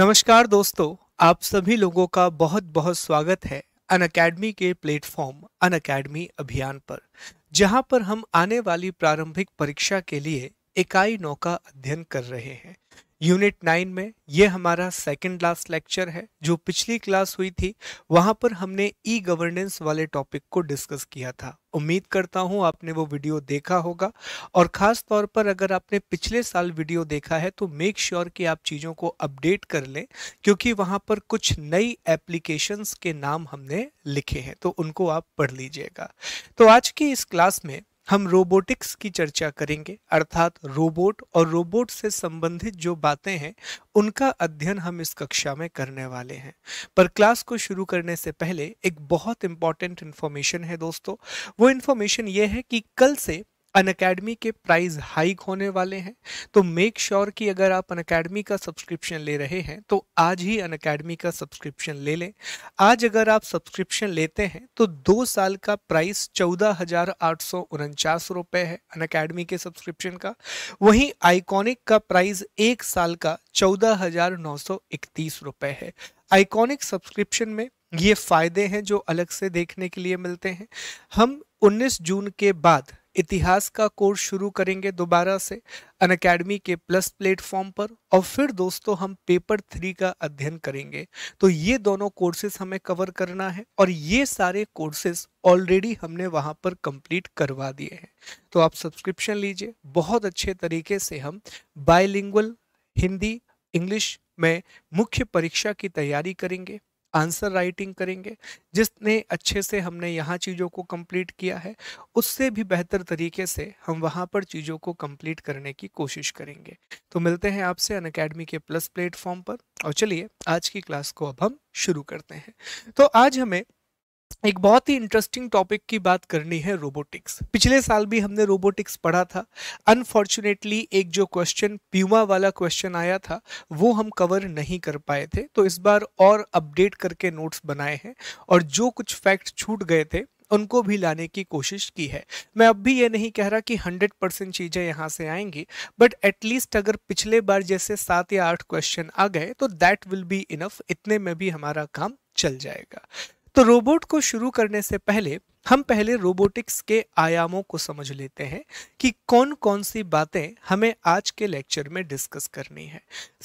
नमस्कार दोस्तों आप सभी लोगों का बहुत बहुत स्वागत है अन अकेडमी के प्लेटफॉर्म अन अकेडमी अभियान पर जहां पर हम आने वाली प्रारंभिक परीक्षा के लिए इकाई नौ का अध्ययन कर रहे हैं यूनिट नाइन में ये हमारा सेकंड लास्ट लेक्चर है जो पिछली क्लास हुई थी वहाँ पर हमने ई गवर्नेंस वाले टॉपिक को डिस्कस किया था उम्मीद करता हूँ आपने वो वीडियो देखा होगा और ख़ास तौर पर अगर आपने पिछले साल वीडियो देखा है तो मेक श्योर sure कि आप चीज़ों को अपडेट कर लें क्योंकि वहाँ पर कुछ नई एप्लीकेशंस के नाम हमने लिखे हैं तो उनको आप पढ़ लीजिएगा तो आज की इस क्लास में हम रोबोटिक्स की चर्चा करेंगे अर्थात रोबोट और रोबोट से संबंधित जो बातें हैं उनका अध्ययन हम इस कक्षा में करने वाले हैं पर क्लास को शुरू करने से पहले एक बहुत इम्पॉर्टेंट इन्फॉर्मेशन है दोस्तों वो इन्फॉर्मेशन ये है कि कल से अन अकेडमी के प्राइस हाइक होने वाले हैं तो मेक श्योर sure कि अगर आप अन अकेडमी का सब्सक्रिप्शन ले रहे हैं तो आज ही अन अकेडमी का सब्सक्रिप्शन ले लें आज अगर आप सब्सक्रिप्शन लेते हैं तो दो साल का प्राइस चौदह हजार आठ सौ उनचास रुपये है अन अकेडमी के सब्सक्रिप्शन का वहीं आइकॉनिक का प्राइस एक साल का चौदह हजार नौ सौ इकतीस रुपये है आइकॉनिक सब्सक्रिप्शन में ये फ़ायदे हैं जो अलग से देखने के लिए मिलते हैं हम 19 जून के बाद इतिहास का कोर्स शुरू करेंगे दोबारा से अन अकेडमी के प्लस प्लेटफॉर्म पर और फिर दोस्तों हम पेपर थ्री का अध्ययन करेंगे तो ये दोनों कोर्सेज हमें कवर करना है और ये सारे कोर्सेज ऑलरेडी हमने वहाँ पर कंप्लीट करवा दिए हैं तो आप सब्सक्रिप्शन लीजिए बहुत अच्छे तरीके से हम बायलिंगुअल हिंदी इंग्लिश में मुख्य परीक्षा की तैयारी करेंगे आंसर राइटिंग करेंगे जिसने अच्छे से हमने यहाँ चीज़ों को कंप्लीट किया है उससे भी बेहतर तरीके से हम वहाँ पर चीज़ों को कंप्लीट करने की कोशिश करेंगे तो मिलते हैं आपसे अन अकेडमी के प्लस प्लेटफॉर्म पर और चलिए आज की क्लास को अब हम शुरू करते हैं तो आज हमें एक बहुत ही इंटरेस्टिंग टॉपिक की बात करनी है रोबोटिक्स पिछले साल भी हमने रोबोटिक्स पढ़ा था अनफॉर्चुनेटली एक जो क्वेश्चन प्यूमा वाला क्वेश्चन आया था वो हम कवर नहीं कर पाए थे तो इस बार और अपडेट करके नोट्स बनाए हैं और जो कुछ फैक्ट छूट गए थे उनको भी लाने की कोशिश की है मैं अब भी ये नहीं कह रहा कि 100 परसेंट चीज़ें यहाँ से आएंगी बट एटलीस्ट अगर पिछले बार जैसे सात या आठ क्वेश्चन आ गए तो दैट विल बी इनफ इतने में भी हमारा काम चल जाएगा तो रोबोट को शुरू करने से पहले हम पहले रोबोटिक्स के आयामों को समझ लेते हैं कि कौन कौन सी बातें हमें आज के लेक्चर में डिस्कस करनी है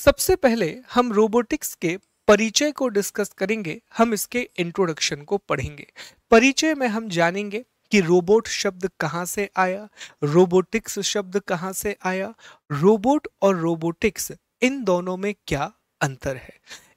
सबसे पहले हम रोबोटिक्स के परिचय को डिस्कस करेंगे हम इसके इंट्रोडक्शन को पढ़ेंगे परिचय में हम जानेंगे कि रोबोट शब्द कहाँ से आया रोबोटिक्स शब्द कहाँ से आया रोबोट और रोबोटिक्स इन दोनों में क्या अंतर है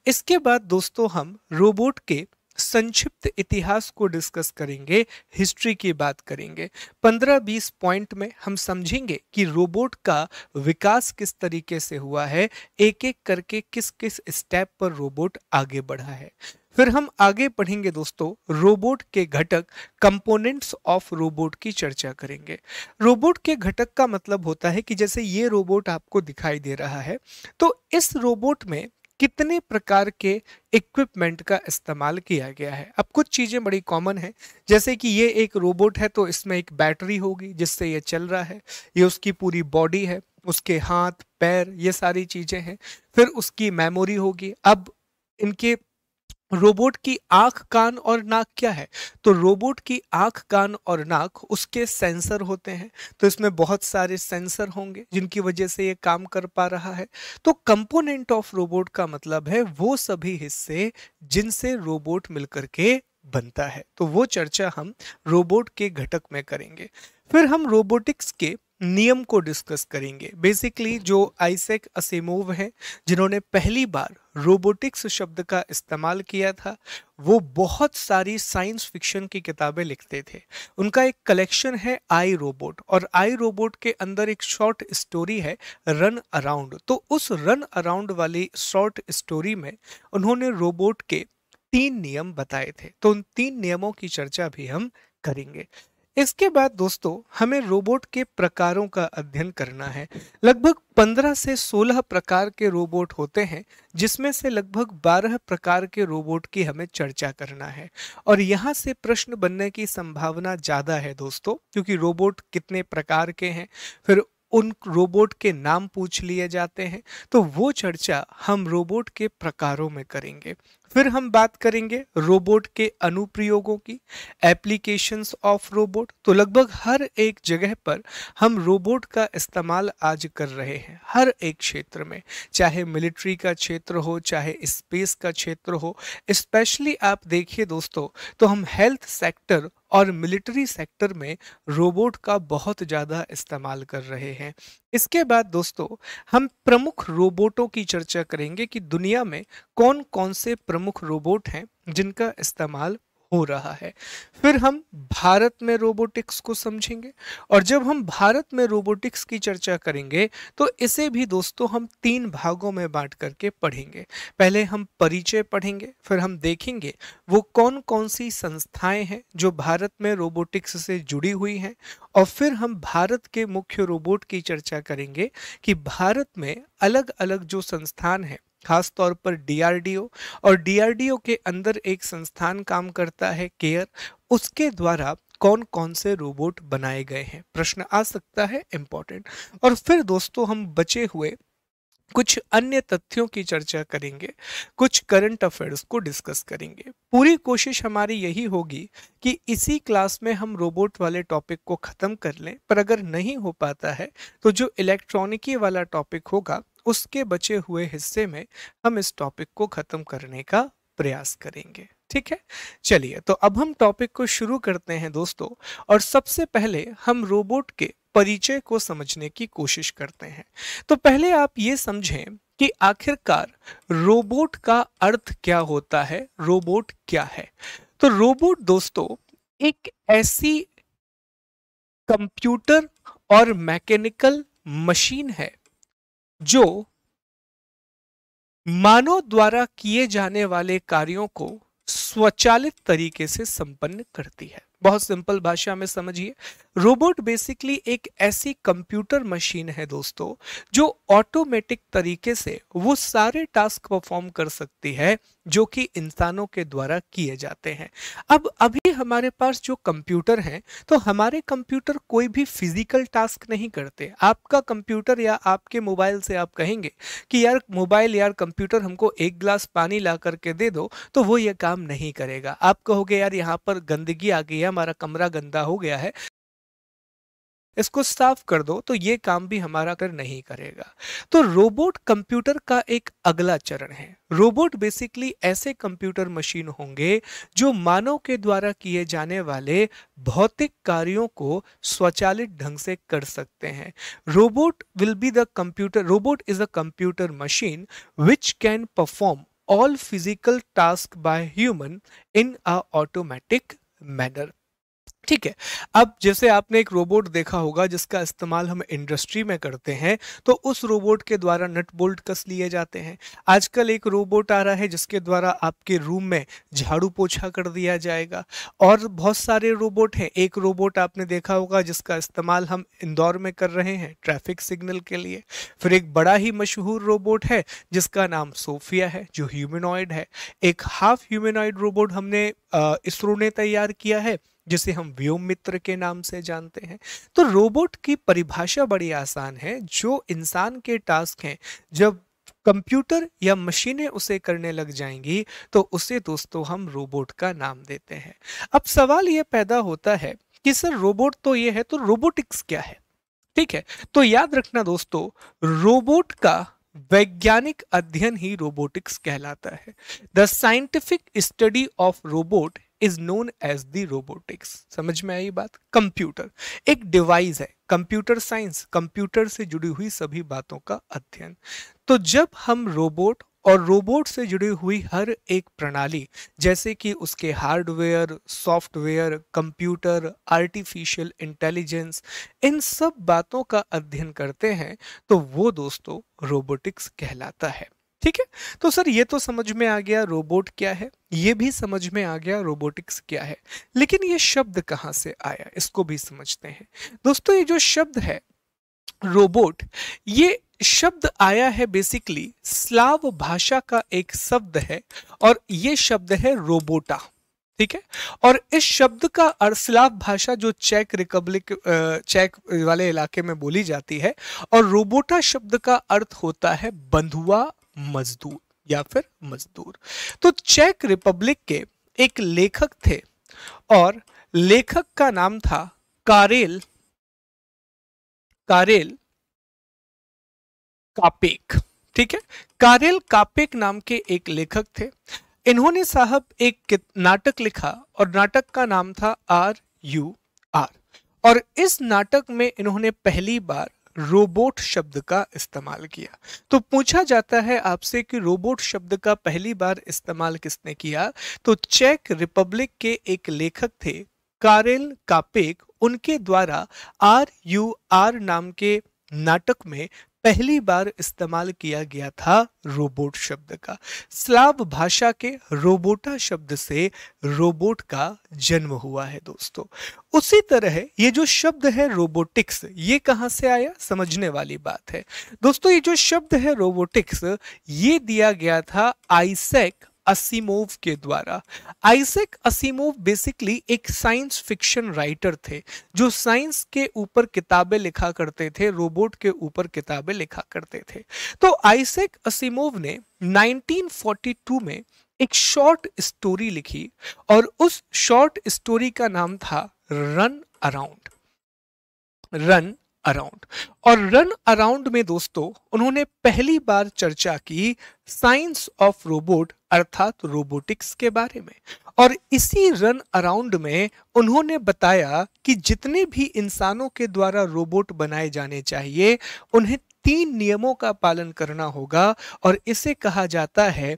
इसके बाद दोस्तों हम रोबोट के संक्षिप्त इतिहास को डिस्कस करेंगे हिस्ट्री की बात करेंगे 15-20 पॉइंट में हम समझेंगे कि रोबोट का विकास किस तरीके से हुआ है एक एक करके किस किस स्टेप पर रोबोट आगे बढ़ा है फिर हम आगे पढ़ेंगे दोस्तों रोबोट के घटक कंपोनेंट्स ऑफ रोबोट की चर्चा करेंगे रोबोट के घटक का मतलब होता है कि जैसे ये रोबोट आपको दिखाई दे रहा है तो इस रोबोट में कितने प्रकार के इक्विपमेंट का इस्तेमाल किया गया है अब कुछ चीज़ें बड़ी कॉमन है जैसे कि ये एक रोबोट है तो इसमें एक बैटरी होगी जिससे ये चल रहा है ये उसकी पूरी बॉडी है उसके हाथ पैर ये सारी चीज़ें हैं फिर उसकी मेमोरी होगी अब इनके रोबोट की आंख कान और नाक क्या है तो रोबोट की आंख कान और नाक उसके सेंसर होते हैं तो इसमें बहुत सारे सेंसर होंगे जिनकी वजह से ये काम कर पा रहा है तो कंपोनेंट ऑफ रोबोट का मतलब है वो सभी हिस्से जिनसे रोबोट मिलकर के बनता है तो वो चर्चा हम रोबोट के घटक में करेंगे फिर हम रोबोटिक्स के नियम को डिस्कस करेंगे बेसिकली जो आइसेक असेमोव हैं जिन्होंने पहली बार रोबोटिक्स शब्द का इस्तेमाल किया था वो बहुत सारी साइंस फिक्शन की किताबें लिखते थे उनका एक कलेक्शन है आई रोबोट और आई रोबोट के अंदर एक शॉर्ट स्टोरी है रन अराउंड तो उस रन अराउंड वाली शॉर्ट स्टोरी में उन्होंने रोबोट के तीन नियम बताए थे तो उन तीन नियमों की चर्चा भी हम करेंगे इसके बाद दोस्तों हमें रोबोट के प्रकारों का अध्ययन करना है लगभग 15 से 16 प्रकार के रोबोट होते हैं जिसमें से लगभग 12 प्रकार के रोबोट की हमें चर्चा करना है और यहाँ से प्रश्न बनने की संभावना ज़्यादा है दोस्तों क्योंकि रोबोट कितने प्रकार के हैं फिर उन रोबोट के नाम पूछ लिए जाते हैं तो वो चर्चा हम रोबोट के प्रकारों में करेंगे फिर हम बात करेंगे रोबोट के अनुप्रयोगों की एप्लीकेशंस ऑफ रोबोट तो लगभग हर एक जगह पर हम रोबोट का इस्तेमाल आज कर रहे हैं हर एक क्षेत्र में चाहे मिलिट्री का क्षेत्र हो चाहे स्पेस का क्षेत्र हो स्पेशली आप देखिए दोस्तों तो हम हेल्थ सेक्टर और मिलिट्री सेक्टर में रोबोट का बहुत ज़्यादा इस्तेमाल कर रहे हैं इसके बाद दोस्तों हम प्रमुख रोबोटों की चर्चा करेंगे कि दुनिया में कौन कौन से प्रमुख रोबोट हैं जिनका इस्तेमाल हो रहा है फिर हम भारत में रोबोटिक्स को समझेंगे और जब हम भारत में रोबोटिक्स की चर्चा करेंगे तो इसे भी दोस्तों हम तीन भागों में बांट करके पढ़ेंगे पहले हम परिचय पढ़ेंगे फिर हम देखेंगे वो कौन कौन सी संस्थाएं हैं जो भारत में रोबोटिक्स से जुड़ी हुई हैं और फिर हम भारत के मुख्य रोबोट की चर्चा करेंगे कि भारत में अलग अलग जो संस्थान हैं खास तौर पर डीआरडीओ और डीआरडीओ के अंदर एक संस्थान काम करता है केयर उसके द्वारा कौन कौन से रोबोट बनाए गए हैं प्रश्न आ सकता है इम्पोर्टेंट और फिर दोस्तों हम बचे हुए कुछ अन्य तथ्यों की चर्चा करेंगे कुछ करंट अफेयर्स को डिस्कस करेंगे पूरी कोशिश हमारी यही होगी कि इसी क्लास में हम रोबोट वाले टॉपिक को ख़त्म कर लें पर अगर नहीं हो पाता है तो जो इलेक्ट्रॉनिकी वाला टॉपिक होगा उसके बचे हुए हिस्से में हम इस टॉपिक को ख़त्म करने का प्रयास करेंगे ठीक है चलिए तो अब हम टॉपिक को शुरू करते हैं दोस्तों और सबसे पहले हम रोबोट के परिचय को समझने की कोशिश करते हैं तो पहले आप ये समझें कि आखिरकार रोबोट का अर्थ क्या होता है रोबोट क्या है तो रोबोट दोस्तों एक ऐसी कंप्यूटर और मैकेनिकल मशीन है जो मानव द्वारा किए जाने वाले कार्यों को स्वचालित तरीके से संपन्न करती है बहुत सिंपल भाषा में समझिए रोबोट बेसिकली एक ऐसी कंप्यूटर मशीन है दोस्तों जो ऑटोमेटिक तरीके से वो सारे टास्क परफॉर्म कर सकती है जो कि इंसानों के द्वारा किए जाते हैं अब अभी हमारे पास जो कंप्यूटर हैं तो हमारे कंप्यूटर कोई भी फिजिकल टास्क नहीं करते आपका कंप्यूटर या आपके मोबाइल से आप कहेंगे कि यार मोबाइल यार कंप्यूटर हमको एक ग्लास पानी ला करके दे दो तो वो ये काम नहीं करेगा आप कहोगे यार यहाँ पर गंदगी आ गई है हमारा कमरा गंदा हो गया है इसको साफ कर दो तो ये काम भी हमारा कर नहीं करेगा तो रोबोट कंप्यूटर का एक अगला चरण है रोबोट बेसिकली ऐसे कंप्यूटर मशीन होंगे जो मानव के द्वारा किए जाने वाले भौतिक कार्यों को स्वचालित ढंग से कर सकते हैं robot will be the computer robot is a computer machine which can perform all physical task by human in a automatic manner ठीक है अब जैसे आपने एक रोबोट देखा होगा जिसका इस्तेमाल हम इंडस्ट्री में करते हैं तो उस रोबोट के द्वारा नट बोल्ट कस लिए जाते हैं आजकल एक रोबोट आ रहा है जिसके द्वारा आपके रूम में झाड़ू पोछा कर दिया जाएगा और बहुत सारे रोबोट हैं एक रोबोट आपने देखा होगा जिसका इस्तेमाल हम इंदौर में कर रहे हैं ट्रैफिक सिग्नल के लिए फिर एक बड़ा ही मशहूर रोबोट है जिसका नाम सोफिया है जो ह्यूमेनॉइड है एक हाफ ह्यूमेनॉयड रोबोट हमने इसरो ने तैयार किया है जिसे हम व्योम मित्र के नाम से जानते हैं तो रोबोट की परिभाषा बड़ी आसान है जो इंसान के टास्क हैं जब कंप्यूटर या मशीनें उसे करने लग जाएंगी तो उसे दोस्तों हम रोबोट का नाम देते हैं अब सवाल यह पैदा होता है कि सर रोबोट तो ये है तो रोबोटिक्स क्या है ठीक है तो याद रखना दोस्तों रोबोट का वैज्ञानिक अध्ययन ही रोबोटिक्स कहलाता है the scientific study of robot is known as the robotics समझ में आई बात कंप्यूटर एक डिवाइस है कंप्यूटर साइंस कंप्यूटर से जुड़ी हुई सभी बातों का अध्ययन तो जब हम रोबोट और रोबोट से जुड़ी हुई हर एक प्रणाली जैसे कि उसके hardware software computer artificial intelligence इन सब बातों का अध्ययन करते हैं तो वो दोस्तों रोबोटिक्स कहलाता है ठीक है तो सर ये तो समझ में आ गया रोबोट क्या है ये भी समझ में आ गया रोबोटिक्स क्या है लेकिन ये शब्द कहाँ से आया इसको भी समझते हैं दोस्तों ये जो शब्द है रोबोट ये शब्द आया है बेसिकली स्लाव भाषा का एक शब्द है और ये शब्द है रोबोटा ठीक है और इस शब्द का अर्सलाव भाषा जो चेक रिपब्लिक चेक वाले इलाके में बोली जाती है और रोबोटा शब्द का अर्थ होता है बंधुआ मजदूर या फिर मजदूर तो चेक रिपब्लिक के एक लेखक थे और लेखक का नाम था कारेल कारेल कापेक ठीक है कारेल कापेक नाम के एक लेखक थे इन्होंने साहब एक नाटक लिखा और नाटक का नाम था आर यू आर और इस नाटक में इन्होंने पहली बार रोबोट शब्द का इस्तेमाल किया तो पूछा जाता है आपसे कि रोबोट शब्द का पहली बार इस्तेमाल किसने किया तो चेक रिपब्लिक के एक लेखक थे कारेल कापेक उनके द्वारा आर यू आर नाम के नाटक में पहली बार इस्तेमाल किया गया था रोबोट शब्द का स्लाव भाषा के रोबोटा शब्द से रोबोट का जन्म हुआ है दोस्तों उसी तरह ये जो शब्द है रोबोटिक्स ये कहाँ से आया समझने वाली बात है दोस्तों ये जो शब्द है रोबोटिक्स ये दिया गया था आईसेक असीमोव के द्वारा आइजक असीमोव बेसिकली एक साइंस फिक्शन राइटर थे जो साइंस के ऊपर किताबें लिखा करते थे रोबोट के ऊपर किताबें लिखा करते थे तो आइजक असीमोव ने 1942 में एक शॉर्ट स्टोरी लिखी और उस शॉर्ट स्टोरी का नाम था रन अराउंड रन अराउंड और रन अराउंड में दोस्तों उन्होंने पहली बार चर्चा की साइंस ऑफ रोबोट अर्थात रोबोटिक्स के बारे में और इसी रन अराउंड में उन्होंने बताया कि जितने भी इंसानों के द्वारा रोबोट बनाए जाने चाहिए उन्हें तीन नियमों का पालन करना होगा और इसे कहा जाता है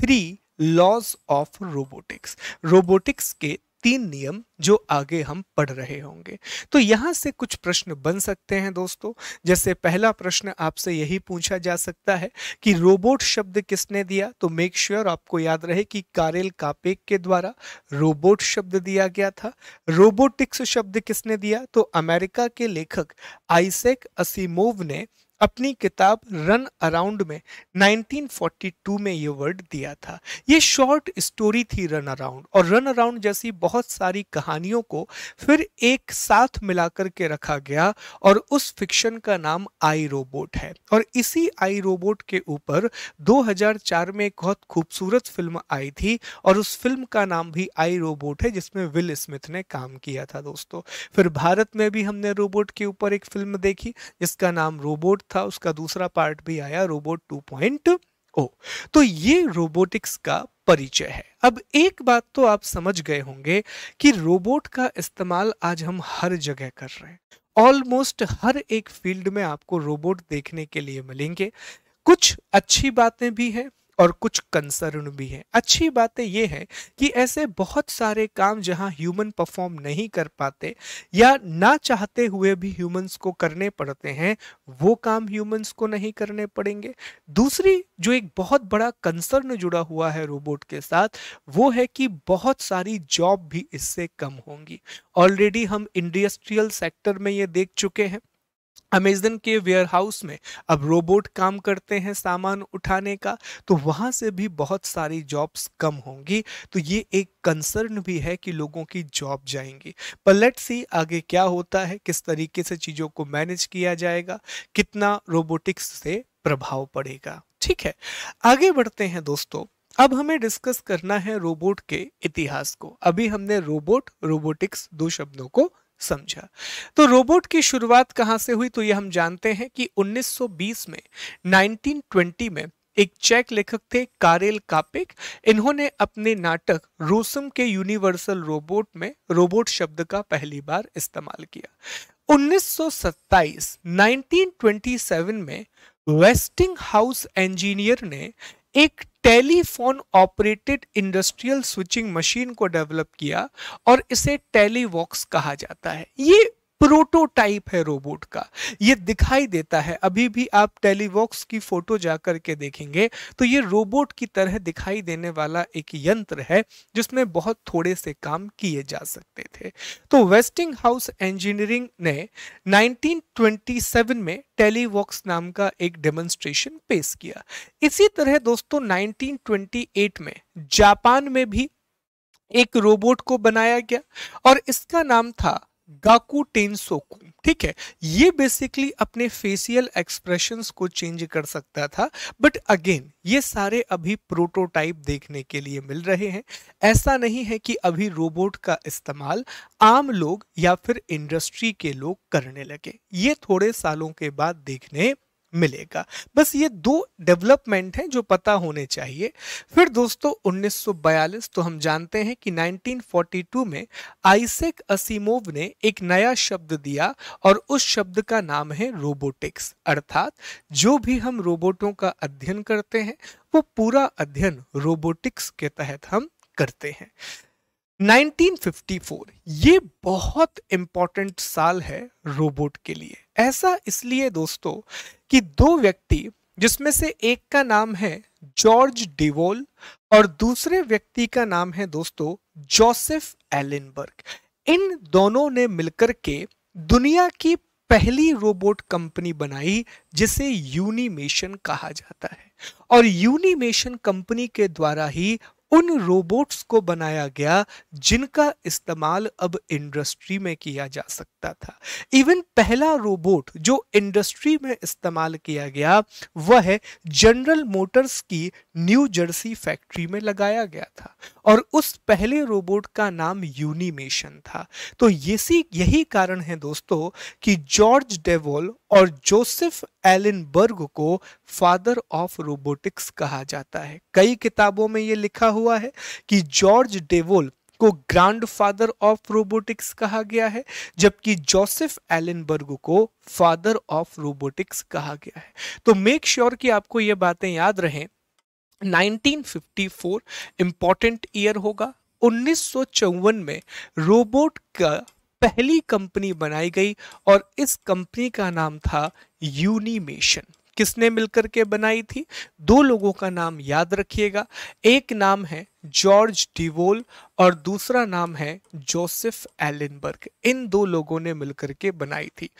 three laws of robotics robotics के तीन नियम जो आगे हम पढ़ रहे होंगे तो यहाँ से कुछ प्रश्न बन सकते हैं दोस्तों जैसे पहला प्रश्न आपसे यही पूछा जा सकता है कि रोबोट शब्द किसने दिया तो मेक श्योर sure आपको याद रहे कि कारेल कापेक के द्वारा रोबोट शब्द दिया गया था रोबोटिक्स शब्द किसने दिया तो अमेरिका के लेखक आइसेक असीमोव ने अपनी किताब रन अराउंड में 1942 में ये वर्ड दिया था ये शॉर्ट स्टोरी थी रन अराउंड और रन अराउंड जैसी बहुत सारी कहानियों को फिर एक साथ मिलाकर के रखा गया और उस फिक्शन का नाम आई रोबोट है और इसी आई रोबोट के ऊपर 2004 में एक बहुत खूबसूरत फिल्म आई थी और उस फिल्म का नाम भी आई रोबोट है जिसमें विल स्मिथ ने काम किया था दोस्तों फिर भारत में भी हमने रोबोट के ऊपर एक फिल्म देखी जिसका नाम रोबोट था उसका दूसरा पार्ट भी आया रोबोट ओ oh. तो ये रोबोटिक्स का परिचय है अब एक बात तो आप समझ गए होंगे कि रोबोट का इस्तेमाल आज हम हर जगह कर रहे हैं ऑलमोस्ट हर एक फील्ड में आपको रोबोट देखने के लिए मिलेंगे कुछ अच्छी बातें भी हैं और कुछ कंसर्न भी है अच्छी बातें ये है कि ऐसे बहुत सारे काम जहां ह्यूमन परफॉर्म नहीं कर पाते या ना चाहते हुए भी ह्यूमंस को करने पड़ते हैं वो काम ह्यूमंस को नहीं करने पड़ेंगे दूसरी जो एक बहुत बड़ा कंसर्न जुड़ा हुआ है रोबोट के साथ वो है कि बहुत सारी जॉब भी इससे कम होंगी ऑलरेडी हम इंडस्ट्रियल सेक्टर में ये देख चुके हैं अमेजन के वेयर हाउस में अब रोबोट काम करते हैं सामान उठाने का तो वहाँ से भी बहुत सारी जॉब्स कम होंगी तो ये एक कंसर्न भी है कि लोगों की जॉब जाएंगी पर लेट सी आगे क्या होता है किस तरीके से चीज़ों को मैनेज किया जाएगा कितना रोबोटिक्स से प्रभाव पड़ेगा ठीक है आगे बढ़ते हैं दोस्तों अब हमें डिस्कस करना है रोबोट के इतिहास को अभी हमने रोबोट रोबोटिक्स दो शब्दों को समझा तो रोबोट की शुरुआत कहां से हुई तो ये हम जानते हैं कि 1920 में 1920 में एक चेक लेखक थे कारेल कापिक इन्होंने अपने नाटक रोसम के यूनिवर्सल रोबोट में रोबोट शब्द का पहली बार इस्तेमाल किया 1927 1927 में वेस्टिंग हाउस इंजीनियर ने एक telephone operated industrial switching machine को डेवलप किया और इसे टेलीवॉक्स कहा जाता है ये प्रोटोटाइप है रोबोट का ये दिखाई देता है अभी भी आप टेलीवॉक्स की फोटो जा करके देखेंगे तो ये रोबोट की तरह दिखाई देने वाला एक यंत्र है जिसमें बहुत थोड़े से काम किए जा सकते थे तो वेस्टिंग हाउस इंजीनियरिंग ने 1927 में टेलीवॉक्स नाम का एक डेमोन्स्ट्रेशन पेश किया इसी तरह दोस्तों नाइनटीन में जापान में भी एक रोबोट को बनाया गया और इसका नाम था गाकू टेंसोकू ठीक है ये बेसिकली अपने फेसियल एक्सप्रेशन को चेंज कर सकता था बट अगेन ये सारे अभी प्रोटोटाइप देखने के लिए मिल रहे हैं ऐसा नहीं है कि अभी रोबोट का इस्तेमाल आम लोग या फिर इंडस्ट्री के लोग करने लगे ये थोड़े सालों के बाद देखने मिलेगा बस ये दो डेवलपमेंट हैं जो पता होने चाहिए फिर दोस्तों 1942 तो हम जानते हैं कि 1942 में आइसेक असीमोव ने एक नया शब्द दिया और उस शब्द का नाम है रोबोटिक्स अर्थात जो भी हम रोबोटों का अध्ययन करते हैं वो पूरा अध्ययन रोबोटिक्स के तहत हम करते हैं 1954 ये बहुत इंपॉर्टेंट साल है रोबोट के लिए ऐसा इसलिए दोस्तों कि दो व्यक्ति जिसमें से एक का नाम है जॉर्ज डिवोल और दूसरे व्यक्ति का नाम है दोस्तों जोसेफ एलिनबर्ग इन दोनों ने मिलकर के दुनिया की पहली रोबोट कंपनी बनाई जिसे यूनिमेशन कहा जाता है और यूनिमेशन कंपनी के द्वारा ही उन रोबोट्स को बनाया गया जिनका इस्तेमाल अब इंडस्ट्री में किया जा सकता था इवन पहला रोबोट जो इंडस्ट्री में इस्तेमाल किया गया वह जनरल मोटर्स की न्यू जर्सी फैक्ट्री में लगाया गया था और उस पहले रोबोट का नाम यूनिमेशन था तो ये सी यही कारण है दोस्तों कि जॉर्ज डेवोल और जोसेफ एलिनबर्ग को फादर ऑफ रोबोटिक्स कहा जाता है कई किताबों में ये लिखा हुआ है कि जॉर्ज डेवोल को ग्रैंड फादर ऑफ रोबोटिक्स कहा गया है जबकि जोसेफ बर्ग को फादर ऑफ रोबोटिक्स कहा गया है तो मेक श्योर sure कि आपको ये बातें याद रहें 1954 इंपॉर्टेंट ईयर होगा उन्नीस में रोबोट का पहली कंपनी बनाई गई और इस कंपनी का नाम था यूनिमेशन किसने मिलकर के बनाई थी दो लोगों का नाम याद रखिएगा एक नाम है जॉर्ज डिवोल और दूसरा नाम है जोसेफ एलिनबर्ग इन दो लोगों ने मिलकर के बनाई थी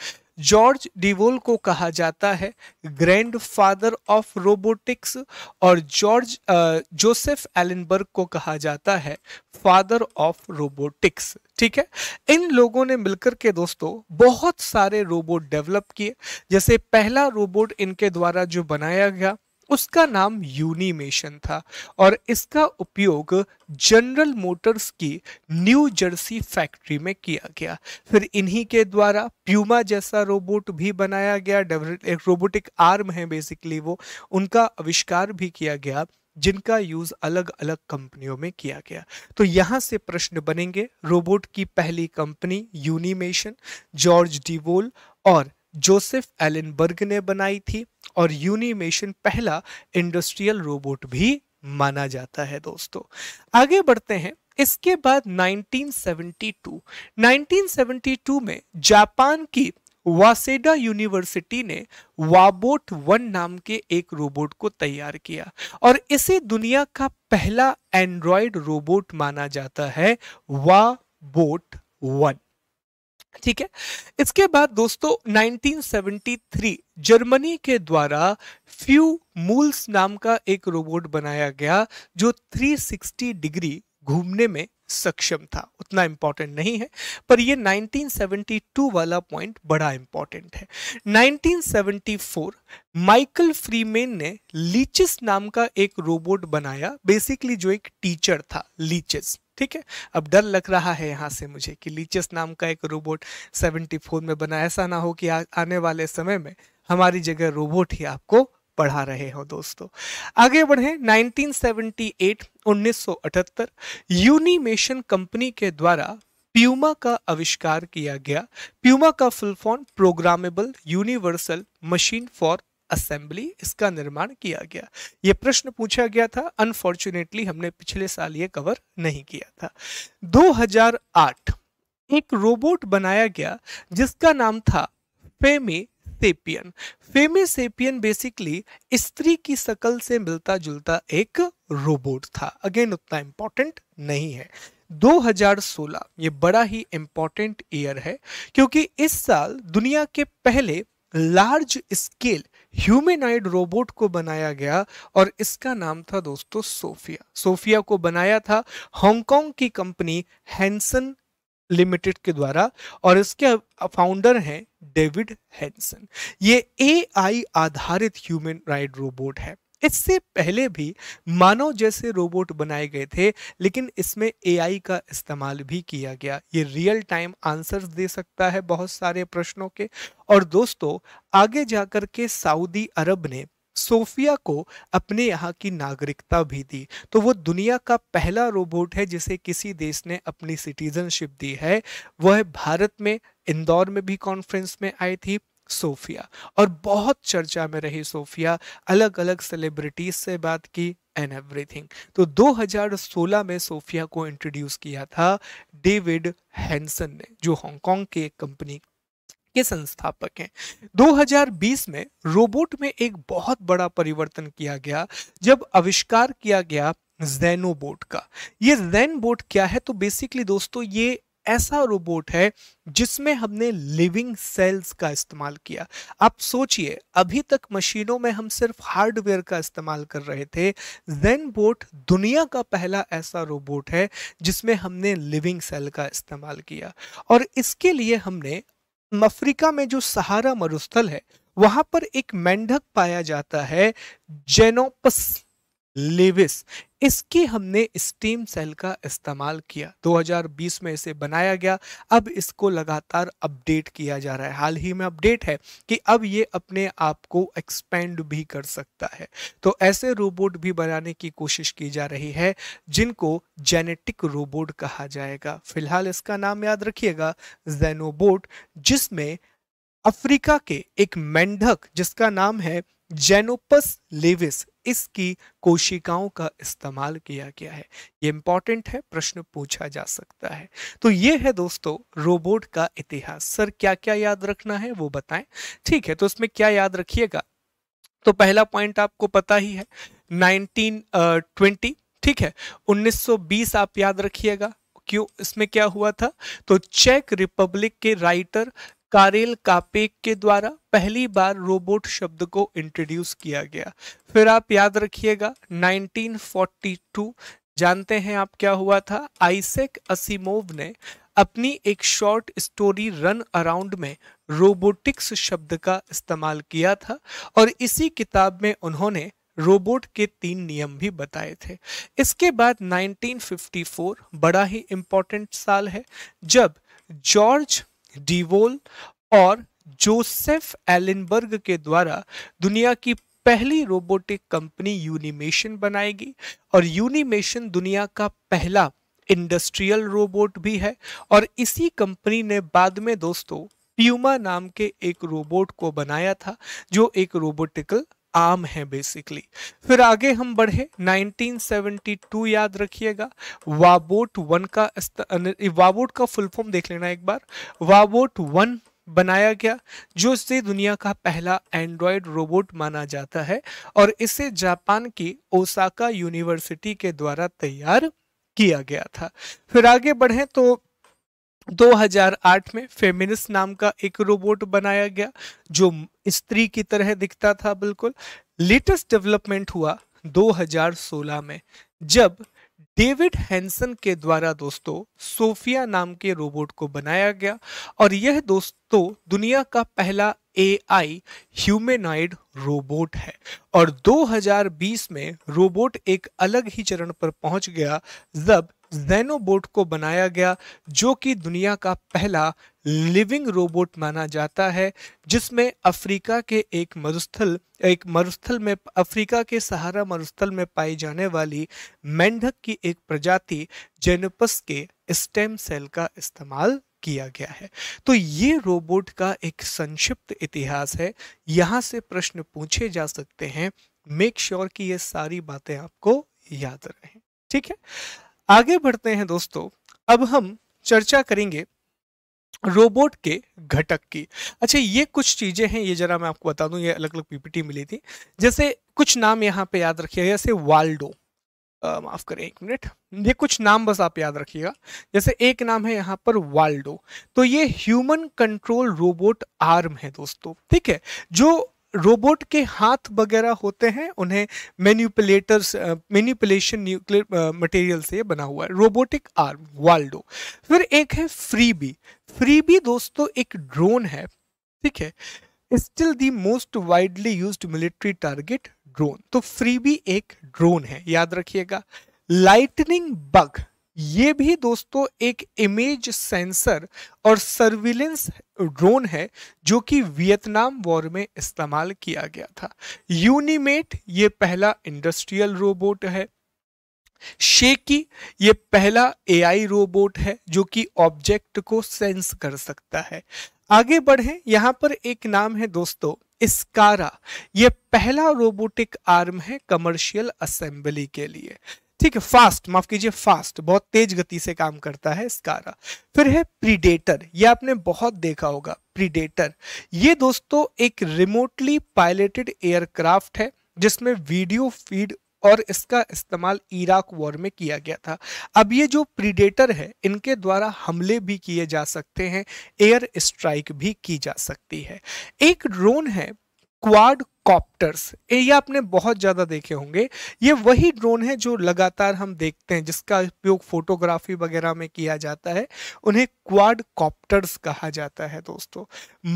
जॉर्ज डिवोल को कहा जाता है ग्रैंड फादर ऑफ रोबोटिक्स और जॉर्ज जोसेफ एलनबर्ग को कहा जाता है फादर ऑफ रोबोटिक्स ठीक है इन लोगों ने मिलकर के दोस्तों बहुत सारे रोबोट डेवलप किए जैसे पहला रोबोट इनके द्वारा जो बनाया गया उसका नाम यूनिमेशन था और इसका उपयोग जनरल मोटर्स की न्यू जर्सी फैक्ट्री में किया गया फिर इन्हीं के द्वारा प्यूमा जैसा रोबोट भी बनाया गया एक रोबोटिक आर्म है बेसिकली वो उनका आविष्कार भी किया गया जिनका यूज अलग अलग कंपनियों में किया गया तो यहाँ से प्रश्न बनेंगे रोबोट की पहली कंपनी यूनिमेशन जॉर्ज डिवोल और जोसेफ एलिनबर्ग ने बनाई थी और यूनिमेशन पहला इंडस्ट्रियल रोबोट भी माना जाता है दोस्तों आगे बढ़ते हैं इसके बाद 1972 1972 में जापान की वासेडा यूनिवर्सिटी ने वाबोट वन नाम के एक रोबोट को तैयार किया और इसे दुनिया का पहला एंड्रॉयड रोबोट माना जाता है वाबोट वन ठीक है इसके बाद दोस्तों 1973 जर्मनी के द्वारा फ्यू मूल्स नाम का एक रोबोट बनाया गया जो 360 डिग्री घूमने में सक्षम था उतना इंपॉर्टेंट नहीं है पर ये 1972 वाला पॉइंट बड़ा इंपॉर्टेंट है 1974 माइकल फ्रीमेन ने लीचिस नाम का एक रोबोट बनाया बेसिकली जो एक टीचर था लीचिस ठीक है अब डर लग रहा है यहाँ से मुझे कि लीचस नाम का एक रोबोट 74 में बना ऐसा ना हो कि आ, आने वाले समय में हमारी जगह रोबोट ही आपको पढ़ा रहे हो दोस्तों आगे बढ़े 1978 1978 यूनिमेशन कंपनी के द्वारा प्यूमा का आविष्कार किया गया प्यूमा का full form programmable universal machine for assembly इसका निर्माण किया गया ये प्रश्न पूछा गया था अनफॉर्चुनेटली हमने पिछले साल ये कवर नहीं किया था 2008 एक रोबोट बनाया गया जिसका नाम था Femisapien Femisapien basically स्त्री की सकल से मिलता जुलता एक रोबोट था अगेन उतना इंपॉर्टेंट नहीं है 2016 ये बड़ा ही इंपॉर्टेंट ईयर है क्योंकि इस साल दुनिया के पहले लार्ज स्केल ह्यूमेनाइड रोबोट को बनाया गया और इसका नाम था दोस्तों सोफिया सोफिया को बनाया था हांगकांग की कंपनी हैंसन लिमिटेड के द्वारा और इसके फाउंडर हैं डेविड हैंसन ये एआई आधारित ह्यूमन राइड रोबोट है इससे पहले भी मानव जैसे रोबोट बनाए गए थे लेकिन इसमें एआई का इस्तेमाल भी किया गया ये रियल टाइम आंसर्स दे सकता है बहुत सारे प्रश्नों के और दोस्तों आगे जाकर के सऊदी अरब ने सोफिया को अपने यहाँ की नागरिकता भी दी तो वो दुनिया का पहला रोबोट है जिसे किसी देश ने अपनी सिटीजनशिप दी है वह भारत में इंदौर में भी कॉन्फ्रेंस में आई थी सोफिया और बहुत चर्चा में रही सोफिया अलग अलग सेलिब्रिटीज से बात की एंड एवरीथिंग तो 2016 में सोफिया को इंट्रोड्यूस किया था डेविड हैंसन ने जो हांगकांग के एक कंपनी के संस्थापक हैं 2020 में रोबोट में एक बहुत बड़ा परिवर्तन किया गया जब आविष्कार किया गया जेनोबोट बोट का ये जेन बोट क्या है तो बेसिकली दोस्तों ये ऐसा रोबोट है जिसमें हमने लिविंग सेल्स का इस्तेमाल किया आप सोचिए अभी तक मशीनों में हम सिर्फ हार्डवेयर का इस्तेमाल कर रहे थे जेन बोट दुनिया का पहला ऐसा रोबोट है जिसमें हमने लिविंग सेल का इस्तेमाल किया और इसके लिए हमने अफ्रीका में जो सहारा मरुस्थल है वहां पर एक मेंढक पाया जाता है जेनोपस लेविस इसकी हमने स्टीम सेल का इस्तेमाल किया 2020 में इसे बनाया गया अब इसको लगातार अपडेट किया जा रहा है हाल ही में अपडेट है कि अब ये अपने आप को एक्सपेंड भी कर सकता है तो ऐसे रोबोट भी बनाने की कोशिश की जा रही है जिनको जेनेटिक रोबोट कहा जाएगा फिलहाल इसका नाम याद रखिएगा जेनोबोट जिसमें अफ्रीका के एक मेंढक जिसका नाम है जेनोपस लेविस इसकी कोशिकाओं का इस्तेमाल किया गया है ये इंपॉर्टेंट है प्रश्न पूछा जा सकता है तो ये है दोस्तों रोबोट का इतिहास सर क्या क्या याद रखना है वो बताएं ठीक है तो उसमें क्या याद रखिएगा तो पहला पॉइंट आपको पता ही है 1920 ठीक है 1920 आप याद रखिएगा क्यों इसमें क्या हुआ था तो चेक रिपब्लिक के राइटर कारेल कापेक के द्वारा पहली बार रोबोट शब्द को इंट्रोड्यूस किया गया फिर आप याद रखिएगा 1942 जानते हैं आप क्या हुआ था आइसेक असीमोव ने अपनी एक शॉर्ट स्टोरी रन अराउंड में रोबोटिक्स शब्द का इस्तेमाल किया था और इसी किताब में उन्होंने रोबोट के तीन नियम भी बताए थे इसके बाद 1954 बड़ा ही इम्पोर्टेंट साल है जब जॉर्ज डीवोल और जोसेफ एलिनबर्ग के द्वारा दुनिया की पहली रोबोटिक कंपनी यूनिमेशन बनाएगी और यूनिमेशन दुनिया का पहला इंडस्ट्रियल रोबोट भी है और इसी कंपनी ने बाद में दोस्तों प्यूमा नाम के एक रोबोट को बनाया था जो एक रोबोटिकल आम है बेसिकली फिर आगे हम बढ़े 1972 याद रखिएगा वाबोट वन का वाबोट का फुल फॉर्म देख लेना एक बार वाबोट वन बनाया गया जो इसे दुनिया का पहला एंड्रॉयड रोबोट माना जाता है और इसे जापान की ओसाका यूनिवर्सिटी के द्वारा तैयार किया गया था फिर आगे बढ़े तो 2008 में फेमिनिस्ट नाम का एक रोबोट बनाया गया जो स्त्री की तरह दिखता था बिल्कुल लेटेस्ट डेवलपमेंट हुआ 2016 में जब डेविड हैंसन के द्वारा दोस्तों सोफिया नाम के रोबोट को बनाया गया और यह दोस्तों दुनिया का पहला एआई ह्यूमेनाइड रोबोट है और 2020 में रोबोट एक अलग ही चरण पर पहुंच गया जब जेनोबोट को बनाया गया जो कि दुनिया का पहला लिविंग रोबोट माना जाता है जिसमें अफ्रीका के एक मरुस्थल एक मरुस्थल में अफ्रीका के सहारा मरुस्थल में पाई जाने वाली मेंढक की एक प्रजाति जेनोपस के स्टेम सेल का इस्तेमाल किया गया है तो ये रोबोट का एक संक्षिप्त इतिहास है यहाँ से प्रश्न पूछे जा सकते हैं मेक श्योर sure कि ये सारी बातें आपको याद रहें ठीक है आगे बढ़ते हैं दोस्तों अब हम चर्चा करेंगे रोबोट के घटक की अच्छा ये कुछ चीज़ें हैं ये जरा मैं आपको बता दूं ये अलग अलग पीपीटी मिली थी जैसे कुछ नाम यहाँ पे याद रखिएगा जैसे वाल्डो माफ़ करें एक मिनट ये कुछ नाम बस आप याद रखिएगा जैसे एक नाम है यहाँ पर वाल्डो तो ये ह्यूमन कंट्रोल रोबोट आर्म है दोस्तों ठीक है जो रोबोट के हाथ वगैरह होते हैं उन्हें मैन्यूपुलेटर्स मैन्यूपुलेशन न्यूक्लियर मटेरियल से बना हुआ है रोबोटिक आर्म वाल्डो फिर एक है फ्रीबी फ्रीबी दोस्तों एक ड्रोन है ठीक है still the most widely use military target drone तो फ्रीबी एक ड्रोन है याद रखिएगा लाइटनिंग बग ये भी दोस्तों एक इमेज सेंसर और सर्विलेंस ड्रोन है जो कि वियतनाम वॉर में इस्तेमाल किया गया था यूनिमेट ये पहला इंडस्ट्रियल रोबोट है शेकी ये पहला एआई रोबोट है जो कि ऑब्जेक्ट को सेंस कर सकता है आगे बढ़े यहां पर एक नाम है दोस्तों इसकारा ये पहला रोबोटिक आर्म है कमर्शियल असेंबली के लिए ठीक है फास्ट माफ कीजिए फास्ट बहुत तेज गति से काम करता है स्कारा फिर है प्रीडेटर ये आपने बहुत देखा होगा प्रीडेटर ये दोस्तों एक रिमोटली पायलटेड एयरक्राफ्ट है जिसमें वीडियो फीड और इसका इस्तेमाल इराक वॉर में किया गया था अब ये जो प्रीडेटर है इनके द्वारा हमले भी किए जा सकते हैं एयर स्ट्राइक भी की जा सकती है एक ड्रोन है क्वाड कॉप्टर्स ये आपने बहुत ज़्यादा देखे होंगे ये वही ड्रोन है जो लगातार हम देखते हैं जिसका उपयोग फोटोग्राफी वगैरह में किया जाता है उन्हें क्वाड कॉप्टर्स कहा जाता है दोस्तों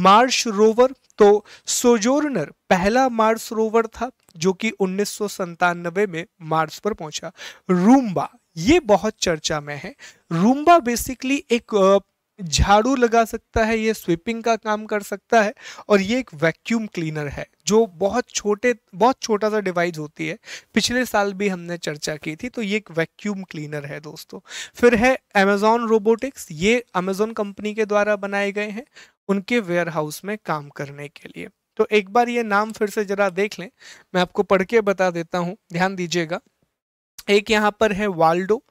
मार्श रोवर तो सोजोर्नर पहला मार्स रोवर था जो कि उन्नीस में मार्स पर पहुंचा रूम्बा ये बहुत चर्चा में है रूम्बा बेसिकली एक झाड़ू लगा सकता है ये स्वीपिंग का काम कर सकता है और ये एक वैक्यूम क्लीनर है जो बहुत छोटे बहुत छोटा सा डिवाइस होती है पिछले साल भी हमने चर्चा की थी तो ये एक वैक्यूम क्लीनर है दोस्तों फिर है अमेजोन रोबोटिक्स ये अमेजोन कंपनी के द्वारा बनाए गए हैं उनके वेयर हाउस में काम करने के लिए तो एक बार ये नाम फिर से ज़रा देख लें मैं आपको पढ़ के बता देता हूँ ध्यान दीजिएगा एक यहाँ पर है वाल्डो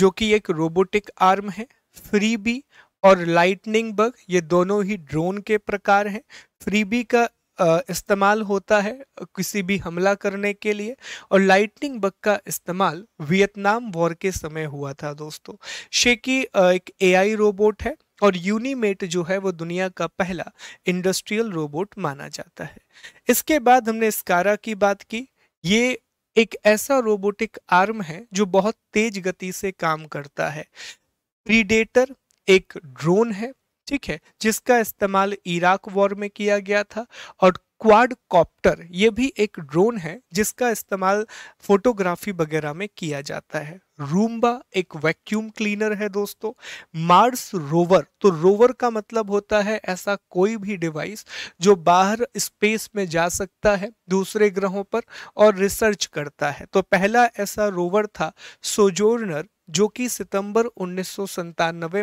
जो कि एक रोबोटिक आर्म है फ्री बी और लाइटनिंग बग ये दोनों ही ड्रोन के प्रकार हैं फ्रीबी का इस्तेमाल होता है किसी भी हमला करने के लिए और लाइटनिंग बग का इस्तेमाल वियतनाम वॉर के समय हुआ था दोस्तों शेकी एक एआई रोबोट है और यूनिमेट जो है वो दुनिया का पहला इंडस्ट्रियल रोबोट माना जाता है इसके बाद हमने स्कारा की बात की ये एक ऐसा रोबोटिक आर्म है जो बहुत तेज गति से काम करता है प्रीडेटर एक ड्रोन है ठीक है जिसका इस्तेमाल इराक वॉर में किया गया था और क्वाड कॉप्टर ये भी एक ड्रोन है जिसका इस्तेमाल फोटोग्राफी वगैरह में किया जाता है रूम्बा एक वैक्यूम क्लीनर है दोस्तों मार्स रोवर तो रोवर का मतलब होता है ऐसा कोई भी डिवाइस जो बाहर स्पेस में जा सकता है दूसरे ग्रहों पर और रिसर्च करता है तो पहला ऐसा रोवर था सोजोर्नर जो कि सितंबर उन्नीस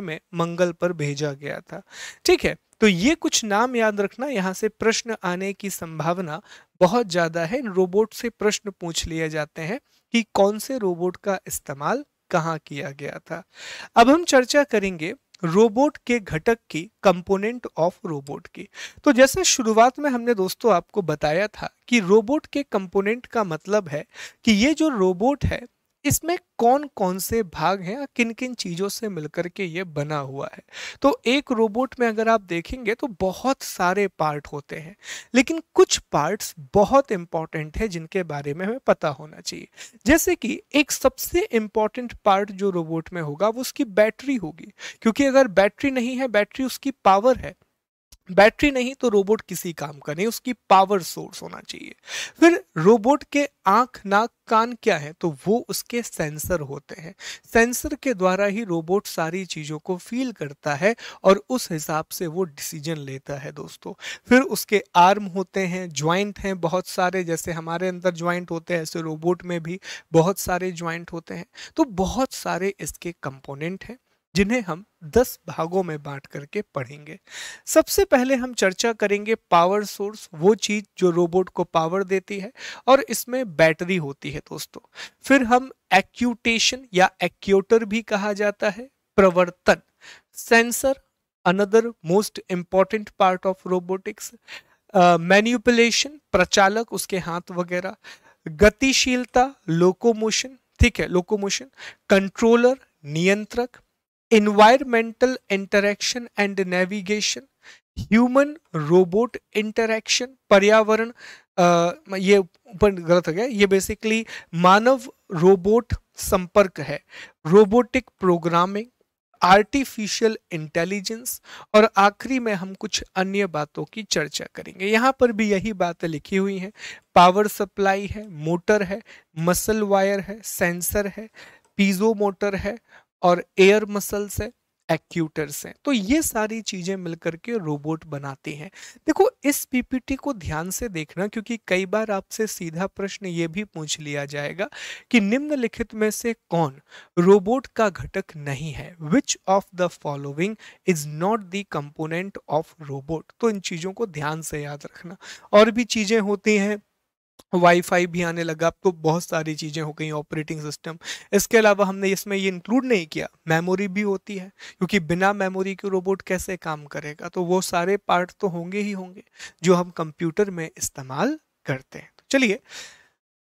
में मंगल पर भेजा गया था ठीक है तो ये कुछ नाम याद रखना यहाँ से प्रश्न आने की संभावना बहुत ज़्यादा है रोबोट से प्रश्न पूछ लिए जाते हैं कि कौन से रोबोट का इस्तेमाल कहाँ किया गया था अब हम चर्चा करेंगे रोबोट के घटक की कंपोनेंट ऑफ रोबोट की तो जैसे शुरुआत में हमने दोस्तों आपको बताया था कि रोबोट के कंपोनेंट का मतलब है कि ये जो रोबोट है इसमें कौन कौन से भाग हैं किन किन चीज़ों से मिलकर के ये बना हुआ है तो एक रोबोट में अगर आप देखेंगे तो बहुत सारे पार्ट होते हैं लेकिन कुछ पार्ट्स बहुत इंपॉर्टेंट है जिनके बारे में हमें पता होना चाहिए जैसे कि एक सबसे इंपॉर्टेंट पार्ट जो रोबोट में होगा वो उसकी बैटरी होगी क्योंकि अगर बैटरी नहीं है बैटरी उसकी पावर है बैटरी नहीं तो रोबोट किसी काम का नहीं उसकी पावर सोर्स होना चाहिए फिर रोबोट के आंख नाक कान क्या है तो वो उसके सेंसर होते हैं सेंसर के द्वारा ही रोबोट सारी चीज़ों को फील करता है और उस हिसाब से वो डिसीजन लेता है दोस्तों फिर उसके आर्म होते हैं ज्वाइंट हैं बहुत सारे जैसे हमारे अंदर ज्वाइंट होते हैं ऐसे रोबोट में भी बहुत सारे ज्वाइंट होते हैं तो बहुत सारे इसके कंपोनेंट हैं जिन्हें हम 10 भागों में बांट करके पढ़ेंगे सबसे पहले हम चर्चा करेंगे पावर सोर्स वो चीज़ जो रोबोट को पावर देती है और इसमें बैटरी होती है दोस्तों फिर हम एक्यूटेशन या एक्यूटर भी कहा जाता है प्रवर्तन sensor another most important part of robotics manipulation प्रचालक उसके हाथ वगैरह गतिशीलता लोकोमोशन ठीक है लोकोमोशन कंट्रोलर नियंत्रक environmental interaction and navigation human robot interaction पर्यावरण ये ऊपर गलत हो गया ये बेसिकली मानव रोबोट संपर्क है रोबोटिक प्रोग्रामिंग आर्टिफिशियल इंटेलिजेंस और आखिरी में हम कुछ अन्य बातों की चर्चा करेंगे यहाँ पर भी यही बातें लिखी हुई हैं पावर सप्लाई है मोटर है मसल वायर है सेंसर है पीजो मोटर है और एयर मसल्स है एक्यूटर्स हैं तो ये सारी चीज़ें मिलकर के रोबोट बनाती हैं देखो इस पीपीटी को ध्यान से देखना क्योंकि कई बार आपसे सीधा प्रश्न ये भी पूछ लिया जाएगा कि निम्नलिखित में से कौन रोबोट का घटक नहीं है which of the following is not the component of robot तो इन चीज़ों को ध्यान से याद रखना और भी चीज़ें होती हैं वाईफाई भी आने लगा आपको तो बहुत सारी चीज़ें हो गई ऑपरेटिंग सिस्टम इसके अलावा हमने इसमें ये इंक्लूड नहीं किया मेमोरी भी होती है क्योंकि बिना मेमोरी के रोबोट कैसे काम करेगा तो वो सारे पार्ट तो होंगे ही होंगे जो हम कंप्यूटर में इस्तेमाल करते हैं तो चलिए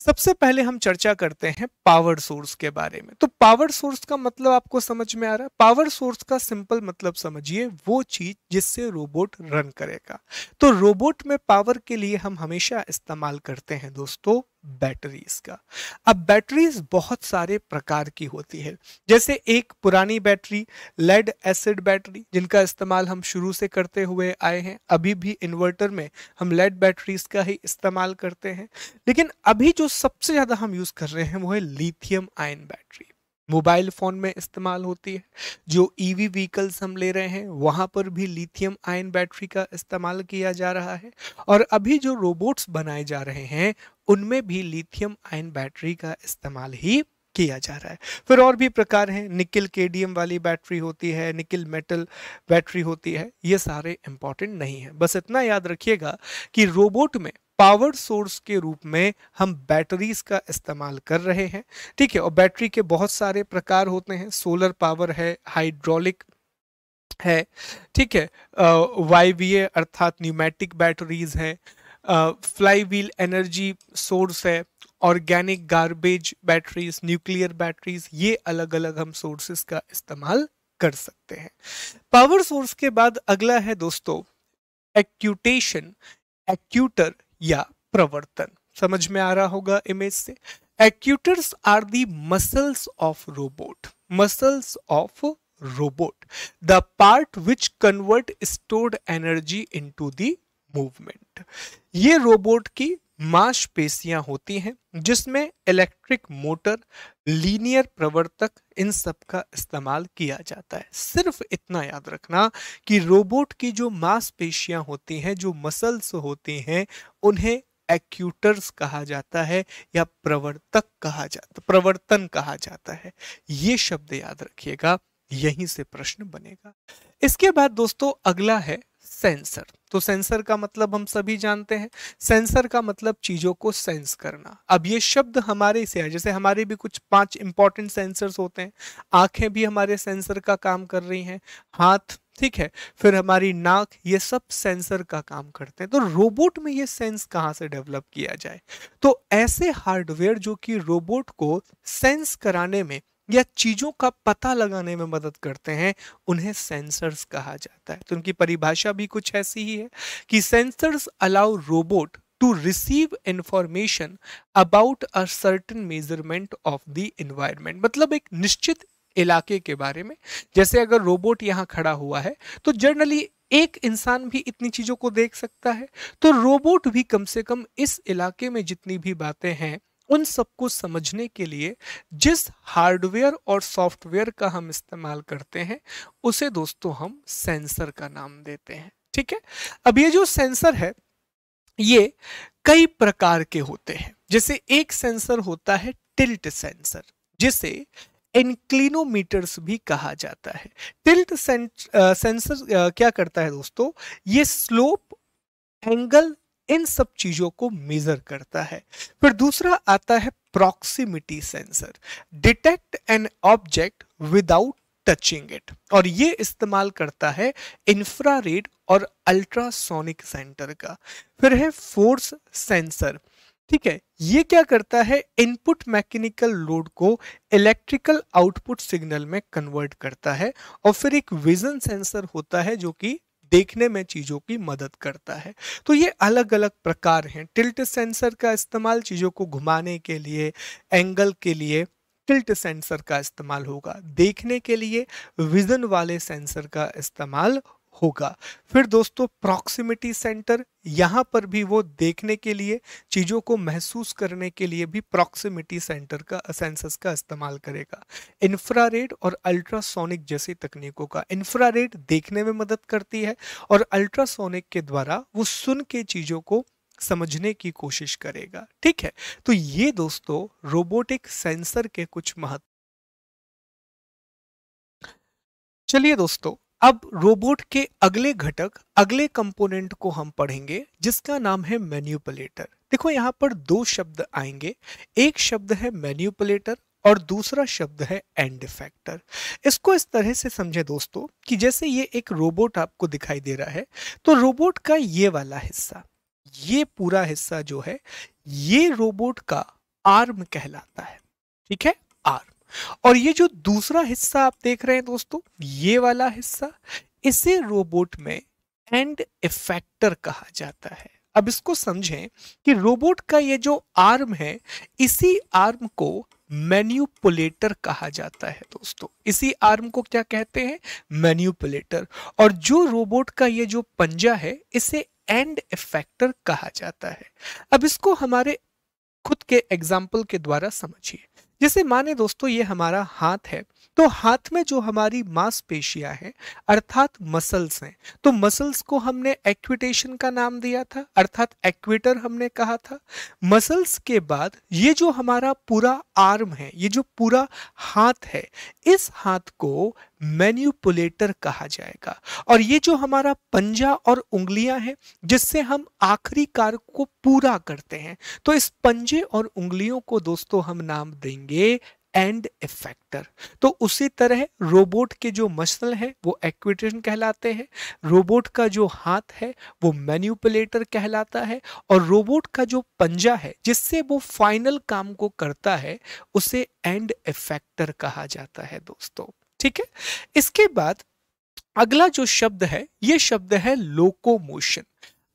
सबसे पहले हम चर्चा करते हैं पावर सोर्स के बारे में तो पावर सोर्स का मतलब आपको समझ में आ रहा है पावर सोर्स का सिंपल मतलब समझिए वो चीज जिससे रोबोट रन करेगा तो रोबोट में पावर के लिए हम हमेशा इस्तेमाल करते हैं दोस्तों बैटरीज का अब बैटरीज बहुत सारे प्रकार की होती है जैसे एक पुरानी बैटरी लेड एसिड बैटरी जिनका इस्तेमाल हम शुरू से करते हुए आए हैं अभी भी इन्वर्टर में हम लेड बैटरीज का ही इस्तेमाल करते हैं लेकिन अभी जो सबसे ज़्यादा हम यूज़ कर रहे हैं वो है lithium ion battery mobile phone में इस्तेमाल होती है जो ईवी e व्हीकल्स हम ले रहे हैं वहाँ पर भी लिथियम आयन बैटरी का इस्तेमाल किया जा रहा है और अभी जो रोबोट्स बनाए जा रहे हैं उनमें भी लिथियम आयन बैटरी का इस्तेमाल ही किया जा रहा है फिर और भी प्रकार हैं निकिल केडीएम वाली बैटरी होती है निकिल मेटल बैटरी होती है ये सारे इम्पॉर्टेंट नहीं है बस इतना याद रखिएगा कि रोबोट में पावर सोर्स के रूप में हम बैटरीज का इस्तेमाल कर रहे हैं ठीक है और बैटरी के बहुत सारे प्रकार होते हैं सोलर पावर है हाइड्रोलिक है ठीक है वाई वी ए अर्थात न्यूमेटिक बैटरीज हैं फ्लाई व्हील एनर्जी सोर्स है organic garbage batteries nuclear batteries ये अलग अलग हम सोर्सेस का इस्तेमाल कर सकते हैं पावर सोर्स के बाद अगला है दोस्तों एक्यूटेशन एक्यूटर या प्रवर्तन समझ में आ रहा होगा इमेज से actuators are the muscles of robot muscles of robot the part which convert stored energy into the movement ये रोबोट की मांसपेशियां होती हैं जिसमें इलेक्ट्रिक मोटर लीनियर प्रवर्तक इन सब का इस्तेमाल किया जाता है सिर्फ इतना याद रखना कि रोबोट की जो मांसपेशियां होती हैं जो मसल्स होते हैं उन्हें एक्यूटर्स कहा जाता है या प्रवर्तक कहा जाता प्रवर्तन कहा जाता है ये शब्द याद रखिएगा यहीं से प्रश्न बनेगा इसके बाद दोस्तों अगला है सेंसर तो सेंसर का मतलब हम सभी जानते हैं सेंसर का मतलब चीज़ों को सेंस करना अब ये शब्द हमारे से है जैसे हमारे भी कुछ पांच इंपॉर्टेंट सेंसर्स होते हैं आंखें भी हमारे सेंसर का काम कर रही हैं हाथ ठीक है फिर हमारी नाक ये सब सेंसर का काम करते हैं तो रोबोट में ये सेंस कहाँ से डेवलप किया जाए तो ऐसे हार्डवेयर जो कि रोबोट को सेंस कराने में या चीज़ों का पता लगाने में मदद करते हैं उन्हें सेंसर्स कहा जाता है तो उनकी परिभाषा भी कुछ ऐसी ही है कि sensors allow robot to receive information about a certain measurement of the environment मतलब एक निश्चित इलाके के बारे में जैसे अगर रोबोट यहाँ खड़ा हुआ है तो जनरली एक इंसान भी इतनी चीज़ों को देख सकता है तो रोबोट भी कम से कम इस इलाके में जितनी भी बातें हैं उन सबको समझने के लिए जिस हार्डवेयर और सॉफ्टवेयर का हम इस्तेमाल करते हैं उसे दोस्तों हम सेंसर का नाम देते हैं ठीक है अब ये जो सेंसर है ये कई प्रकार के होते हैं जैसे एक सेंसर होता है टिल्ट सेंसर जिसे इनक्लिनोमीटर्स भी कहा जाता है टिल्ट सेंसर क्या करता है दोस्तों ये स्लोप एंगल इन सब चीजों को मेजर करता है फिर दूसरा आता है proximity sensor detect an object without touching it और ये इस्तेमाल करता है इंफ्रा रेड और अल्ट्रासोनिक सेंटर का फिर है फोर्स सेंसर ठीक है ये क्या करता है इनपुट मैकेनिकल लोड को इलेक्ट्रिकल आउटपुट सिग्नल में कन्वर्ट करता है और फिर एक विजन सेंसर होता है जो कि देखने में चीज़ों की मदद करता है तो ये अलग अलग प्रकार हैं टिल्ट सेंसर का इस्तेमाल चीज़ों को घुमाने के लिए एंगल के लिए टिल्ट सेंसर का इस्तेमाल होगा देखने के लिए विजन वाले सेंसर का इस्तेमाल होगा फिर दोस्तों प्रॉक्सिमिटी सेंटर यहाँ पर भी वो देखने के लिए चीज़ों को महसूस करने के लिए भी प्रॉक्सिमिटी सेंटर का सेंसस का इस्तेमाल करेगा इंफ्रारेड और अल्ट्रासोनिक जैसी तकनीकों का इंफ्रारेड देखने में मदद करती है और अल्ट्रासोनिक के द्वारा वो सुन के चीज़ों को समझने की कोशिश करेगा ठीक है तो ये दोस्तों रोबोटिक सेंसर के कुछ महत्व चलिए दोस्तों अब रोबोट के अगले घटक अगले कंपोनेंट को हम पढ़ेंगे जिसका नाम है मैन्यूपलेटर देखो यहाँ पर दो शब्द आएंगे एक शब्द है मैन्यूपलेटर और दूसरा शब्द है एंड फैक्टर इसको इस तरह से समझे दोस्तों कि जैसे ये एक रोबोट आपको दिखाई दे रहा है तो रोबोट का ये वाला हिस्सा ये पूरा हिस्सा जो है ये रोबोट का आर्म कहलाता है ठीक है आर्म और ये जो दूसरा हिस्सा आप देख रहे हैं दोस्तों ये वाला हिस्सा इसे रोबोट में एंड इफेक्टर कहा जाता है अब इसको समझें कि रोबोट का ये जो आर्म है इसी आर्म को मैन्यूपुलेटर कहा जाता है दोस्तों इसी आर्म को क्या कहते हैं मैन्यूपुलेटर और जो रोबोट का ये जो पंजा है इसे एंड इफेक्टर कहा जाता है अब इसको हमारे खुद के एग्जाम्पल के द्वारा समझिए जैसे माने दोस्तों ये हमारा हाथ है तो हाथ में जो हमारी मांसपेशियां हैं अर्थात मसल्स हैं तो मसल्स को हमने एक्विटेशन का नाम दिया था अर्थात एक्विटर हमने कहा था मसल्स के बाद ये जो हमारा पूरा आर्म है ये जो पूरा हाथ है इस हाथ को मैन्यूपुलेटर कहा जाएगा और ये जो हमारा पंजा और उंगलियां हैं जिससे हम आखिरी कार्य को पूरा करते हैं तो इस पंजे और उंगलियों को दोस्तों हम नाम देंगे एंड इफेक्टर तो उसी तरह रोबोट के जो मसल हैं वो एक्विटेशन कहलाते हैं रोबोट का जो हाथ है वो मैन्यूपुलेटर कहलाता है और रोबोट का जो पंजा है जिससे वो फाइनल काम को करता है उसे एंड इफेक्टर कहा जाता है दोस्तों ठीक है इसके बाद अगला जो शब्द है ये शब्द है लोकोमोशन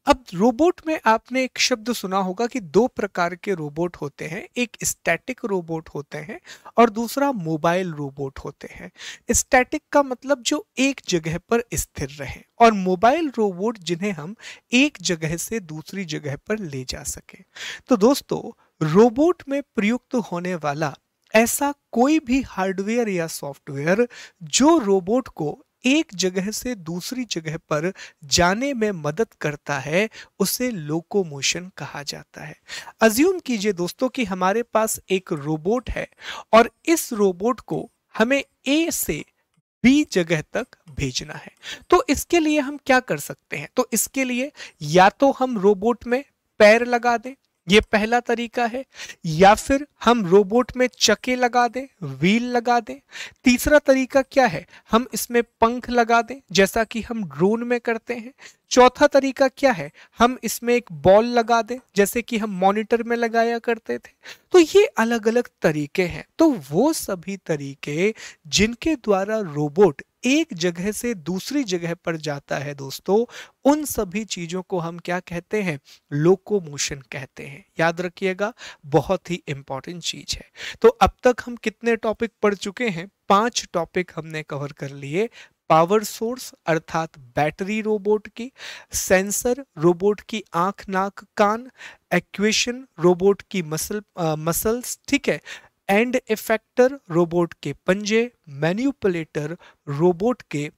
अब रोबोट में आपने एक शब्द सुना होगा कि दो प्रकार के रोबोट होते हैं एक स्टैटिक रोबोट होते हैं और दूसरा मोबाइल रोबोट होते हैं स्टैटिक का मतलब जो एक जगह पर स्थिर रहे और मोबाइल रोबोट जिन्हें हम एक जगह से दूसरी जगह पर ले जा सके तो दोस्तों रोबोट में प्रयुक्त होने वाला ऐसा कोई भी हार्डवेयर या सॉफ्टवेयर जो रोबोट को एक जगह से दूसरी जगह पर जाने में मदद करता है उसे लोकोमोशन कहा जाता है अज्यूम कीजिए दोस्तों कि हमारे पास एक रोबोट है और इस रोबोट को हमें ए से बी जगह तक भेजना है तो इसके लिए हम क्या कर सकते हैं तो इसके लिए या तो हम रोबोट में पैर लगा दें ये पहला तरीका है या फिर हम रोबोट में चके लगा दें व्हील लगा दें तीसरा तरीका क्या है हम इसमें पंख लगा दें जैसा कि हम ड्रोन में करते हैं चौथा तरीका क्या है हम इसमें एक बॉल लगा दें जैसे कि हम मॉनिटर में लगाया करते थे तो ये अलग अलग तरीके हैं तो वो सभी तरीके जिनके द्वारा रोबोट एक जगह से दूसरी जगह पर जाता है दोस्तों उन सभी चीज़ों को हम क्या कहते हैं लोकोमोशन कहते हैं याद रखिएगा बहुत ही इंपॉर्टेंट चीज़ है तो अब तक हम कितने टॉपिक पढ़ चुके हैं पांच टॉपिक हमने कवर कर लिए पावर सोर्स अर्थात बैटरी रोबोट की सेंसर रोबोट की आंख नाक कान एक्वेशन रोबोट की मसल मसल्स ठीक है एंड इफेक्टर रोबोट के पंजे मैन्यूपुलेटर रोबोट के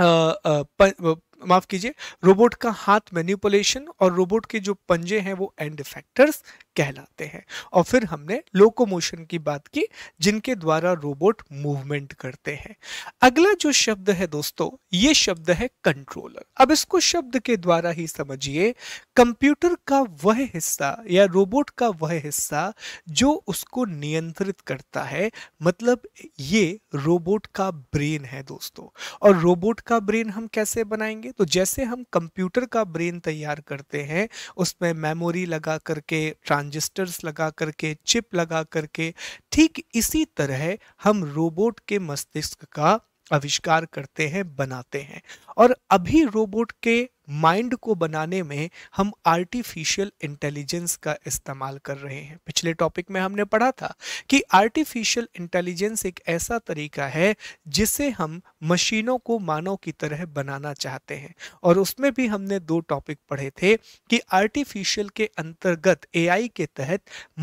आ, आ, प, माफ कीजिए रोबोट का हाथ मैन्यूपुलेशन और रोबोट के जो पंजे हैं वो एंड इफेक्टर्स कहलाते हैं और फिर हमने लोकोमोशन की बात की जिनके द्वारा रोबोट मूवमेंट करते हैं अगला जो शब्द है दोस्तों ये शब्द है कंट्रोलर अब इसको शब्द के द्वारा ही समझिए कंप्यूटर का वह हिस्सा या रोबोट का वह हिस्सा जो उसको नियंत्रित करता है मतलब ये रोबोट का ब्रेन है दोस्तों और रोबोट का ब्रेन हम कैसे बनाएंगे तो जैसे हम कंप्यूटर का ब्रेन तैयार करते हैं उसमें मेमोरी लगा करके ट्रांजिस्टर्स लगा करके चिप लगा करके ठीक इसी तरह हम रोबोट के मस्तिष्क का आविष्कार करते हैं बनाते हैं और अभी रोबोट के माइंड को बनाने में हम आर्टिफिशियल इंटेलिजेंस का इस्तेमाल कर रहे हैं पिछले टॉपिक में हमने पढ़ा था कि आर्टिफिशियल इंटेलिजेंस एक ऐसा तरीका है जिसे हम मशीनों को मानव की तरह बनाना चाहते हैं और उसमें भी हमने दो टॉपिक पढ़े थे कि आर्टिफिशियल के अंतर्गत ए के तहत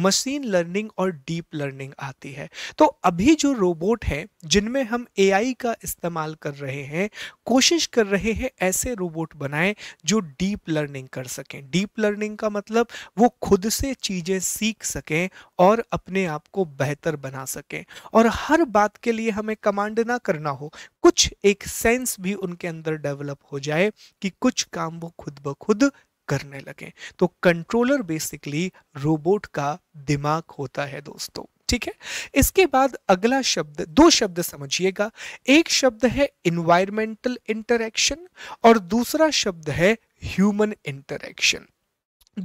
मशीन लर्निंग और डीप लर्निंग आती है तो अभी जो रोबोट हैं जिनमें हम ए का इस्तेमाल कर रहे हैं कोशिश कर रहे हैं ऐसे रोबोट बनाएं जो डीप लर्निंग कर सकें डीप लर्निंग का मतलब वो खुद से चीज़ें सीख सकें और अपने आप को बेहतर बना सकें और हर बात के लिए हमें कमांड ना करना हो कुछ एक सेंस भी उनके अंदर डेवलप हो जाए कि कुछ काम वो खुद ब खुद करने लगे तो कंट्रोलर बेसिकली रोबोट का दिमाग होता है दोस्तों ठीक है इसके बाद अगला शब्द दो शब्द समझिएगा एक शब्द है इन्वायरमेंटल इंटरेक्शन और दूसरा शब्द है ह्यूमन इंटरेक्शन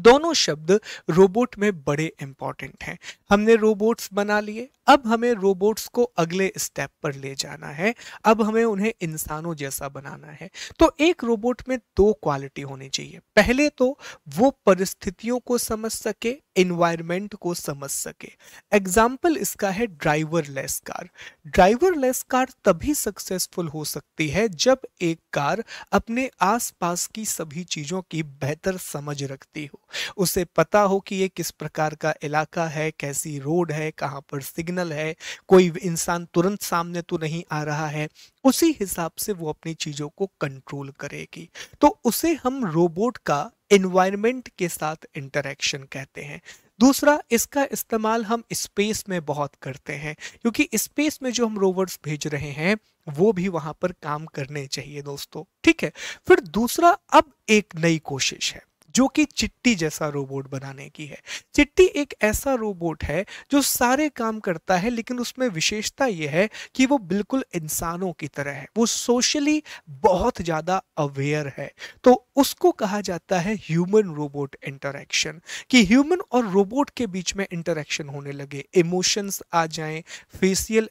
दोनों शब्द रोबोट में बड़े इंपॉर्टेंट हैं हमने रोबोट्स बना लिए अब हमें रोबोट्स को अगले स्टेप पर ले जाना है अब हमें उन्हें इंसानों जैसा बनाना है तो एक रोबोट में दो क्वालिटी होनी चाहिए पहले तो वो परिस्थितियों को समझ सके इन्वायरमेंट को समझ सके एग्जाम्पल इसका है driverless car driverless car तभी सक्सेसफुल हो सकती है जब एक कार अपने आसपास की सभी चीज़ों की बेहतर समझ रखती हो उसे पता हो कि ये किस प्रकार का इलाका है कैसी रोड है कहाँ पर सिग्नल है कोई इंसान तुरंत सामने तो नहीं आ रहा है उसी हिसाब से वो अपनी चीज़ों को कंट्रोल करेगी तो उसे हम रोबोट का एनवायरमेंट के साथ इंटरेक्शन कहते हैं दूसरा इसका इस्तेमाल हम स्पेस में बहुत करते हैं क्योंकि स्पेस में जो हम रोवर्स भेज रहे हैं वो भी वहां पर काम करने चाहिए दोस्तों ठीक है फिर दूसरा अब एक नई कोशिश है जो कि चिट्टी जैसा रोबोट बनाने की है चिट्टी एक ऐसा रोबोट है जो सारे काम करता है लेकिन उसमें विशेषता यह है कि वो बिल्कुल इंसानों की तरह है वो सोशली बहुत ज़्यादा अवेयर है तो उसको कहा जाता है ह्यूमन रोबोट इंटरेक्शन कि ह्यूमन और रोबोट के बीच में इंटरेक्शन होने लगे इमोशंस आ जाएं फेसियल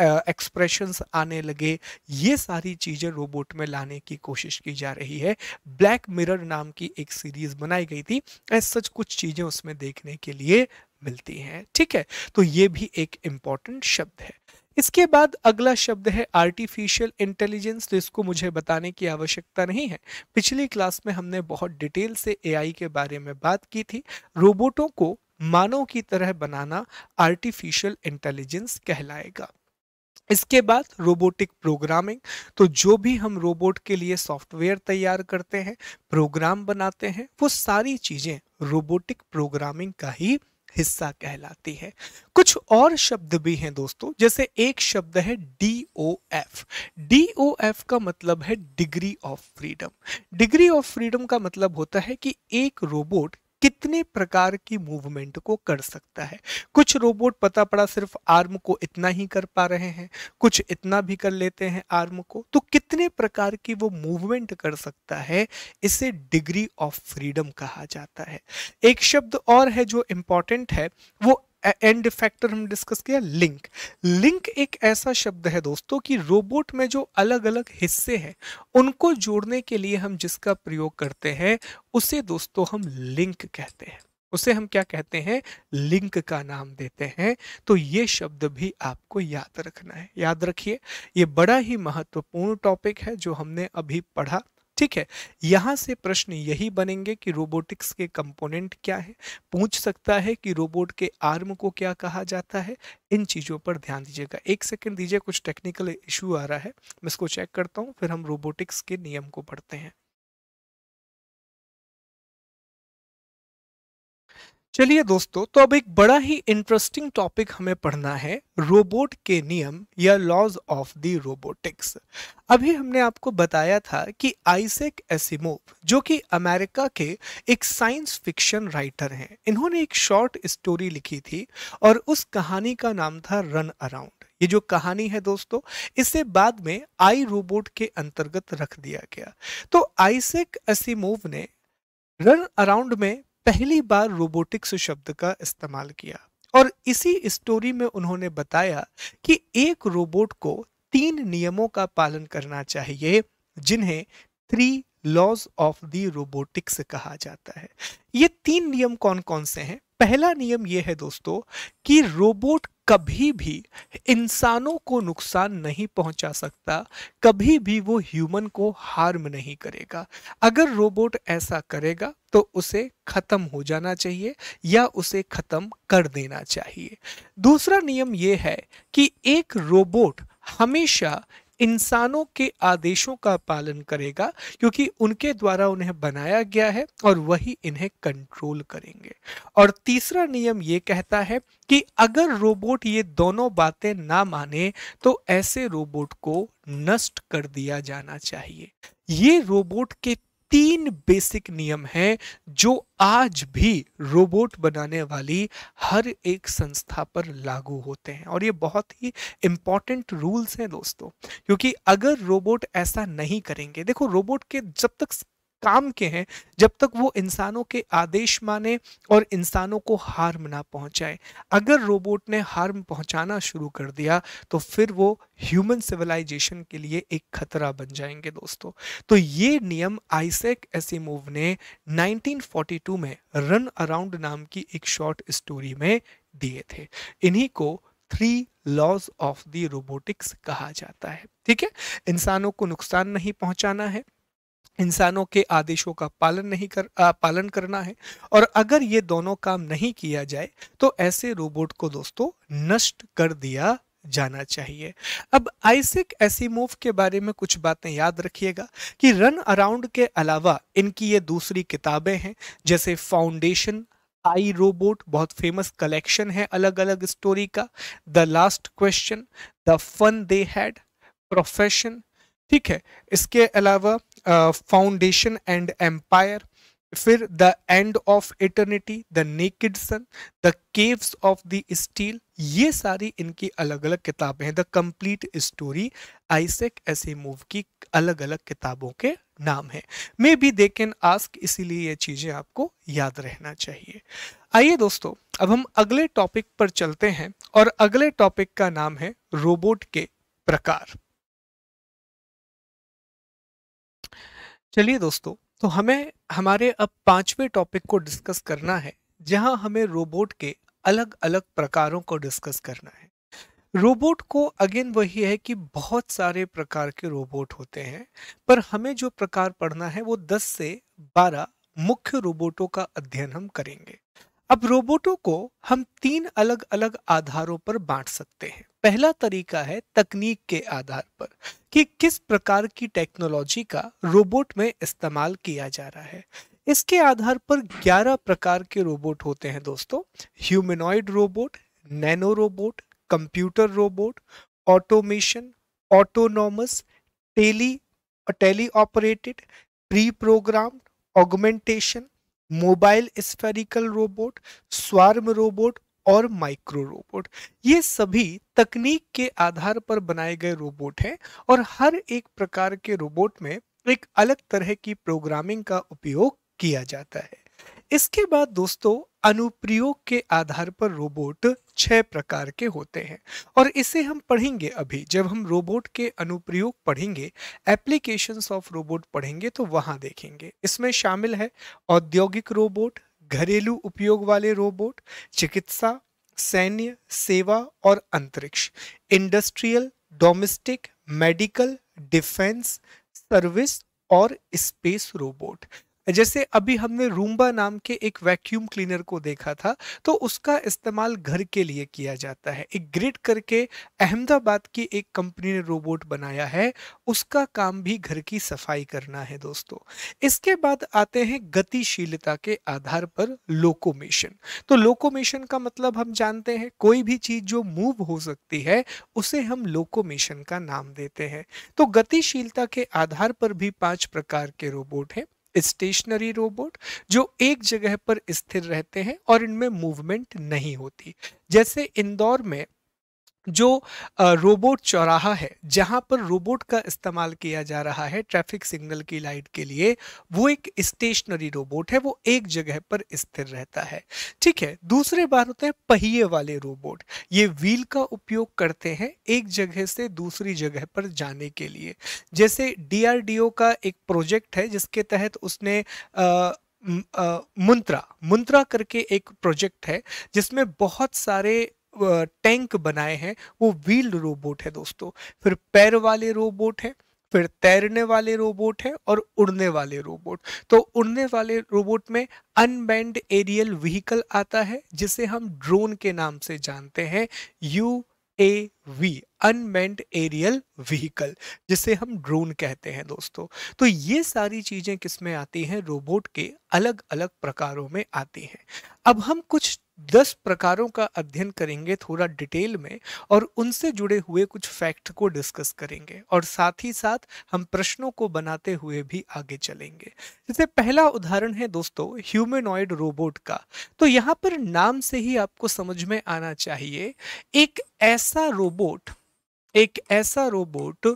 एक्सप्रेशंस आने लगे ये सारी चीज़ें रोबोट में लाने की कोशिश की जा रही है ब्लैक मिरर नाम की एक सीरीज बनाई गई थी एज सच कुछ चीज़ें उसमें देखने के लिए मिलती हैं ठीक है तो ये भी एक इम्पॉर्टेंट शब्द है इसके बाद अगला शब्द है आर्टिफिशियल इंटेलिजेंस तो इसको मुझे बताने की आवश्यकता नहीं है पिछली क्लास में हमने बहुत डिटेल से एआई के बारे में बात की थी रोबोटों को मानव की तरह बनाना आर्टिफिशियल इंटेलिजेंस कहलाएगा इसके बाद रोबोटिक प्रोग्रामिंग तो जो भी हम रोबोट के लिए सॉफ्टवेयर तैयार करते हैं प्रोग्राम बनाते हैं वो सारी चीजें रोबोटिक प्रोग्रामिंग का ही हिस्सा कहलाती है कुछ और शब्द भी हैं दोस्तों जैसे एक शब्द है D O F D O F का मतलब है degree of freedom degree of freedom का मतलब होता है कि एक रोबोट कितने प्रकार की मूवमेंट को कर सकता है कुछ रोबोट पता पड़ा सिर्फ आर्म को इतना ही कर पा रहे हैं कुछ इतना भी कर लेते हैं आर्म को तो कितने प्रकार की वो मूवमेंट कर सकता है इसे डिग्री ऑफ फ्रीडम कहा जाता है एक शब्द और है जो इम्पॉर्टेंट है वो एंड फैक्टर हम डिस्कस किया लिंक लिंक एक ऐसा शब्द है दोस्तों कि रोबोट में जो अलग अलग हिस्से हैं उनको जोड़ने के लिए हम जिसका प्रयोग करते हैं उसे दोस्तों हम लिंक कहते हैं उसे हम क्या कहते हैं लिंक का नाम देते हैं तो ये शब्द भी आपको याद रखना है याद रखिए ये बड़ा ही महत्वपूर्ण टॉपिक है जो हमने अभी पढ़ा ठीक है यहाँ से प्रश्न यही बनेंगे कि रोबोटिक्स के कंपोनेंट क्या है पूछ सकता है कि रोबोट के आर्म को क्या कहा जाता है इन चीज़ों पर ध्यान दीजिएगा एक सेकंड दीजिए कुछ टेक्निकल इशू आ रहा है मैं इसको चेक करता हूँ फिर हम रोबोटिक्स के नियम को पढ़ते हैं चलिए दोस्तों तो अब एक बड़ा ही इंटरेस्टिंग टॉपिक हमें पढ़ना है रोबोट के नियम या लॉज ऑफ द रोबोटिक्स अभी हमने आपको बताया था कि आइसेक एसिमोव जो कि अमेरिका के एक साइंस फिक्शन राइटर हैं इन्होंने एक शॉर्ट स्टोरी लिखी थी और उस कहानी का नाम था रन अराउंड ये जो कहानी है दोस्तों इसे बाद में आई रोबोट के अंतर्गत रख दिया गया तो आइसेक एसिमोव ने रन अराउंड में पहली बार रोबोटिक्स शब्द का इस्तेमाल किया और इसी स्टोरी में उन्होंने बताया कि एक रोबोट को तीन नियमों का पालन करना चाहिए जिन्हें three laws of the robotics कहा जाता है ये तीन नियम कौन कौन से हैं पहला नियम ये है दोस्तों कि रोबोट कभी भी इंसानों को नुकसान नहीं पहुंचा सकता कभी भी वो ह्यूमन को हार्म नहीं करेगा अगर रोबोट ऐसा करेगा तो उसे खत्म हो जाना चाहिए या उसे खत्म कर देना चाहिए दूसरा नियम ये है कि एक रोबोट हमेशा इंसानों के आदेशों का पालन करेगा क्योंकि उनके द्वारा उन्हें बनाया गया है और वही इन्हें कंट्रोल करेंगे और तीसरा नियम ये कहता है कि अगर रोबोट ये दोनों बातें ना माने तो ऐसे रोबोट को नष्ट कर दिया जाना चाहिए ये रोबोट के तीन बेसिक नियम हैं जो आज भी रोबोट बनाने वाली हर एक संस्था पर लागू होते हैं और ये बहुत ही इम्पॉर्टेंट रूल्स हैं दोस्तों क्योंकि अगर रोबोट ऐसा नहीं करेंगे देखो रोबोट के जब तक काम के हैं जब तक वो इंसानों के आदेश माने और इंसानों को हार्म ना पहुंचाए अगर रोबोट ने हार्म पहुंचाना शुरू कर दिया तो फिर वो ह्यूमन सिविलाइजेशन के लिए एक खतरा बन जाएंगे दोस्तों तो ये नियम आइसेक एसिमोव ने 1942 में रन अराउंड नाम की एक शॉर्ट स्टोरी में दिए थे इन्हीं को three laws of the robotics कहा जाता है ठीक है इंसानों को नुकसान नहीं पहुंचाना है इंसानों के आदेशों का पालन नहीं कर आ, पालन करना है और अगर ये दोनों काम नहीं किया जाए तो ऐसे रोबोट को दोस्तों नष्ट कर दिया जाना चाहिए अब आइसिक मूव के बारे में कुछ बातें याद रखिएगा कि रन अराउंड के अलावा इनकी ये दूसरी किताबें हैं जैसे फाउंडेशन आई रोबोट बहुत फेमस कलेक्शन है अलग अलग स्टोरी का The Last Question The Fun They Had Profession ठीक है इसके अलावा फाउंडेशन एंड एम्पायर फिर The End of Eternity The Naked Sun The Caves of the Steel ये सारी इनकी अलग अलग किताबें हैं The Complete Story Isaac Asimov की अलग अलग किताबों के नाम है maybe they can ask इसीलिए ये चीज़ें आपको याद रहना चाहिए आइए दोस्तों अब हम अगले टॉपिक पर चलते हैं और अगले टॉपिक का नाम है रोबोट के प्रकार चलिए दोस्तों तो हमें हमारे अब पांचवें टॉपिक को डिस्कस करना है जहां हमें रोबोट के अलग अलग प्रकारों को डिस्कस करना है रोबोट को अगेन वही है कि बहुत सारे प्रकार के रोबोट होते हैं पर हमें जो प्रकार पढ़ना है वो 10 से 12 मुख्य रोबोटों का अध्ययन हम करेंगे अब रोबोटों को हम तीन अलग अलग आधारों पर बांट सकते हैं पहला तरीका है तकनीक के आधार पर कि किस प्रकार की टेक्नोलॉजी का रोबोट में इस्तेमाल किया जा रहा है इसके आधार पर 11 प्रकार के रोबोट होते हैं दोस्तों humanoid robot nano robot computer robot automation autonomous tele teleoperated pre program augmentation mobile spherical robot swarm robot और माइक्रो रोबोट ये सभी तकनीक के आधार पर बनाए गए रोबोट हैं और हर एक प्रकार के रोबोट में एक अलग तरह की प्रोग्रामिंग का उपयोग किया जाता है इसके बाद दोस्तों अनुप्रयोग के आधार पर रोबोट छह प्रकार के होते हैं और इसे हम पढ़ेंगे अभी जब हम रोबोट के अनुप्रयोग पढ़ेंगे एप्लीकेशंस ऑफ रोबोट पढ़ेंगे तो वहां देखेंगे इसमें शामिल है औद्योगिक रोबोट घरेलू उपयोग वाले रोबोट चिकित्सा सैन्य सेवा और अंतरिक्ष industrial domestic medical defence service और स्पेस रोबोट जैसे अभी हमने रूम्बा नाम के एक वैक्यूम क्लीनर को देखा था तो उसका इस्तेमाल घर के लिए किया जाता है एक ग्रिड करके अहमदाबाद की एक कंपनी ने रोबोट बनाया है उसका काम भी घर की सफाई करना है दोस्तों इसके बाद आते हैं गतिशीलता के आधार पर लोकोमेशन तो लोकोमेशन का मतलब हम जानते हैं कोई भी चीज जो मूव हो सकती है उसे हम लोकोमेशन का नाम देते हैं तो गतिशीलता के आधार पर भी पांच प्रकार के रोबोट हैं स्टेशनरी रोबोट जो एक जगह पर स्थिर रहते हैं और इनमें मूवमेंट नहीं होती जैसे इंदौर में जो रोबोट चौराहा है जहां पर रोबोट का इस्तेमाल किया जा रहा है ट्रैफिक सिग्नल की लाइट के लिए वो एक स्टेशनरी रोबोट है वो एक जगह पर स्थिर रहता है ठीक है दूसरे बार होते हैं पहिए वाले रोबोट ये व्हील का उपयोग करते हैं एक जगह से दूसरी जगह पर जाने के लिए जैसे डी का एक प्रोजेक्ट है जिसके तहत उसने आ, मुंत्रा मुंत्रा करके एक प्रोजेक्ट है जिसमें बहुत सारे टैंक बनाए हैं वो व्हील रोबोट है दोस्तों फिर पैर वाले रोबोट हैं फिर तैरने वाले रोबोट है और उड़ने वाले रोबोट तो उड़ने वाले रोबोट में अनबैंड एरियल व्हीकल आता है जिसे हम ड्रोन के नाम से जानते हैं U A V unmanned aerial vehicle जिसे हम ड्रोन कहते हैं दोस्तों तो ये सारी चीज़ें किसमें आती हैं रोबोट के अलग अलग प्रकारों में आती हैं अब हम कुछ दस प्रकारों का अध्ययन करेंगे थोड़ा डिटेल में और उनसे जुड़े हुए कुछ फैक्ट को डिस्कस करेंगे और साथ ही साथ हम प्रश्नों को बनाते हुए भी आगे चलेंगे जैसे पहला उदाहरण है दोस्तों ह्यूमेनॉइड रोबोट का तो यहाँ पर नाम से ही आपको समझ में आना चाहिए एक ऐसा रोबोट एक ऐसा रोबोट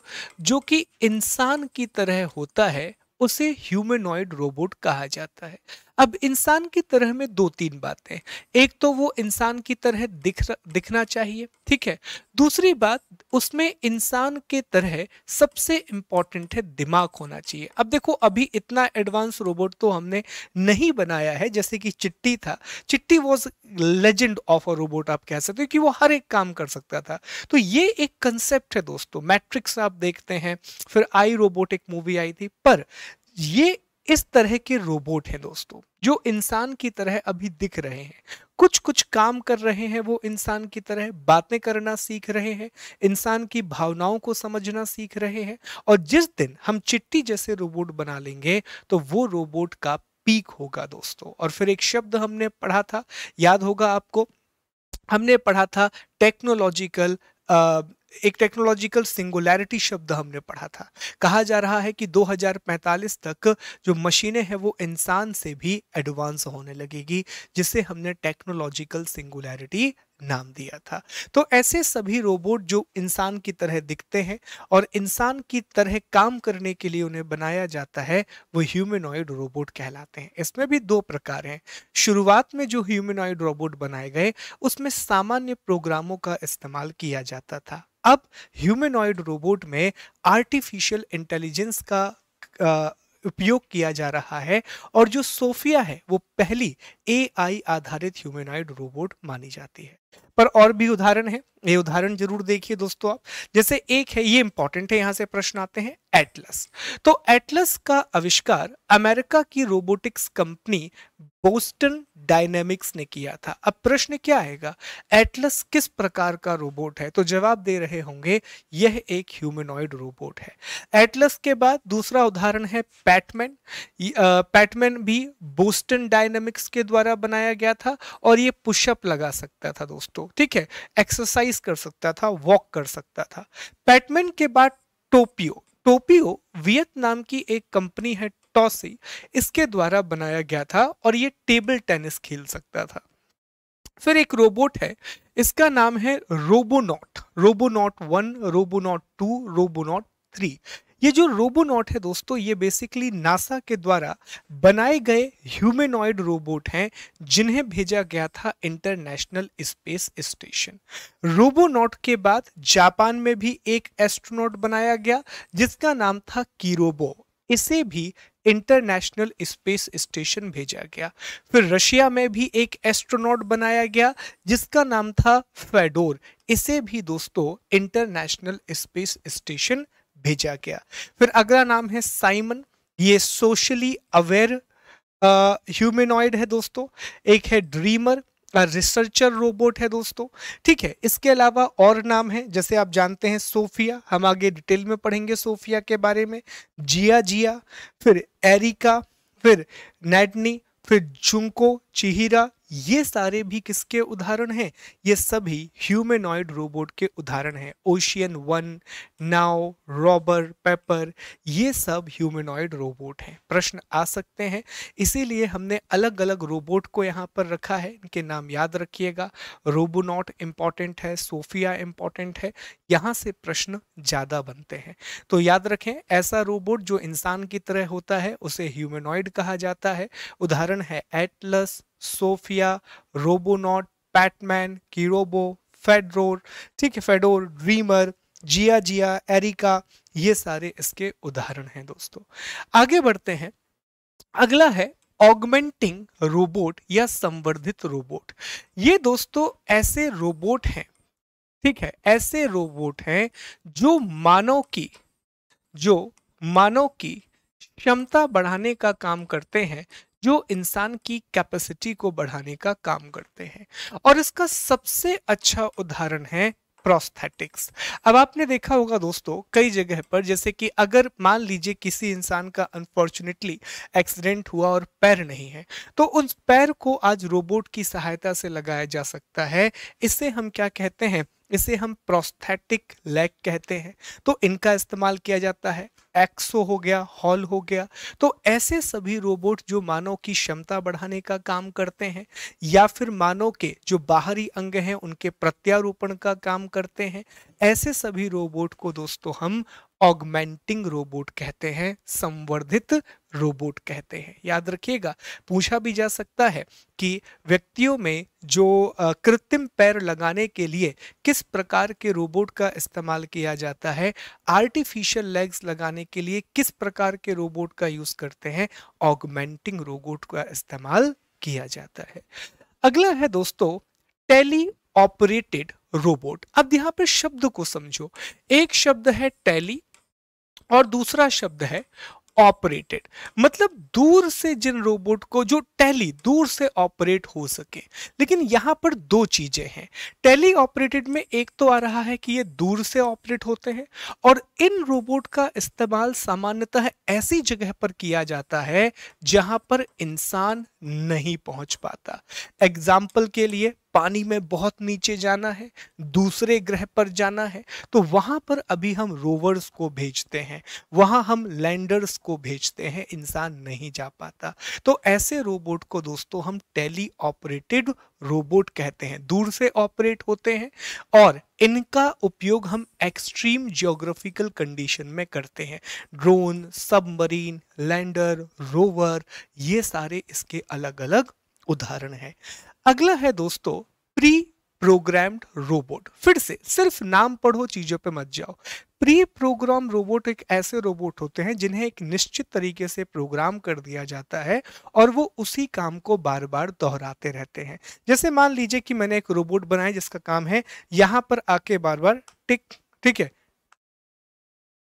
जो कि इंसान की तरह होता है उसे ह्यूमेनॉइड रोबोट कहा जाता है अब इंसान की तरह में दो तीन बातें एक तो वो इंसान की तरह दिख दिखना चाहिए ठीक है दूसरी बात उसमें इंसान के तरह सबसे इंपॉर्टेंट है दिमाग होना चाहिए अब देखो अभी इतना एडवांस रोबोट तो हमने नहीं बनाया है जैसे कि चिट्टी था Chitti was legend of a robot आप कह सकते हो कि वो हर एक काम कर सकता था तो ये एक कंसेप्ट है दोस्तों मैट्रिक्स आप देखते हैं फिर आई रोबोट एक मूवी आई थी पर ये इस तरह के रोबोट हैं दोस्तों जो इंसान की तरह अभी दिख रहे हैं कुछ कुछ काम कर रहे हैं वो इंसान की तरह बातें करना सीख रहे हैं इंसान की भावनाओं को समझना सीख रहे हैं और जिस दिन हम चिट्टी जैसे रोबोट बना लेंगे तो वो रोबोट का पीक होगा दोस्तों और फिर एक शब्द हमने पढ़ा था याद होगा आपको हमने पढ़ा था टेक्नोलॉजिकल एक टेक्नोलॉजिकल सिंगुलैरिटी शब्द हमने पढ़ा था कहा जा रहा है कि 2045 तक जो मशीनें हैं वो इंसान से भी एडवांस होने लगेगी जिसे हमने टेक्नोलॉजिकल सिंगुलैरिटी नाम दिया था तो ऐसे सभी रोबोट जो इंसान की तरह दिखते हैं और इंसान की तरह काम करने के लिए उन्हें बनाया जाता है वो ह्यूमेनॉइड रोबोट कहलाते हैं इसमें भी दो प्रकार हैं शुरुआत में जो ह्यूमेनॉइड रोबोट बनाए गए उसमें सामान्य प्रोग्रामों का इस्तेमाल किया जाता था अब ह्यूमेनॉइड रोबोट में आर्टिफिशियल इंटेलिजेंस का आ, उपयोग किया जा रहा है और जो सोफिया है वो पहली एआई आधारित ह्यूमेनॉइड रोबोट मानी जाती है पर और भी उदाहरण है ये उदाहरण जरूर देखिए दोस्तों आप जैसे एक है ये इंपॉर्टेंट है यहाँ से प्रश्न आते हैं एटलस तो एटलस का आविष्कार अमेरिका की रोबोटिक्स कंपनी बोस्टन डायनेमिक्स ने किया था अब प्रश्न क्या आएगा एटलस किस प्रकार का रोबोट है तो जवाब दे रहे होंगे यह एक ह्यूमेनॉइड रोबोट है एटलस के बाद दूसरा उदाहरण है पैटमैन पैटमैन भी बोस्टन डायनेमिक्स के द्वारा बनाया गया था और ये पुशअप लगा सकता था दोस्तों दोस्तों ठीक है एक्सरसाइज कर सकता था वॉक कर सकता था पैटमैन के बाद टोपियो टोपियो वियतनाम की एक कंपनी है टॉसी इसके द्वारा बनाया गया था और ये टेबल टेनिस खेल सकता था फिर एक रोबोट है इसका नाम है Robonaut Robonaut one Robonaut two Robonaut three ये जो रोबोनॉट है दोस्तों ये बेसिकली नासा के द्वारा बनाए गए ह्यूमेनॉइड रोबोट हैं जिन्हें भेजा गया था इंटरनेशनल स्पेस स्टेशन रोबोनॉट के बाद जापान में भी एक एस्ट्रोनॉट बनाया गया जिसका नाम था कीरोबो इसे भी इंटरनेशनल स्पेस स्टेशन भेजा गया फिर रशिया में भी एक एस्ट्रोनॉट बनाया गया जिसका नाम था फेडोर इसे भी दोस्तों इंटरनेशनल स्पेस स्टेशन भेजा गया फिर अगला नाम है साइमन ये सोशली अवेयर ह्यूमेनॉइड है दोस्तों एक है ड्रीमर रिसर्चर रोबोट है दोस्तों ठीक है इसके अलावा और नाम है जैसे आप जानते हैं सोफिया हम आगे डिटेल में पढ़ेंगे सोफिया के बारे में जिया जिया फिर एरिका फिर नेडनी फिर जुंको चिहिरा ये सारे भी किसके उदाहरण हैं ये सभी ह्यूमेनॉइड रोबोट के उदाहरण हैं ओशियन वन नाव रॉबर पेपर ये सब ह्यूमेनॉइड रोबोट हैं प्रश्न आ सकते हैं इसीलिए हमने अलग अलग रोबोट को यहाँ पर रखा है इनके नाम याद रखिएगा रोबोनॉट इम्पॉर्टेंट है सोफिया इम्पॉर्टेंट है यहाँ से प्रश्न ज़्यादा बनते हैं तो याद रखें ऐसा रोबोट जो इंसान की तरह होता है उसे ह्यूमेनॉइड कहा जाता है उदाहरण है Atlas Sophia Robonaut Petman Kirobo Fedor ठीक है Fedor Dreamer Jia Jia Erica ये सारे इसके उदाहरण हैं दोस्तों आगे बढ़ते हैं अगला है ऑगमेंटिंग रोबोट या संवर्धित रोबोट ये दोस्तों ऐसे रोबोट हैं ठीक है ऐसे रोबोट हैं जो मानव की जो मानव की क्षमता बढ़ाने का काम करते हैं जो इंसान की कैपेसिटी को बढ़ाने का काम करते हैं और इसका सबसे अच्छा उदाहरण है प्रोस्थेटिक्स अब आपने देखा होगा दोस्तों कई जगह पर जैसे कि अगर मान लीजिए किसी इंसान का अनफॉर्चुनेटली एक्सीडेंट हुआ और पैर नहीं है तो उस पैर को आज रोबोट की सहायता से लगाया जा सकता है इसे हम क्या कहते हैं इसे हम प्रोस्थेटिक लेग कहते हैं तो इनका इस्तेमाल किया जाता है एक्सो हो गया हॉल हो गया तो ऐसे सभी रोबोट जो मानव की क्षमता बढ़ाने का काम करते हैं या फिर मानव के जो बाहरी अंग हैं उनके प्रत्यारोपण का काम करते हैं ऐसे सभी रोबोट को दोस्तों हम ऑगमेंटिंग रोबोट कहते हैं संवर्धित रोबोट कहते हैं याद रखिएगा पूछा भी जा सकता है कि व्यक्तियों में जो कृत्रिम पैर लगाने के लिए किस प्रकार के रोबोट का इस्तेमाल किया जाता है आर्टिफिशियल लेग्स लगाने के लिए किस प्रकार के रोबोट का यूज़ करते हैं ऑगमेंटिंग रोबोट का इस्तेमाल किया जाता है अगला है दोस्तों टेली ऑपरेटेड रोबोट अब यहाँ पर शब्द को समझो एक शब्द है टैली और दूसरा शब्द है ऑपरेटेड मतलब दूर से जिन रोबोट को जो टेली दूर से ऑपरेट हो सके लेकिन यहाँ पर दो चीजें हैं टेली ऑपरेटेड में एक तो आ रहा है कि ये दूर से ऑपरेट होते हैं और इन रोबोट का इस्तेमाल सामान्यतः ऐसी जगह पर किया जाता है जहां पर इंसान नहीं पहुंच पाता एग्जाम्पल के लिए पानी में बहुत नीचे जाना है दूसरे ग्रह पर जाना है तो वहाँ पर अभी हम रोवर्स को भेजते हैं वहाँ हम लैंडर्स को भेजते हैं इंसान नहीं जा पाता तो ऐसे रोबोट को दोस्तों हम टेली ऑपरेटेड रोबोट कहते हैं दूर से ऑपरेट होते हैं और इनका उपयोग हम एक्सट्रीम जियोग्राफिकल कंडीशन में करते हैं ड्रोन सबमरीन लैंडर रोवर ये सारे इसके अलग अलग उदाहरण हैं अगला है दोस्तों प्री प्रोग्राम्ड रोबोट फिर से सिर्फ नाम पढ़ो चीजों पे मत जाओ प्री प्रोग्राम रोबोट एक ऐसे रोबोट होते हैं जिन्हें एक निश्चित तरीके से प्रोग्राम कर दिया जाता है और वो उसी काम को बार बार दोहराते रहते हैं जैसे मान लीजिए कि मैंने एक रोबोट बनाया जिसका काम है यहाँ पर आके बार बार टिक ठीक है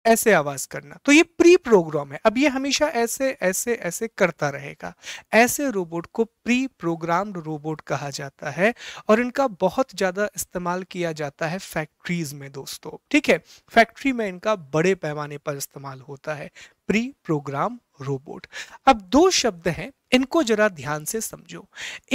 ऐसे आवाज करना तो ये प्री प्रोग्राम है अब ये हमेशा ऐसे ऐसे ऐसे करता रहेगा ऐसे रोबोट को प्री प्रोग्राम्ड रोबोट कहा जाता है और इनका बहुत ज़्यादा इस्तेमाल किया जाता है फैक्ट्रीज में दोस्तों ठीक है फैक्ट्री में इनका बड़े पैमाने पर इस्तेमाल होता है प्री प्रोग्राम रोबोट अब दो शब्द हैं इनको जरा ध्यान से समझो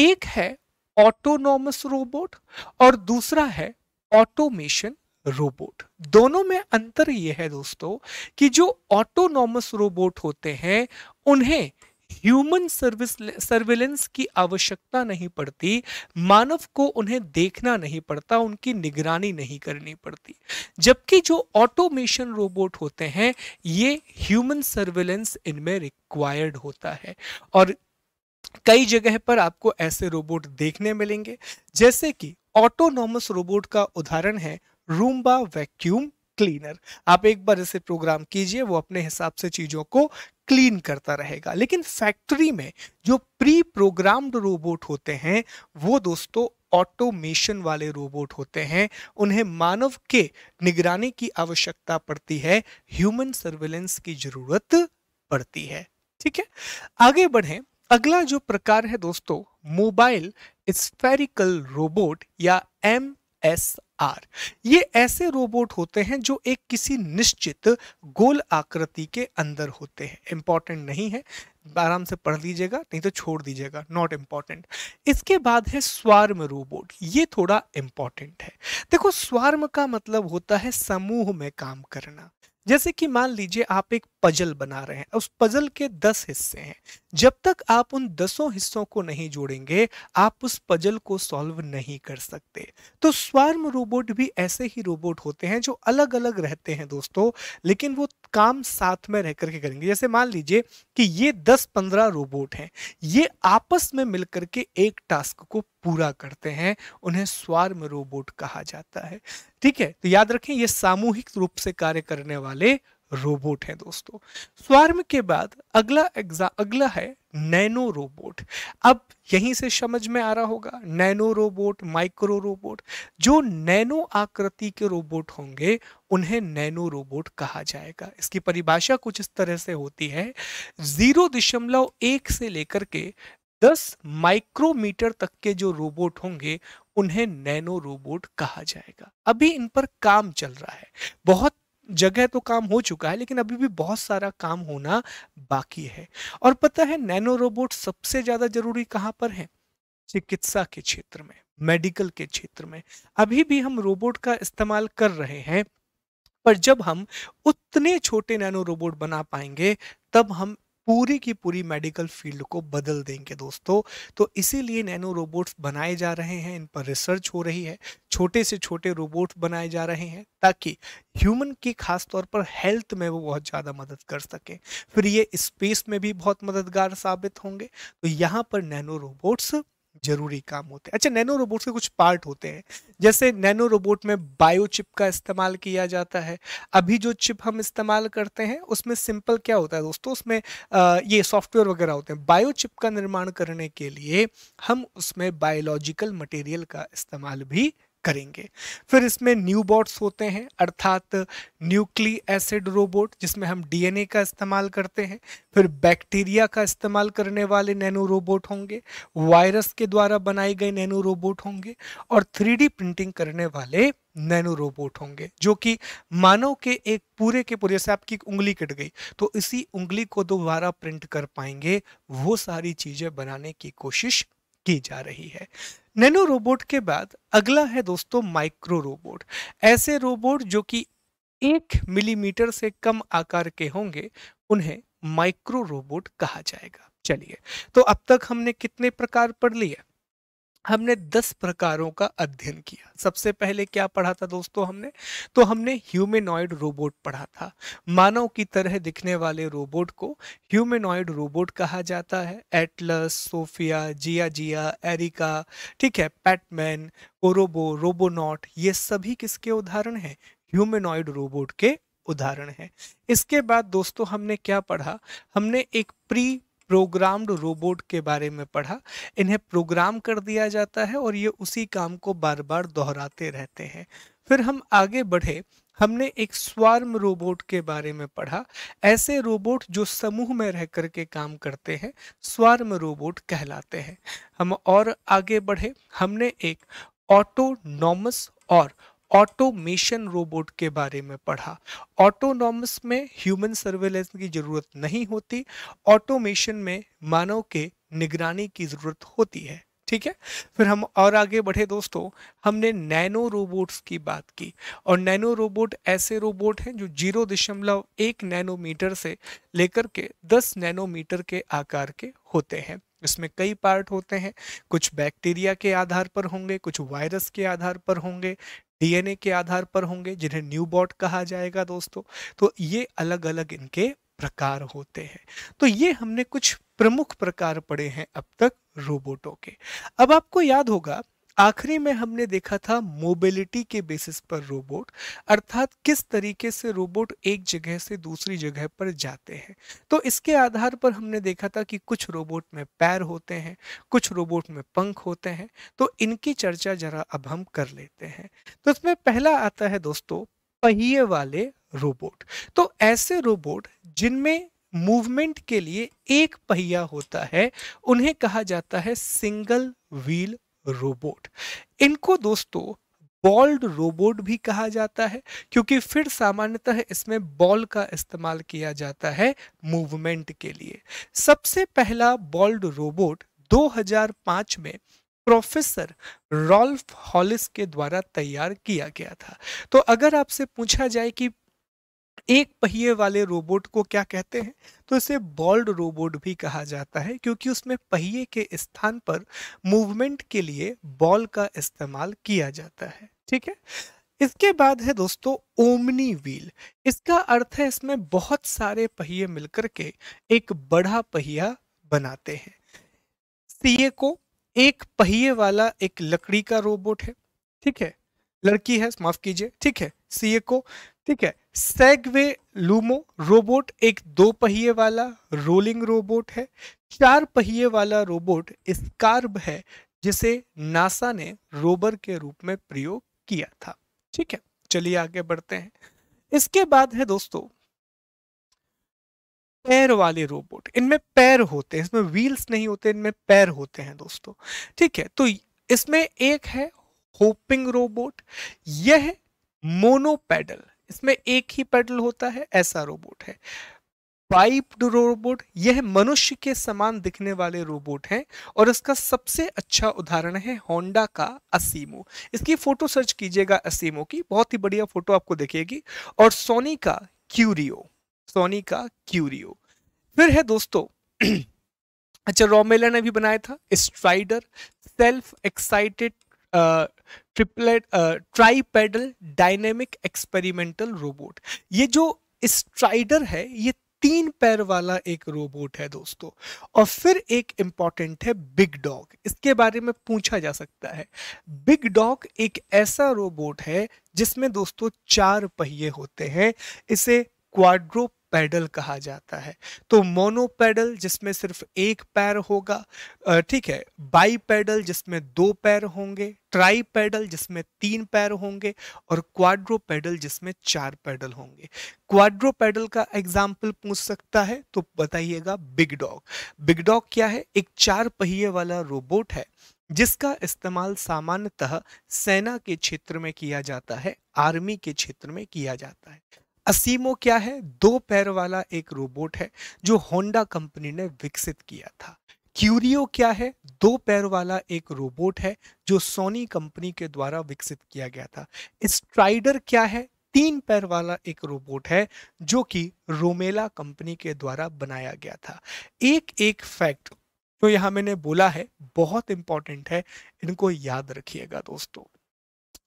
एक है ऑटोनोमस रोबोट और दूसरा है ऑटोमेशन रोबोट दोनों में अंतर यह है दोस्तों कि जो ऑटोनॉमस रोबोट होते हैं उन्हें ह्यूमन सर्विस सर्विलेंस की आवश्यकता नहीं पड़ती मानव को उन्हें देखना नहीं पड़ता उनकी निगरानी नहीं करनी पड़ती जबकि जो ऑटोमेशन रोबोट होते हैं ये ह्यूमन सर्विलेंस इनमें रिक्वायर्ड होता है और कई जगह पर आपको ऐसे रोबोट देखने मिलेंगे जैसे कि ऑटोनॉमस रोबोट का उदाहरण है रूम्बा वैक्यूम क्लीनर आप एक बार इसे प्रोग्राम कीजिए वो अपने हिसाब से चीज़ों को क्लीन करता रहेगा लेकिन फैक्ट्री में जो प्री प्रोग्राम्ड रोबोट होते हैं वो दोस्तों ऑटोमेशन वाले रोबोट होते हैं उन्हें मानव के निगरानी की आवश्यकता पड़ती है ह्यूमन सर्विलेंस की जरूरत पड़ती है ठीक है आगे बढ़े अगला जो प्रकार है दोस्तों मोबाइल स्फेरिकल रोबोट या एम एस आर ये ऐसे रोबोट होते हैं जो एक किसी निश्चित गोल आकृति के अंदर होते हैं इंपॉर्टेंट नहीं है आराम से पढ़ लीजिएगा नहीं तो छोड़ दीजिएगा नॉट इम्पॉर्टेंट इसके बाद है स्वार्म रोबोट ये थोड़ा इम्पॉर्टेंट है देखो स्वार्म का मतलब होता है समूह में काम करना जैसे कि मान लीजिए आप एक पजल बना रहे हैं उस पजल के दस हिस्से हैं जब तक आप उन दसों हिस्सों को नहीं जोड़ेंगे आप उस पजल को सॉल्व नहीं कर सकते तो स्वार्म रोबोट भी ऐसे ही रोबोट होते हैं जो अलग अलग रहते हैं दोस्तों लेकिन वो काम साथ में रह करके करेंगे जैसे मान लीजिए कि ये दस पंद्रह रोबोट हैं ये आपस में मिलकर के एक टास्क को पूरा करते हैं उन्हें स्वार्म रोबोट कहा जाता है ठीक है तो याद रखें ये सामूहिक रूप से कार्य करने वाले रोबोट हैं दोस्तों स्वार्म के बाद अगला अगला है नैनो रोबोट अब यहीं से समझ में आ रहा होगा नैनो रोबोट माइक्रो रोबोट जो नैनो आकृति के रोबोट होंगे उन्हें नैनो रोबोट कहा जाएगा इसकी परिभाषा कुछ इस तरह से होती है जीरो दशमलव एक से लेकर के दस माइक्रोमीटर तक के जो रोबोट होंगे उन्हें नैनो रोबोट कहा जाएगा अभी इन पर काम चल रहा है बहुत जगह तो काम हो चुका है लेकिन अभी भी बहुत सारा काम होना बाकी है और पता है नैनो रोबोट सबसे ज़्यादा जरूरी कहाँ पर है चिकित्सा के क्षेत्र में मेडिकल के क्षेत्र में अभी भी हम रोबोट का इस्तेमाल कर रहे हैं पर जब हम उतने छोटे नैनो रोबोट बना पाएंगे तब हम पूरी की पूरी मेडिकल फील्ड को बदल देंगे दोस्तों तो इसीलिए नैनो रोबोट्स बनाए जा रहे हैं इन पर रिसर्च हो रही है छोटे से छोटे रोबोट्स बनाए जा रहे हैं ताकि ह्यूमन की खास तौर पर हेल्थ में वो बहुत ज़्यादा मदद कर सकें फिर ये स्पेस में भी बहुत मददगार साबित होंगे तो यहाँ पर नैनो रोबोट्स जरूरी काम होते हैं अच्छा नैनो रोबोट के कुछ पार्ट होते हैं जैसे नैनो रोबोट में बायो चिप का इस्तेमाल किया जाता है अभी जो चिप हम इस्तेमाल करते हैं उसमें सिंपल क्या होता है दोस्तों उसमें ये सॉफ्टवेयर वगैरह होते हैं बायो चिप का निर्माण करने के लिए हम उसमें बायोलॉजिकल मटेरियल का इस्तेमाल भी करेंगे फिर इसमें न्यू बॉट्स होते हैं अर्थात न्यूक्ली एसिड रोबोट जिसमें हम डीएनए का इस्तेमाल करते हैं फिर बैक्टीरिया का इस्तेमाल करने वाले नैनो रोबोट होंगे वायरस के द्वारा बनाए गए नैनो रोबोट होंगे और थ्री प्रिंटिंग करने वाले नैनो रोबोट होंगे जो कि मानव के एक पूरे के पूरे से आपकी उंगली कट गई तो इसी उंगली को दोबारा प्रिंट कर पाएंगे वो सारी चीज़ें बनाने की कोशिश की जा रही है नैनो रोबोट के बाद अगला है दोस्तों माइक्रो रोबोट ऐसे रोबोट जो कि एक मिलीमीटर से कम आकार के होंगे उन्हें माइक्रो रोबोट कहा जाएगा चलिए तो अब तक हमने कितने प्रकार पढ़ लिया हमने दस प्रकारों का अध्ययन किया सबसे पहले क्या पढ़ा था दोस्तों हमने तो हमने ह्यूमेनॉइड रोबोट पढ़ा था मानव की तरह दिखने वाले रोबोट को ह्यूमेनॉइड रोबोट कहा जाता है Atlas Sophia Jia Jia Erica ठीक है पैटमैन ओरोबो रोबोनॉट ये सभी किसके उदाहरण हैं ह्यूमेनॉइड रोबोट के उदाहरण हैं इसके बाद दोस्तों हमने क्या पढ़ा हमने एक प्री प्रोग्राम्ड रोबोट के बारे में पढ़ा इन्हें प्रोग्राम कर दिया जाता है और ये उसी काम को बार बार दोहराते रहते हैं फिर हम आगे बढ़े हमने एक स्वार्म रोबोट के बारे में पढ़ा ऐसे रोबोट जो समूह में रह कर के काम करते हैं स्वार्म रोबोट कहलाते हैं हम और आगे बढ़े हमने एक ऑटोनॉमस और ऑटोमेशन रोबोट के बारे में पढ़ा ऑटोनॉमस में ह्यूमन सर्वेलेंस की ज़रूरत नहीं होती ऑटोमेशन में मानव के निगरानी की ज़रूरत होती है ठीक है फिर हम और आगे बढ़े दोस्तों हमने नैनो रोबोट्स की बात की और नैनो रोबोट ऐसे रोबोट हैं जो जीरो दशमलव एक नैनोमीटर से लेकर के दस नैनोमीटर के आकार के होते हैं इसमें कई पार्ट होते हैं कुछ बैक्टीरिया के आधार पर होंगे कुछ वायरस के आधार पर होंगे डीएनए के आधार पर होंगे जिन्हें न्यू बॉट कहा जाएगा दोस्तों तो ये अलग अलग इनके प्रकार होते हैं तो ये हमने कुछ प्रमुख प्रकार पड़े हैं अब तक रोबोटों के अब आपको याद होगा आखिरी में हमने देखा था मोबिलिटी के बेसिस पर रोबोट अर्थात किस तरीके से रोबोट एक जगह से दूसरी जगह पर जाते हैं तो इसके आधार पर हमने देखा था कि कुछ रोबोट में पैर होते हैं कुछ रोबोट में पंख होते हैं तो इनकी चर्चा जरा अब हम कर लेते हैं तो इसमें पहला आता है दोस्तों पहिए वाले रोबोट तो ऐसे रोबोट जिनमें मूवमेंट के लिए एक पहिया होता है उन्हें कहा जाता है सिंगल व्हील रोबोट इनको दोस्तों बॉल्ड रोबोट भी कहा जाता है क्योंकि फिर सामान्यतः इसमें बॉल का इस्तेमाल किया जाता है मूवमेंट के लिए सबसे पहला बॉल्ड रोबोट 2005 में प्रोफेसर रॉल्फ हॉलिस के द्वारा तैयार किया गया था तो अगर आपसे पूछा जाए कि एक पहिए वाले रोबोट को क्या कहते हैं तो इसे बॉल्ड रोबोट भी कहा जाता है क्योंकि उसमें पहिए के स्थान पर मूवमेंट के लिए बॉल का इस्तेमाल किया जाता है ठीक है इसके बाद है दोस्तों ओमनी व्हील इसका अर्थ है इसमें बहुत सारे पहिए मिलकर के एक बड़ा पहिया बनाते हैं सीए को एक पहिए वाला एक लकड़ी का रोबोट है ठीक है लड़की है माफ कीजिए ठीक है सीए को ठीक है सेगवे लूमो रोबोट एक दो पहिए वाला रोलिंग रोबोट है चार पहिए वाला रोबोट स्कार्ब है जिसे नासा ने रोबर के रूप में प्रयोग किया था ठीक है चलिए आगे बढ़ते हैं इसके बाद है दोस्तों पैर वाले रोबोट इनमें पैर होते हैं इसमें व्हील्स नहीं होते इनमें पैर होते हैं दोस्तों ठीक है तो इसमें एक है होपिंग रोबोट यह मोनोपैडल इसमें एक ही पेडल होता है ऐसा रोबोट है पाइप्ड रोबोट यह मनुष्य के समान दिखने वाले रोबोट हैं और इसका सबसे अच्छा उदाहरण है होंडा का असीमो इसकी फोटो सर्च कीजिएगा असीमो की बहुत ही बढ़िया फोटो आपको दिखेगी और सोनी का क्यूरियो सोनी का क्यूरियो फिर है दोस्तों अच्छा रोमेला ने भी बनाया था Strider self excited triplet tripedal dynamic experimental robot ये जो स्ट्राइडर है ये तीन पैर वाला एक रोबोट है दोस्तों और फिर एक इम्पॉर्टेंट है बिग डॉग इसके बारे में पूछा जा सकता है बिग डॉग एक ऐसा रोबोट है जिसमें दोस्तों चार पहिए होते हैं इसे क्वाड्रो पैडल कहा जाता है तो मोनो पैडल जिसमें सिर्फ एक पैर होगा ठीक है बाई पैडल जिसमें दो पैर होंगे ट्राई पैडल जिसमें तीन पैर होंगे और क्वाड्रो पैडल जिसमें चार पैडल होंगे क्वाड्रो पैडल का एग्जाम्पल पूछ सकता है तो बताइएगा बिग डॉग बिग डॉग क्या है एक चार पहिए वाला रोबोट है जिसका इस्तेमाल सामान्यतः सेना के क्षेत्र में किया जाता है आर्मी के क्षेत्र में किया जाता है असीमो क्या है दो पैर वाला एक रोबोट है जो होंडा कंपनी ने विकसित किया था क्यूरियो क्या है दो पैर वाला एक रोबोट है जो सोनी कंपनी के द्वारा विकसित किया गया था स्ट्राइडर क्या है तीन पैर वाला एक रोबोट है जो कि रोमेला कंपनी के द्वारा बनाया गया था एक एक फैक्ट जो यहां मैंने बोला है बहुत इंपॉर्टेंट है इनको याद रखिएगा दोस्तों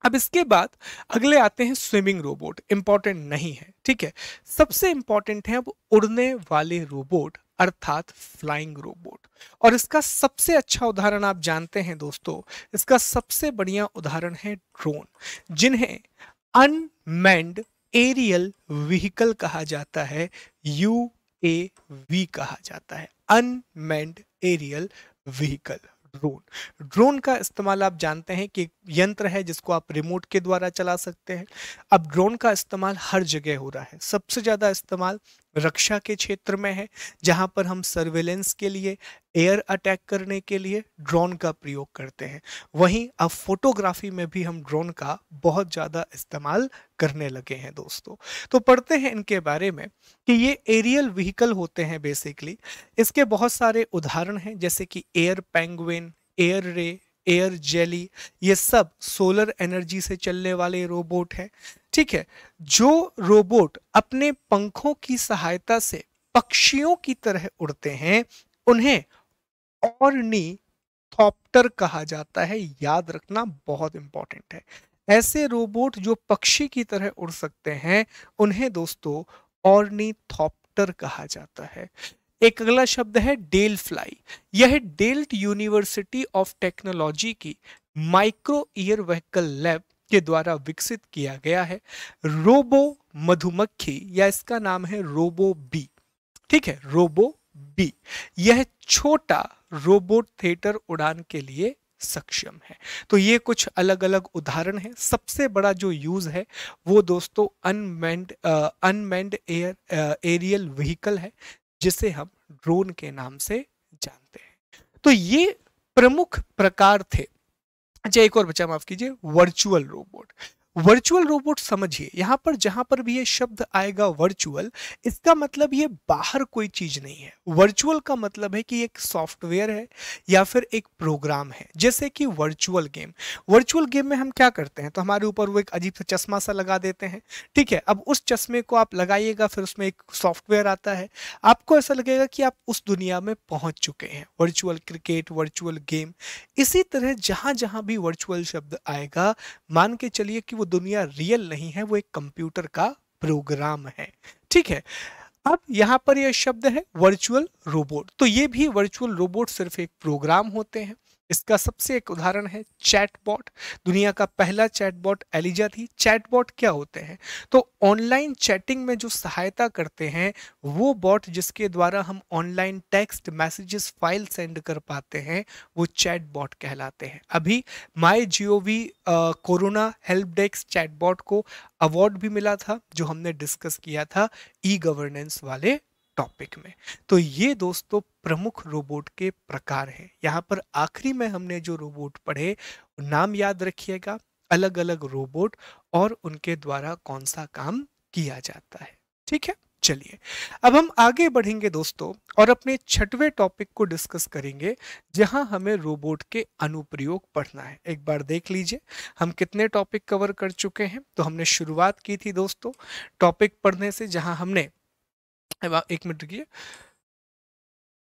अब इसके बाद अगले आते हैं स्विमिंग रोबोट इंपॉर्टेंट नहीं है ठीक है सबसे इंपॉर्टेंट है अब उड़ने वाले रोबोट अर्थात फ्लाइंग रोबोट और इसका सबसे अच्छा उदाहरण आप जानते हैं दोस्तों इसका सबसे बढ़िया उदाहरण है ड्रोन जिन्हें अनमैंड एरियल व्हीकल कहा जाता है यू ए वी कहा जाता है unmanned aerial vehicle drone drone का इस्तेमाल आप जानते हैं कि यंत्र है जिसको आप रिमोट के द्वारा चला सकते हैं अब ड्रोन का इस्तेमाल हर जगह हो रहा है सबसे ज़्यादा इस्तेमाल रक्षा के क्षेत्र में है जहां पर हम सर्वेलेंस के लिए एयर अटैक करने के लिए ड्रोन का प्रयोग करते हैं वहीं अब फोटोग्राफी में भी हम ड्रोन का बहुत ज़्यादा इस्तेमाल करने लगे हैं दोस्तों तो पढ़ते हैं इनके बारे में कि ये एरियल व्हीकल होते हैं बेसिकली इसके बहुत सारे उदाहरण हैं जैसे कि air penguin air ray air jelly ये सब सोलर एनर्जी से चलने वाले रोबोट हैं ठीक है जो रोबोट अपने पंखों की सहायता से पक्षियों की तरह उड़ते हैं उन्हें ऑर्नी थॉप्टर कहा जाता है याद रखना बहुत इंपॉर्टेंट है ऐसे रोबोट जो पक्षी की तरह उड़ सकते हैं उन्हें दोस्तों थॉप्टर कहा जाता है एक अगला शब्द है डेल फ्लाई यह डेल्ट यूनिवर्सिटी ऑफ टेक्नोलॉजी की माइक्रो ईयर व्हीकल लैब के द्वारा विकसित किया गया है रोबो मधुमक्खी या इसका नाम है रोबो बी ठीक है रोबो बी यह छोटा रोबोट थिएटर उड़ान के लिए सक्षम है तो ये कुछ अलग अलग उदाहरण है सबसे बड़ा जो यूज है वो दोस्तों unmanned unmanned air aerial vehicle है जिसे हम ड्रोन के नाम से जानते हैं तो ये प्रमुख प्रकार थे अच्छा एक और बच्चा माफ कीजिए वर्चुअल रोबोट वर्चुअल रोबोट समझिए यहाँ पर जहां पर भी ये शब्द आएगा वर्चुअल इसका मतलब ये बाहर कोई चीज नहीं है वर्चुअल का मतलब है कि एक सॉफ्टवेयर है या फिर एक प्रोग्राम है जैसे कि वर्चुअल गेम वर्चुअल गेम में हम क्या करते हैं तो हमारे ऊपर वो एक अजीब सा चश्मा सा लगा देते हैं ठीक है अब उस चश्मे को आप लगाइएगा फिर उसमें एक सॉफ्टवेयर आता है आपको ऐसा लगेगा कि आप उस दुनिया में पहुंच चुके हैं वर्चुअल क्रिकेट वर्चुअल गेम इसी तरह जहां जहां भी वर्चुअल शब्द आएगा मान के चलिए कि वो दुनिया रियल नहीं है वो एक कंप्यूटर का प्रोग्राम है ठीक है अब यहाँ पर यह शब्द है वर्चुअल रोबोट तो ये भी वर्चुअल रोबोट सिर्फ एक प्रोग्राम होते हैं इसका सबसे एक उदाहरण है चैटबॉट दुनिया का पहला चैटबॉट एलिजा थी चैटबॉट क्या होते हैं तो ऑनलाइन चैटिंग में जो सहायता करते हैं वो बॉट जिसके द्वारा हम online text messages file send कर पाते हैं वो चैटबॉट कहलाते हैं अभी MyGov corona help desk chatbot को अवार्ड भी मिला था जो हमने डिस्कस किया था ई गवर्नेंस वाले टॉपिक में तो ये दोस्तों प्रमुख रोबोट के प्रकार हैं यहाँ पर आखिरी में हमने जो रोबोट पढ़े नाम याद रखिएगा अलग अलग रोबोट और उनके द्वारा कौन सा काम किया जाता है ठीक है चलिए अब हम आगे बढ़ेंगे दोस्तों और अपने छठवें टॉपिक को डिस्कस करेंगे जहां हमें रोबोट के अनुप्रयोग पढ़ना है एक बार देख लीजिए हम कितने टॉपिक कवर कर चुके हैं तो हमने शुरुआत की थी दोस्तों टॉपिक पढ़ने से जहां हमने एक मिनट रुकिए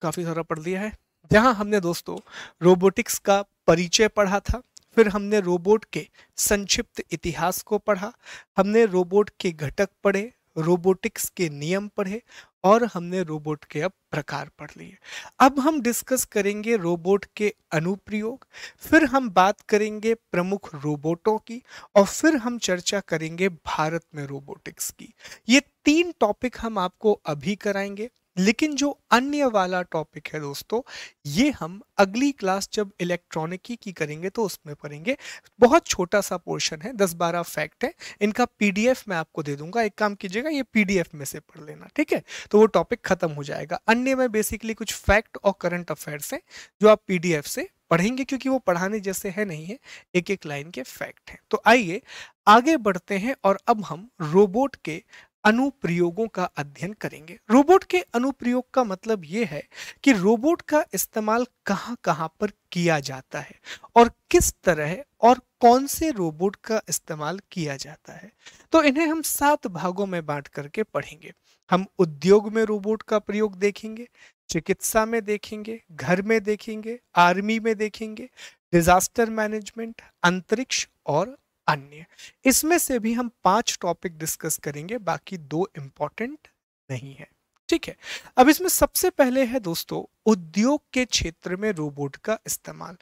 काफ़ी सारा पढ़ लिया है जहां हमने दोस्तों रोबोटिक्स का परिचय पढ़ा था फिर हमने रोबोट के संक्षिप्त इतिहास को पढ़ा हमने रोबोट के घटक पढ़े रोबोटिक्स के नियम पढ़े और हमने रोबोट के अब प्रकार पढ़ लिए अब हम डिस्कस करेंगे रोबोट के अनुप्रयोग फिर हम बात करेंगे प्रमुख रोबोटों की और फिर हम चर्चा करेंगे भारत में रोबोटिक्स की ये तीन टॉपिक हम आपको अभी कराएंगे लेकिन जो अन्य वाला टॉपिक है दोस्तों ये हम अगली क्लास जब इलेक्ट्रॉनिकी की करेंगे तो उसमें पढ़ेंगे बहुत छोटा सा पोर्शन है दस बारह फैक्ट है इनका पीडीएफ मैं आपको दे दूंगा एक काम कीजिएगा ये पीडीएफ में से पढ़ लेना ठीक है तो वो टॉपिक खत्म हो जाएगा अन्य में बेसिकली कुछ फैक्ट और करंट अफेयर्स हैं जो आप पी से पढ़ेंगे क्योंकि वो पढ़ाने जैसे है नहीं है एक एक लाइन के फैक्ट हैं तो आइए आगे बढ़ते हैं और अब हम रोबोट के अनुप्रयोगों का अध्ययन करेंगे रोबोट के अनुप्रयोग का मतलब ये है कि रोबोट का इस्तेमाल कहाँ कहाँ पर किया जाता है और किस तरह और कौन से रोबोट का इस्तेमाल किया जाता है तो इन्हें हम सात भागों में बांट करके पढ़ेंगे हम उद्योग में रोबोट का प्रयोग देखेंगे चिकित्सा में देखेंगे घर में देखेंगे आर्मी में देखेंगे डिजास्टर मैनेजमेंट अंतरिक्ष और अन्य इसमें से भी हम पांच टॉपिक डिस्कस करेंगे बाकी दो इंपॉर्टेंट नहीं है ठीक है अब इसमें सबसे पहले है दोस्तों उद्योग के क्षेत्र में रोबोट का इस्तेमाल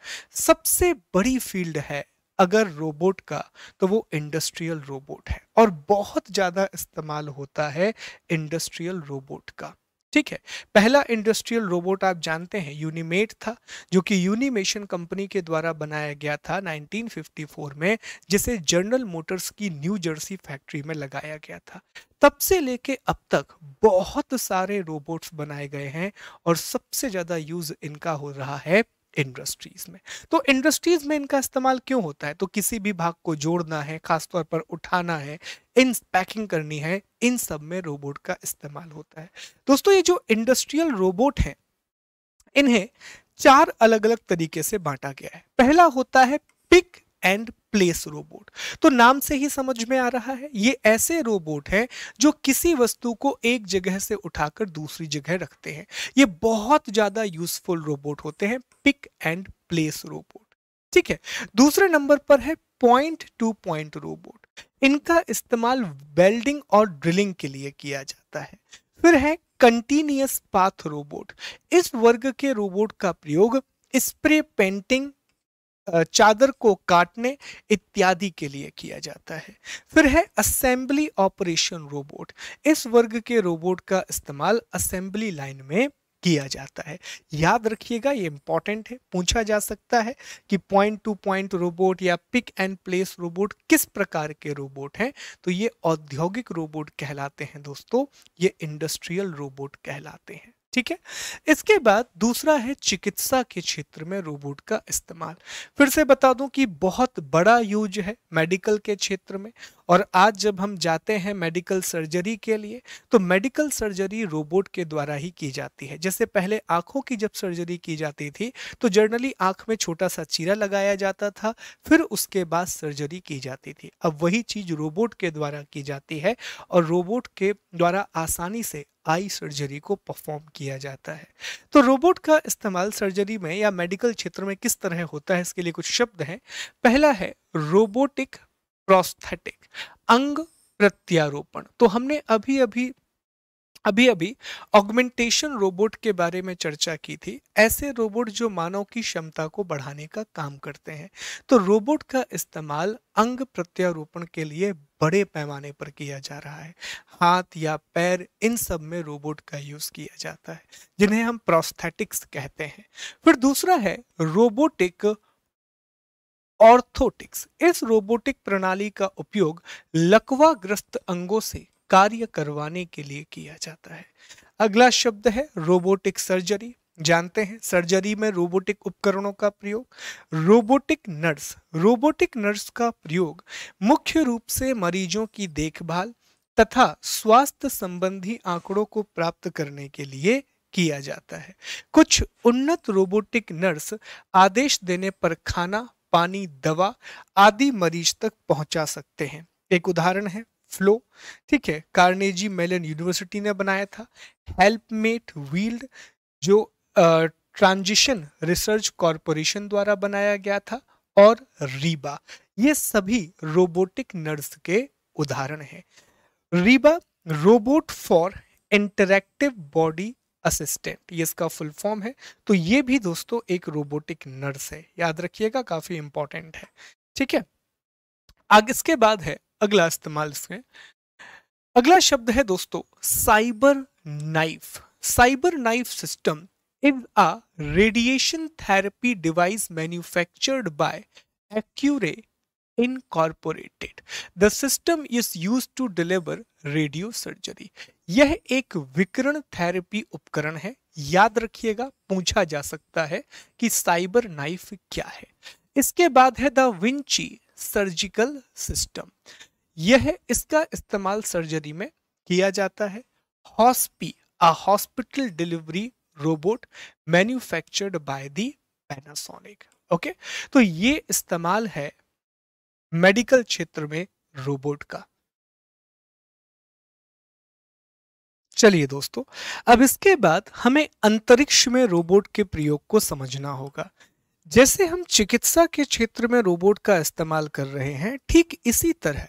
सबसे बड़ी फील्ड है अगर रोबोट का तो वो इंडस्ट्रियल रोबोट है और बहुत ज़्यादा इस्तेमाल होता है इंडस्ट्रियल रोबोट का ठीक है पहला इंडस्ट्रियल रोबोट आप जानते हैं यूनिमेट था जो कि यूनिमेशन कंपनी के द्वारा बनाया गया था 1954 में जिसे जनरल मोटर्स की न्यू जर्सी फैक्ट्री में लगाया गया था तब से लेके अब तक बहुत सारे रोबोट्स बनाए गए हैं और सबसे ज़्यादा यूज़ इनका हो रहा है इंडस्ट्रीज में तो इंडस्ट्रीज में इनका इस्तेमाल क्यों होता है तो किसी भी भाग को जोड़ना है खासतौर पर उठाना है इन पैकिंग करनी है इन सब में रोबोट का इस्तेमाल होता है दोस्तों ये जो इंडस्ट्रियल रोबोट हैं इन्हें चार अलग अलग तरीके से बांटा गया है पहला होता है पिक एंड प्लेस रोबोट तो नाम से ही समझ में आ रहा है ये ऐसे रोबोट हैं जो किसी वस्तु को एक जगह से उठाकर दूसरी जगह रखते हैं ये बहुत ज़्यादा यूजफुल रोबोट होते हैं पिक एंड प्लेस रोबोट ठीक है दूसरे नंबर पर है पॉइंट टू पॉइंट रोबोट इनका इस्तेमाल वेल्डिंग और ड्रिलिंग के लिए किया जाता है फिर है कंटिन्यूस पाथ रोबोट इस वर्ग के रोबोट का प्रयोग स्प्रे पेंटिंग चादर को काटने इत्यादि के लिए किया जाता है फिर है असेंबली ऑपरेशन रोबोट इस वर्ग के रोबोट का इस्तेमाल असेंबली लाइन में किया जाता है याद रखिएगा ये इंपॉर्टेंट है पूछा जा सकता है कि पॉइंट टू पॉइंट रोबोट या पिक एंड प्लेस रोबोट किस प्रकार के रोबोट हैं तो ये औद्योगिक रोबोट कहलाते हैं दोस्तों ये इंडस्ट्रियल रोबोट कहलाते हैं ठीक है इसके बाद दूसरा है चिकित्सा के क्षेत्र में रोबोट का इस्तेमाल फिर से बता दूं कि बहुत बड़ा यूज है मेडिकल के क्षेत्र में और आज जब हम जाते हैं मेडिकल सर्जरी के लिए तो मेडिकल सर्जरी रोबोट के द्वारा ही की जाती है जैसे पहले आँखों की जब सर्जरी की जाती थी तो जर्नली आँख में छोटा सा चीरा लगाया जाता था फिर उसके बाद सर्जरी की जाती थी अब वही चीज़ रोबोट के द्वारा की जाती है और रोबोट के द्वारा आसानी से आई सर्जरी को परफॉर्म किया जाता है तो रोबोट का इस्तेमाल सर्जरी में या मेडिकल क्षेत्र में किस तरह होता है इसके लिए कुछ शब्द हैं पहला है रोबोटिक प्रोस्थेटिक अंग प्रत्यारोपण तो हमने अभी अभी अभी अभी ऑगमेंटेशन रोबोट के बारे में चर्चा की थी ऐसे रोबोट जो मानव की क्षमता को बढ़ाने का काम करते हैं तो रोबोट का इस्तेमाल अंग प्रत्यारोपण के लिए बड़े पैमाने पर किया जा रहा है हाथ या पैर इन सब में रोबोट का यूज किया जाता है जिन्हें हम प्रोस्थेटिक्स कहते हैं फिर दूसरा है रोबोटिक ऑर्थोटिक्स इस रोबोटिक प्रणाली का उपयोग लकवाग्रस्त अंगों से कार्य करवाने के लिए किया जाता है अगला शब्द है रोबोटिक सर्जरी जानते हैं सर्जरी में रोबोटिक उपकरणों का प्रयोग रोबोटिक नर्स रोबोटिक नर्स का प्रयोग मुख्य रूप से मरीजों की देखभाल तथा स्वास्थ्य संबंधी आंकड़ों को प्राप्त करने के लिए किया जाता है कुछ उन्नत रोबोटिक नर्स आदेश देने पर खाना पानी दवा आदि मरीज तक पहुंचा सकते हैं एक उदाहरण है फ्लो ठीक है कार्नेजी मेलन यूनिवर्सिटी ने बनाया था हेल्पमेट व्हील्ड जो ट्रांजिशन रिसर्च कॉरपोरेशन द्वारा बनाया गया था और रीबा ये सभी रोबोटिक नर्स के उदाहरण हैं RIBA robot for interactive body assistant ये इसका फुल फॉर्म है तो ये भी दोस्तों एक रोबोटिक नर्स है याद रखिएगा काफ़ी इंपॉर्टेंट है ठीक है आगे इसके बाद है अगला इस्तेमाल इसमें अगला शब्द है दोस्तों CyberKnife CyberKnife system is a radiation therapy device manufactured by Accuray Incorporated the system is use to deliver radiosurgery यह एक विकरण थेरेपी उपकरण है याद रखिएगा पूछा जा सकता है कि साइबर नाइफ क्या है इसके बाद है द विंची सर्जिकल सिस्टम यह इसका इस्तेमाल सर्जरी में किया जाता है Hospi a hospital delivery robot manufactured by the Panasonic okay तो ये इस्तेमाल है मेडिकल क्षेत्र में रोबोट का चलिए दोस्तों अब इसके बाद हमें अंतरिक्ष में रोबोट के प्रयोग को समझना होगा जैसे हम चिकित्सा के क्षेत्र में रोबोट का इस्तेमाल कर रहे हैं ठीक इसी तरह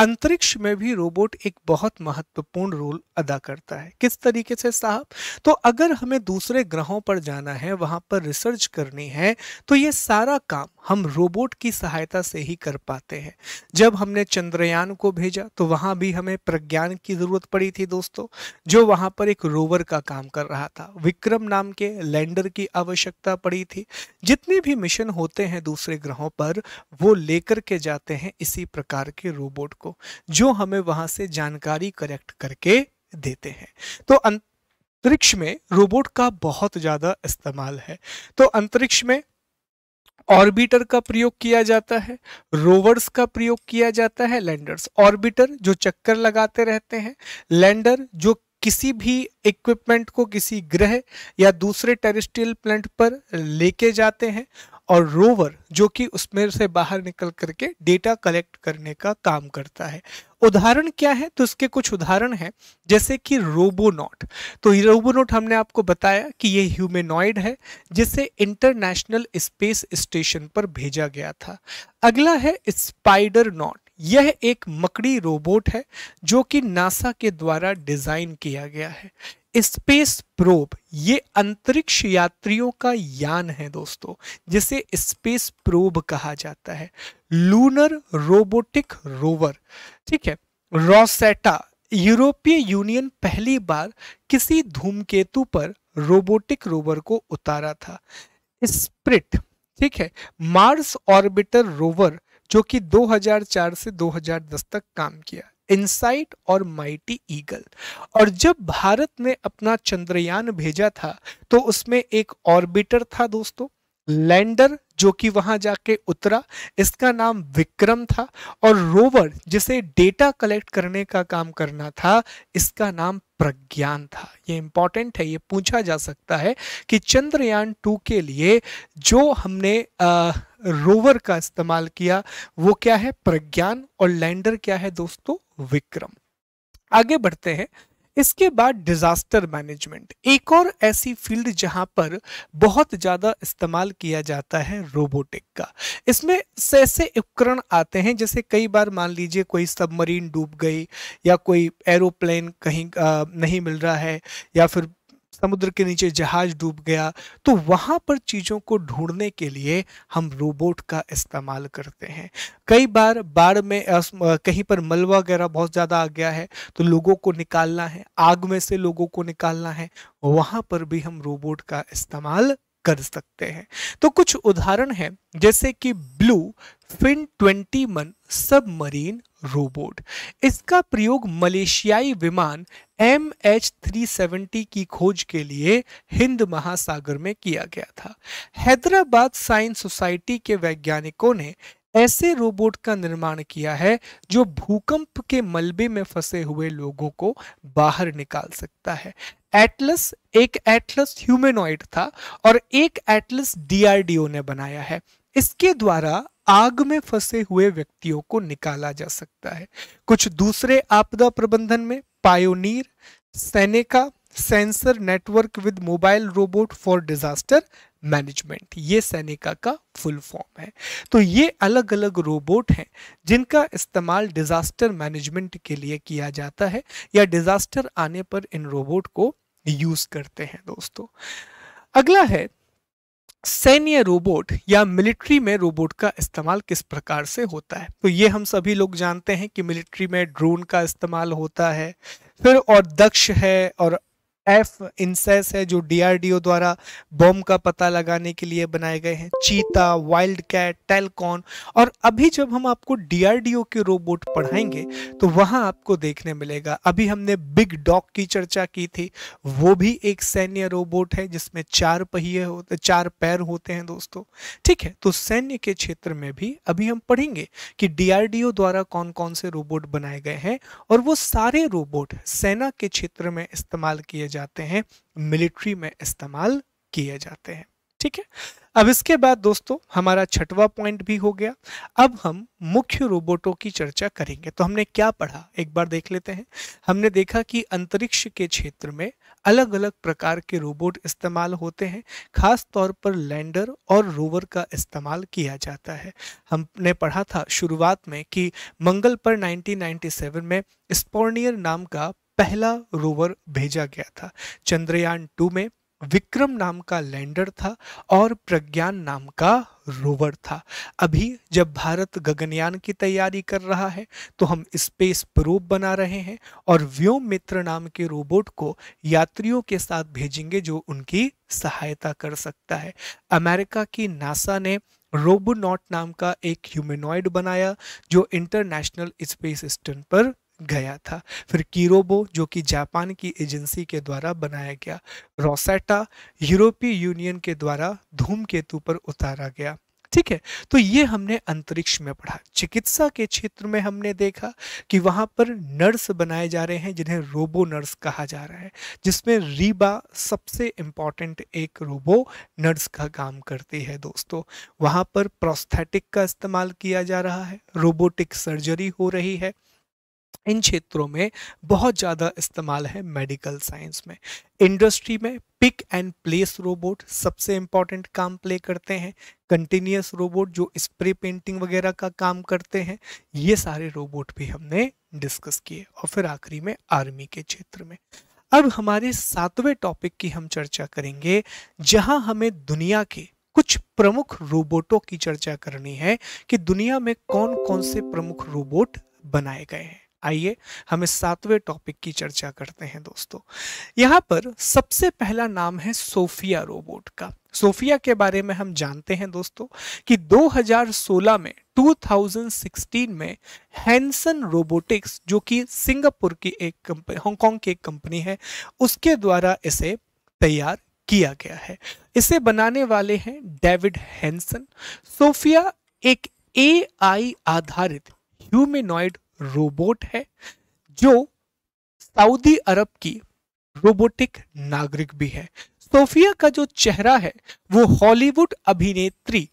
अंतरिक्ष में भी रोबोट एक बहुत महत्वपूर्ण रोल अदा करता है किस तरीके से साहब तो अगर हमें दूसरे ग्रहों पर जाना है वहां पर रिसर्च करनी है तो ये सारा काम हम रोबोट की सहायता से ही कर पाते हैं जब हमने चंद्रयान को भेजा तो वहां भी हमें प्रज्ञान की जरूरत पड़ी थी दोस्तों जो वहां पर एक रोवर का काम कर रहा था विक्रम नाम के लैंडर की आवश्यकता पड़ी थी जितने भी मिशन होते हैं दूसरे ग्रहों पर वो लेकर के जाते हैं इसी प्रकार के रोबोट बोर्ड को जो हमें वहां से जानकारी करेक्ट करके देते हैं तो अंतरिक्ष में रोबोट का बहुत ज़्यादा इस्तेमाल है तो अंतरिक्ष में ऑर्बिटर का प्रयोग किया जाता है रोवर्स का प्रयोग किया जाता है लैंडर्स ऑर्बिटर जो चक्कर लगाते रहते हैं लैंडर जो किसी भी इक्विपमेंट को किसी ग्रह या दूसरे टेरिस्ट्रियल प्लेनेट पर लेके जाते हैं और रोवर जो कि उसमें से बाहर निकल करके डेटा कलेक्ट करने का काम करता है उदाहरण क्या है तो इसके कुछ उदाहरण हैं जैसे कि रोबोनॉट तो रोबोनॉट हमने आपको बताया कि ये ह्यूमेनॉइड है जिसे इंटरनेशनल स्पेस स्टेशन पर भेजा गया था अगला है स्पाइडर नॉट यह एक मकड़ी रोबोट है जो कि नासा के द्वारा डिजाइन किया गया है स्पेस प्रोब ये अंतरिक्ष यात्रियों का यान है दोस्तों जिसे स्पेस प्रोब कहा जाता है लूनर रोबोटिक रोवर ठीक है रोसेटा यूरोपीय यूनियन पहली बार किसी धूमकेतु पर रोबोटिक रोवर को उतारा था स्प्रिट ठीक है मार्स ऑर्बिटर रोवर जो कि 2004 से 2010 तक काम किया इनसाइट और माइटी ईगल और जब भारत ने अपना चंद्रयान भेजा था तो उसमें एक ऑर्बिटर था दोस्तों लैंडर जो कि वहां जाके उतरा इसका नाम विक्रम था और रोवर जिसे डेटा कलेक्ट करने का काम करना था इसका नाम प्रज्ञान था ये इंपॉर्टेंट है ये पूछा जा सकता है कि चंद्रयान टू के लिए जो हमने आ, रोवर का इस्तेमाल किया वो क्या है प्रज्ञान और लैंडर क्या है दोस्तों विक्रम आगे बढ़ते हैं इसके बाद डिजास्टर मैनेजमेंट एक और ऐसी फील्ड जहां पर बहुत ज़्यादा इस्तेमाल किया जाता है रोबोटिक का इसमें से ऐसे उपकरण आते हैं जैसे कई बार मान लीजिए कोई सबमरीन डूब गई या कोई एरोप्लेन कहीं आ, नहीं मिल रहा है या फिर समुद्र के नीचे जहाज डूब गया तो वहाँ पर चीज़ों को ढूंढने के लिए हम रोबोट का इस्तेमाल करते हैं कई बार बाढ़ में कहीं पर मलबा वगैरह बहुत ज़्यादा आ गया है तो लोगों को निकालना है आग में से लोगों को निकालना है वहाँ पर भी हम रोबोट का इस्तेमाल कर सकते हैं तो कुछ उदाहरण है जैसे कि ब्लू फिन ट्वेंटी मन सब मरीन रोबोट इसका प्रयोग मलेशियाई विमान एम एच थ्री सेवेंटी की खोज के लिए हिंद महासागर में किया गया था हैदराबाद साइंस सोसाइटी के वैज्ञानिकों ने ऐसे रोबोट का निर्माण किया है जो भूकंप के मलबे में फंसे हुए लोगों को बाहर निकाल सकता है एटलस एक एटलस ह्यूमेनॉइड था और एक एटलस डीआरडीओ ने बनाया है इसके द्वारा आग में फंसे हुए व्यक्तियों को निकाला जा सकता है कुछ दूसरे आपदा प्रबंधन में Pioneer Sainika sensor network with mobile robot for disaster management ये सैनिका का फुल फॉर्म है तो ये अलग अलग रोबोट हैं जिनका इस्तेमाल डिजास्टर मैनेजमेंट के लिए किया जाता है या डिजास्टर आने पर इन रोबोट को यूज करते हैं दोस्तों अगला है सैन्य रोबोट या मिलिट्री में रोबोट का इस्तेमाल किस प्रकार से होता है तो ये हम सभी लोग जानते हैं कि मिलिट्री में ड्रोन का इस्तेमाल होता है फिर और दक्ष है और एफ इंसेस है जो डीआरडीओ द्वारा बॉम्ब का पता लगाने के लिए बनाए गए हैं चीता वाइल्ड कैट टेलकॉन और अभी जब हम आपको डीआरडीओ के रोबोट पढ़ाएंगे तो वहां आपको देखने मिलेगा अभी हमने बिग डॉग की चर्चा की थी वो भी एक सैन्य रोबोट है जिसमें चार पहिए होते चार पैर होते हैं दोस्तों ठीक है तो सैन्य के क्षेत्र में भी अभी हम पढ़ेंगे कि डीआरडीओ द्वारा कौन कौन से रोबोट बनाए गए हैं और वो सारे रोबोट सेना के क्षेत्र में इस्तेमाल किए जाते हैं मिलिट्री में इस्तेमाल किए जाते हैं ठीक है अब इसके बाद दोस्तों हमारा छठवा पॉइंट भी हो गया अब हम मुख्य रोबोटों की चर्चा करेंगे तो हमने क्या पढ़ा एक बार देख लेते हैं हमने देखा कि अंतरिक्ष के क्षेत्र में अलग अलग प्रकार के रोबोट इस्तेमाल होते हैं खास तौर पर लैंडर और रोवर का इस्तेमाल किया जाता है हमने पढ़ा था शुरुआत में कि मंगल पर 1997 में स्पोर्नियर नाम का पहला रोवर भेजा गया था चंद्रयान टू में विक्रम नाम का लैंडर था और प्रज्ञान नाम का रोवर था अभी जब भारत गगनयान की तैयारी कर रहा है तो हम स्पेस प्रोब बना रहे हैं और व्योम मित्र नाम के रोबोट को यात्रियों के साथ भेजेंगे जो उनकी सहायता कर सकता है अमेरिका की नासा ने रोबोनॉट नाम का एक ह्यूमेनॉइड बनाया जो इंटरनेशनल स्पेस स्टेशन पर गया था फिर कीरोबो जो कि जापान की एजेंसी के द्वारा बनाया गया रोसेटा यूरोपीय यूनियन के द्वारा धूमकेतु पर उतारा गया ठीक है तो ये हमने अंतरिक्ष में पढ़ा चिकित्सा के क्षेत्र में हमने देखा कि वहां पर नर्स बनाए जा रहे हैं जिन्हें रोबो नर्स कहा जा रहा है जिसमें रीबा सबसे इम्पॉर्टेंट एक रोबो नर्स का काम करती है दोस्तों वहां पर प्रोस्थेटिक का इस्तेमाल किया जा रहा है रोबोटिक सर्जरी हो रही है इन क्षेत्रों में बहुत ज़्यादा इस्तेमाल है मेडिकल साइंस में इंडस्ट्री में पिक एंड प्लेस रोबोट सबसे इम्पॉर्टेंट काम प्ले करते हैं कंटिन्यूस रोबोट जो स्प्रे पेंटिंग वगैरह का काम करते हैं ये सारे रोबोट भी हमने डिस्कस किए और फिर आखिरी में आर्मी के क्षेत्र में अब हमारे सातवें टॉपिक की हम चर्चा करेंगे जहां हमें दुनिया के कुछ प्रमुख रोबोटों की चर्चा करनी है कि दुनिया में कौन कौन से प्रमुख रोबोट बनाए गए हैं आइए हम इस सातवें टॉपिक की चर्चा करते हैं दोस्तों यहाँ पर सबसे पहला नाम है सोफिया रोबोट का सोफिया के बारे में हम जानते हैं दोस्तों कि 2016 में 2016 में हैंसन रोबोटिक्स जो कि सिंगापुर की एक कंपनी हांगकॉन्ग की एक कंपनी है उसके द्वारा इसे तैयार किया गया है इसे बनाने वाले हैं डेविड हैंसन सोफिया एक एआई आधारित ह्यूमेनॉइड रोबोट है जो सऊदी अरब की रोबोटिक नागरिक भी है सोफिया का जो चेहरा है वो हॉलीवुड अभिनेत्री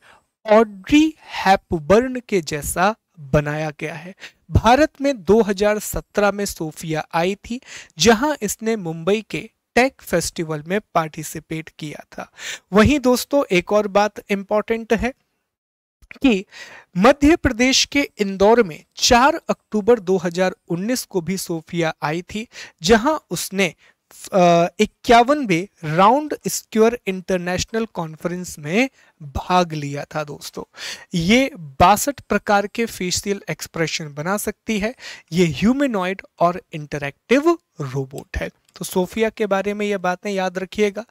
ऑड्री हैपबर्न के जैसा बनाया गया है भारत में 2017 में सोफिया आई थी जहां इसने मुंबई के टेक फेस्टिवल में पार्टिसिपेट किया था वहीं दोस्तों एक और बात इम्पॉर्टेंट है कि मध्य प्रदेश के इंदौर में 4 अक्टूबर 2019 को भी सोफिया आई थी जहां उसने इक्यावनवे राउंड स्क्योर इंटरनेशनल कॉन्फ्रेंस में भाग लिया था दोस्तों ये बासठ प्रकार के फेशियल एक्सप्रेशन बना सकती है ये ह्यूमेनॉइड और इंटरैक्टिव रोबोट है तो सोफिया के बारे में ये बातें याद रखिएगा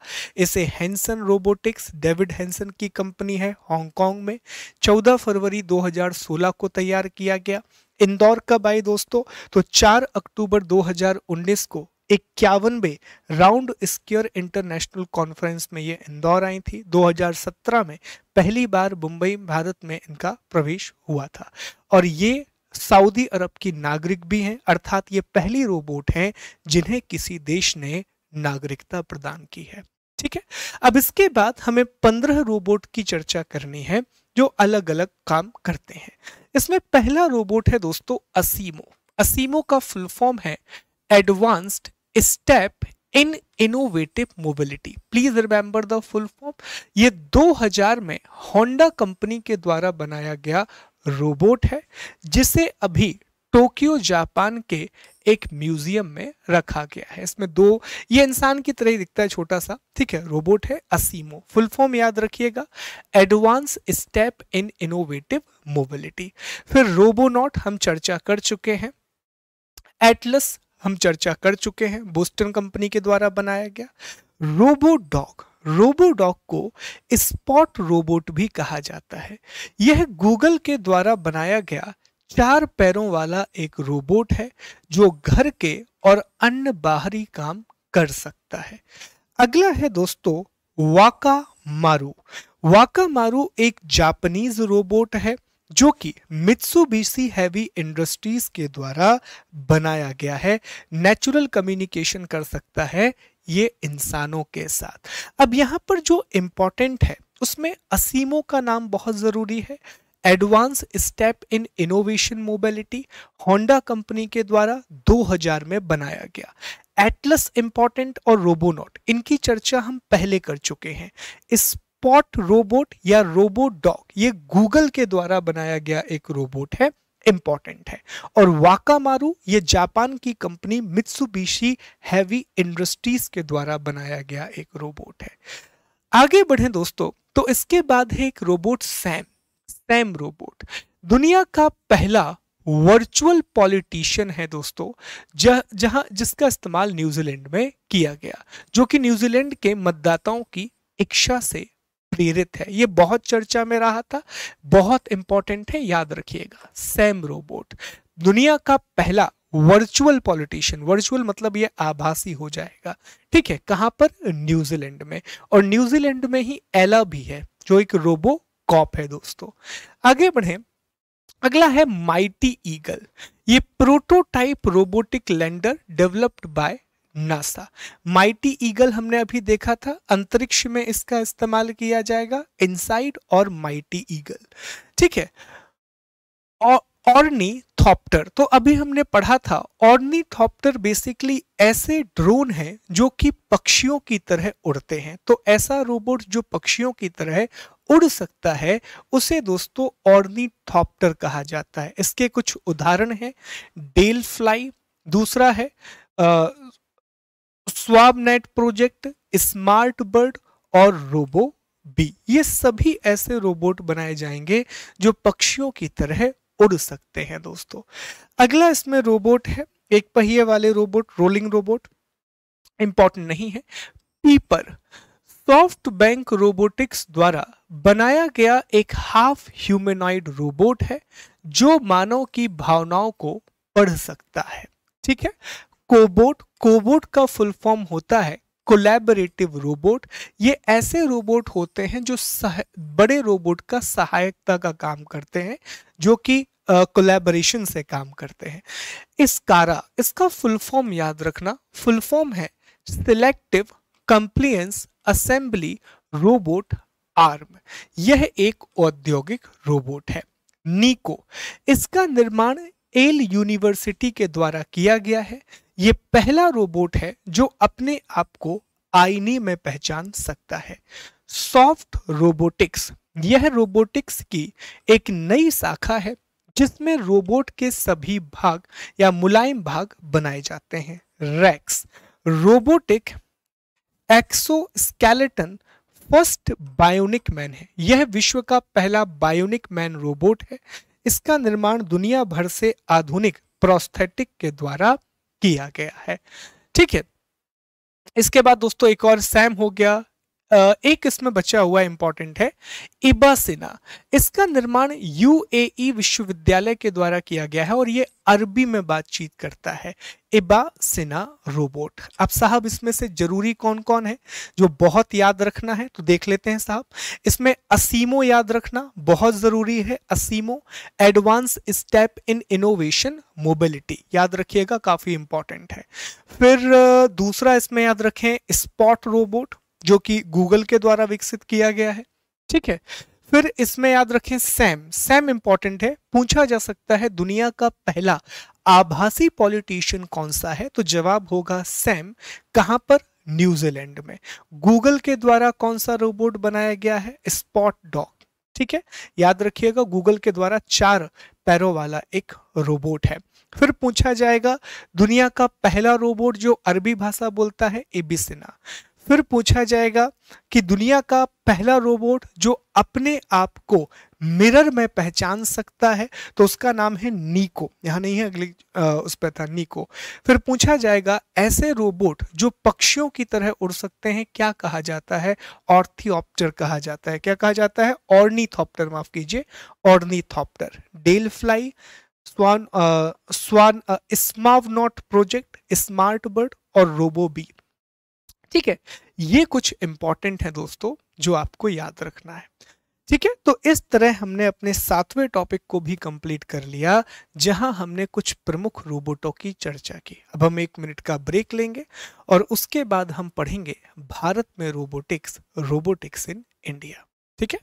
इसे हैंसन रोबोटिक्स डेविड हैंसन की कंपनी है हांगकांग में 14 फरवरी 2016 को तैयार किया गया इंदौर कब आई दोस्तों तो 4 अक्टूबर 2019 को इक्यावनवे राउंड स्क्योर इंटरनेशनल कॉन्फ्रेंस में ये इंदौर आई थी 2017 में पहली बार मुंबई भारत में इनका प्रवेश हुआ था और ये सऊदी अरब की नागरिक भी हैं अर्थात ये पहली रोबोट हैं जिन्हें किसी देश ने नागरिकता प्रदान की है ठीक है अब इसके बाद हमें पंद्रह रोबोट की चर्चा करनी है जो अलग अलग काम करते हैं इसमें पहला रोबोट है दोस्तों असीमो असीमो का फुल फॉर्म है advanced step in innovative mobility please remember the full form ये 2000 में होंडा कंपनी के द्वारा बनाया गया रोबोट है जिसे अभी टोक्यो जापान के एक म्यूजियम में रखा गया है इसमें दो ये इंसान की तरह ही दिखता है छोटा सा ठीक है रोबोट है असीमो फुल फॉर्म याद रखिएगा advance step in innovative mobility फिर रोबोनॉट हम चर्चा कर चुके हैं एटलस हम चर्चा कर चुके हैं बोस्टन कंपनी के द्वारा बनाया गया रोबो डॉग रोबो डॉग को स्पॉट रोबोट भी कहा जाता है यह गूगल के द्वारा बनाया गया चार पैरों वाला एक रोबोट है जो घर के और अन्य बाहरी काम कर सकता है अगला है दोस्तों वाका मारू वाका मारू एक जापानीज रोबोट है जो कि मित्सुबिशी हैवी इंडस्ट्रीज के द्वारा बनाया गया है नेचुरल कम्युनिकेशन कर सकता है ये इंसानों के साथ अब यहाँ पर जो इम्पोर्टेंट है उसमें असीमो का नाम बहुत ज़रूरी है advance step in innovation mobility Honda company के द्वारा 2000 में बनाया गया एटलस इम्पॉर्टेंट और रोबोनॉट इनकी चर्चा हम पहले कर चुके हैं इस स्पॉट रोबोट या रोबोट डॉग ये गूगल के द्वारा बनाया गया एक रोबोट है इंपॉर्टेंट है और वाकामारू ये जापान की कंपनी मित्सुबिशी हैवी इंडस्ट्रीज के द्वारा बनाया गया एक रोबोट है आगे बढ़े दोस्तों तो इसके बाद है एक रोबोट सैम सैम रोबोट दुनिया का पहला वर्चुअल पॉलिटिशियन है दोस्तों जहां जिसका इस्तेमाल न्यूजीलैंड में किया गया जो कि न्यूजीलैंड के मतदाताओं की इच्छा से प्रेरित है ये बहुत चर्चा में रहा था बहुत इंपॉर्टेंट है याद रखिएगा सैम रोबोट दुनिया का पहला वर्चुअल पॉलिटिशियन वर्चुअल मतलब ये आभासी हो जाएगा ठीक है कहां पर न्यूजीलैंड में और न्यूजीलैंड में ही एला भी है जो एक रोबो कॉप है दोस्तों आगे बढ़े अगला है माइटी ईगल ये prototype robotic lander developed by NASA mighty eagle हमने अभी देखा था अंतरिक्ष में इसका इस्तेमाल किया जाएगा इनसाइड और माइटी ईगल ठीक है ऑर्नी थॉप्टर तो अभी हमने पढ़ा था थॉप्टर बेसिकली ऐसे ड्रोन हैं जो कि पक्षियों की तरह उड़ते हैं तो ऐसा रोबोट जो पक्षियों की तरह उड़ सकता है उसे दोस्तों थॉप्टर कहा जाता है इसके कुछ उदाहरण हैं डेल फ्लाई दूसरा है स्वाबनेट प्रोजेक्ट स्मार्ट बर्ड और रोबो बी ये सभी ऐसे रोबोट बनाए जाएंगे जो पक्षियों की तरह उड़ सकते हैं दोस्तों अगला इसमें रोबोट है एक पहिए वाले रोबोट रोलिंग रोबोट इंपॉर्टेंट नहीं है पीपर सॉफ्ट बैंक रोबोटिक्स द्वारा बनाया गया एक हाफ ह्यूमेनॉइड रोबोट है जो मानव की भावनाओं को पढ़ सकता है ठीक है कोबोट कोबोट का फुल फॉर्म होता है कोलैबोरेटिव रोबोट ये ऐसे रोबोट होते हैं जो बड़े रोबोट का सहायकता का काम करते हैं जो कि कोलैबोरेशन uh, से काम करते हैं इस कारा इसका फुल फॉर्म याद रखना फुल फॉर्म है selective compliance assembly robot arm यह एक औद्योगिक रोबोट है नीको इसका निर्माण एल यूनिवर्सिटी के द्वारा किया गया है ये पहला रोबोट है जो अपने आप को आईने में पहचान सकता है सॉफ्ट रोबोटिक्स यह रोबोटिक्स की एक नई शाखा है जिसमें रोबोट के सभी भाग या मुलायम भाग बनाए जाते हैं Rex robotic exoskeleton first bionic man है यह विश्व का पहला बायोनिक मैन रोबोट है इसका निर्माण दुनिया भर से आधुनिक प्रोस्थेटिक के द्वारा किया गया है ठीक है इसके बाद दोस्तों एक और सैम हो गया एक इसमें बचा हुआ इंपॉर्टेंट है इबासिना इसका निर्माण यूएई e विश्वविद्यालय के द्वारा किया गया है और ये अरबी में बातचीत करता है इबा सिना रोबोट अब साहब इसमें से जरूरी कौन कौन है जो बहुत याद रखना है तो देख लेते हैं साहब इसमें असीमो याद रखना बहुत ज़रूरी है ASIMO advance step in innovation mobility याद रखिएगा काफ़ी इंपॉर्टेंट है फिर दूसरा इसमें याद रखें स्पॉट रोबोट जो कि गूगल के द्वारा विकसित किया गया है ठीक है फिर इसमें याद रखें सैम सैम इंपॉर्टेंट है पूछा जा सकता है दुनिया का पहला आभासी पॉलिटिशियन कौन सा है तो जवाब होगा सैम कहां पर न्यूजीलैंड में गूगल के द्वारा कौन सा रोबोट बनाया गया है स्पॉट डॉग ठीक है याद रखिएगा गूगल के द्वारा चार पैरों वाला एक रोबोट है फिर पूछा जाएगा दुनिया का पहला रोबोट जो अरबी भाषा बोलता है एबिसिना फिर पूछा जाएगा कि दुनिया का पहला रोबोट जो अपने आप को मिरर में पहचान सकता है तो उसका नाम है नीको यहाँ नहीं है अगली उस पर था नीको फिर पूछा जाएगा ऐसे रोबोट जो पक्षियों की तरह उड़ सकते हैं क्या कहा जाता है ऑर्थियोप्टर कहा जाता है क्या कहा जाता है ऑर्नीथॉप्टर माफ कीजिए ऑर्नीथॉप्टर डेल फ्लाई स्वान आ, स्वान स्मावनॉट प्रोजेक्ट स्मार्ट बर्ड और रोबो बी ठीक है ये कुछ इंपॉर्टेंट है दोस्तों जो आपको याद रखना है ठीक है तो इस तरह हमने अपने सातवें टॉपिक को भी कंप्लीट कर लिया जहां हमने कुछ प्रमुख रोबोटों की चर्चा की अब हम एक मिनट का ब्रेक लेंगे और उसके बाद हम पढ़ेंगे भारत में रोबोटिक्स रोबोटिक्स इन इंडिया ठीक है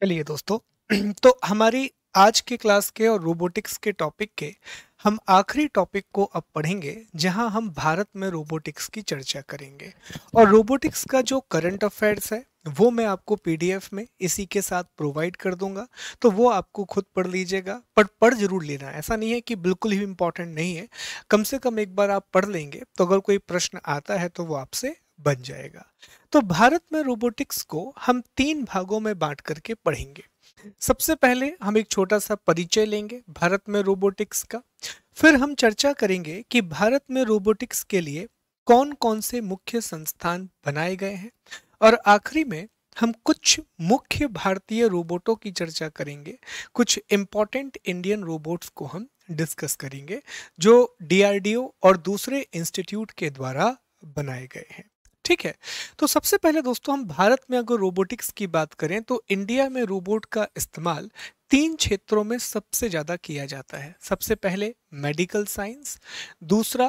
चलिए दोस्तों तो हमारी आज के क्लास के और रोबोटिक्स के टॉपिक के हम आखिरी टॉपिक को अब पढ़ेंगे जहां हम भारत में रोबोटिक्स की चर्चा करेंगे और रोबोटिक्स का जो करंट अफेयर्स है वो मैं आपको पीडीएफ में इसी के साथ प्रोवाइड कर दूंगा तो वो आपको खुद पढ़ लीजिएगा पर पढ़ जरूर लेना ऐसा नहीं है कि बिल्कुल ही इम्पॉर्टेंट नहीं है कम से कम एक बार आप पढ़ लेंगे तो अगर कोई प्रश्न आता है तो वो आपसे बन जाएगा तो भारत में रोबोटिक्स को हम तीन भागों में बांट करके पढ़ेंगे सबसे पहले हम एक छोटा सा परिचय लेंगे भारत में रोबोटिक्स का फिर हम चर्चा करेंगे कि भारत में रोबोटिक्स के लिए कौन कौन से मुख्य संस्थान बनाए गए हैं और आखिरी में हम कुछ मुख्य भारतीय रोबोटों की चर्चा करेंगे कुछ इम्पॉर्टेंट इंडियन रोबोट्स को हम डिस्कस करेंगे जो डीआरडीओ और दूसरे इंस्टीट्यूट के द्वारा बनाए गए हैं ठीक है तो सबसे पहले दोस्तों हम भारत में अगर रोबोटिक्स की बात करें तो इंडिया में रोबोट का इस्तेमाल तीन क्षेत्रों में सबसे ज़्यादा किया जाता है सबसे पहले मेडिकल साइंस दूसरा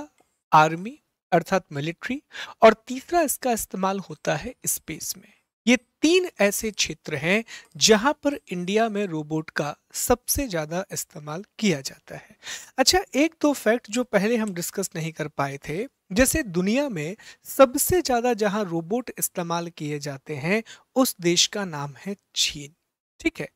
आर्मी अर्थात मिलिट्री और तीसरा इसका इस्तेमाल होता है स्पेस में ये तीन ऐसे क्षेत्र हैं जहां पर इंडिया में रोबोट का सबसे ज़्यादा इस्तेमाल किया जाता है अच्छा एक दो तो फैक्ट जो पहले हम डिस्कस नहीं कर पाए थे जैसे दुनिया में सबसे ज़्यादा जहाँ रोबोट इस्तेमाल किए जाते हैं उस देश का नाम है चीन ठीक है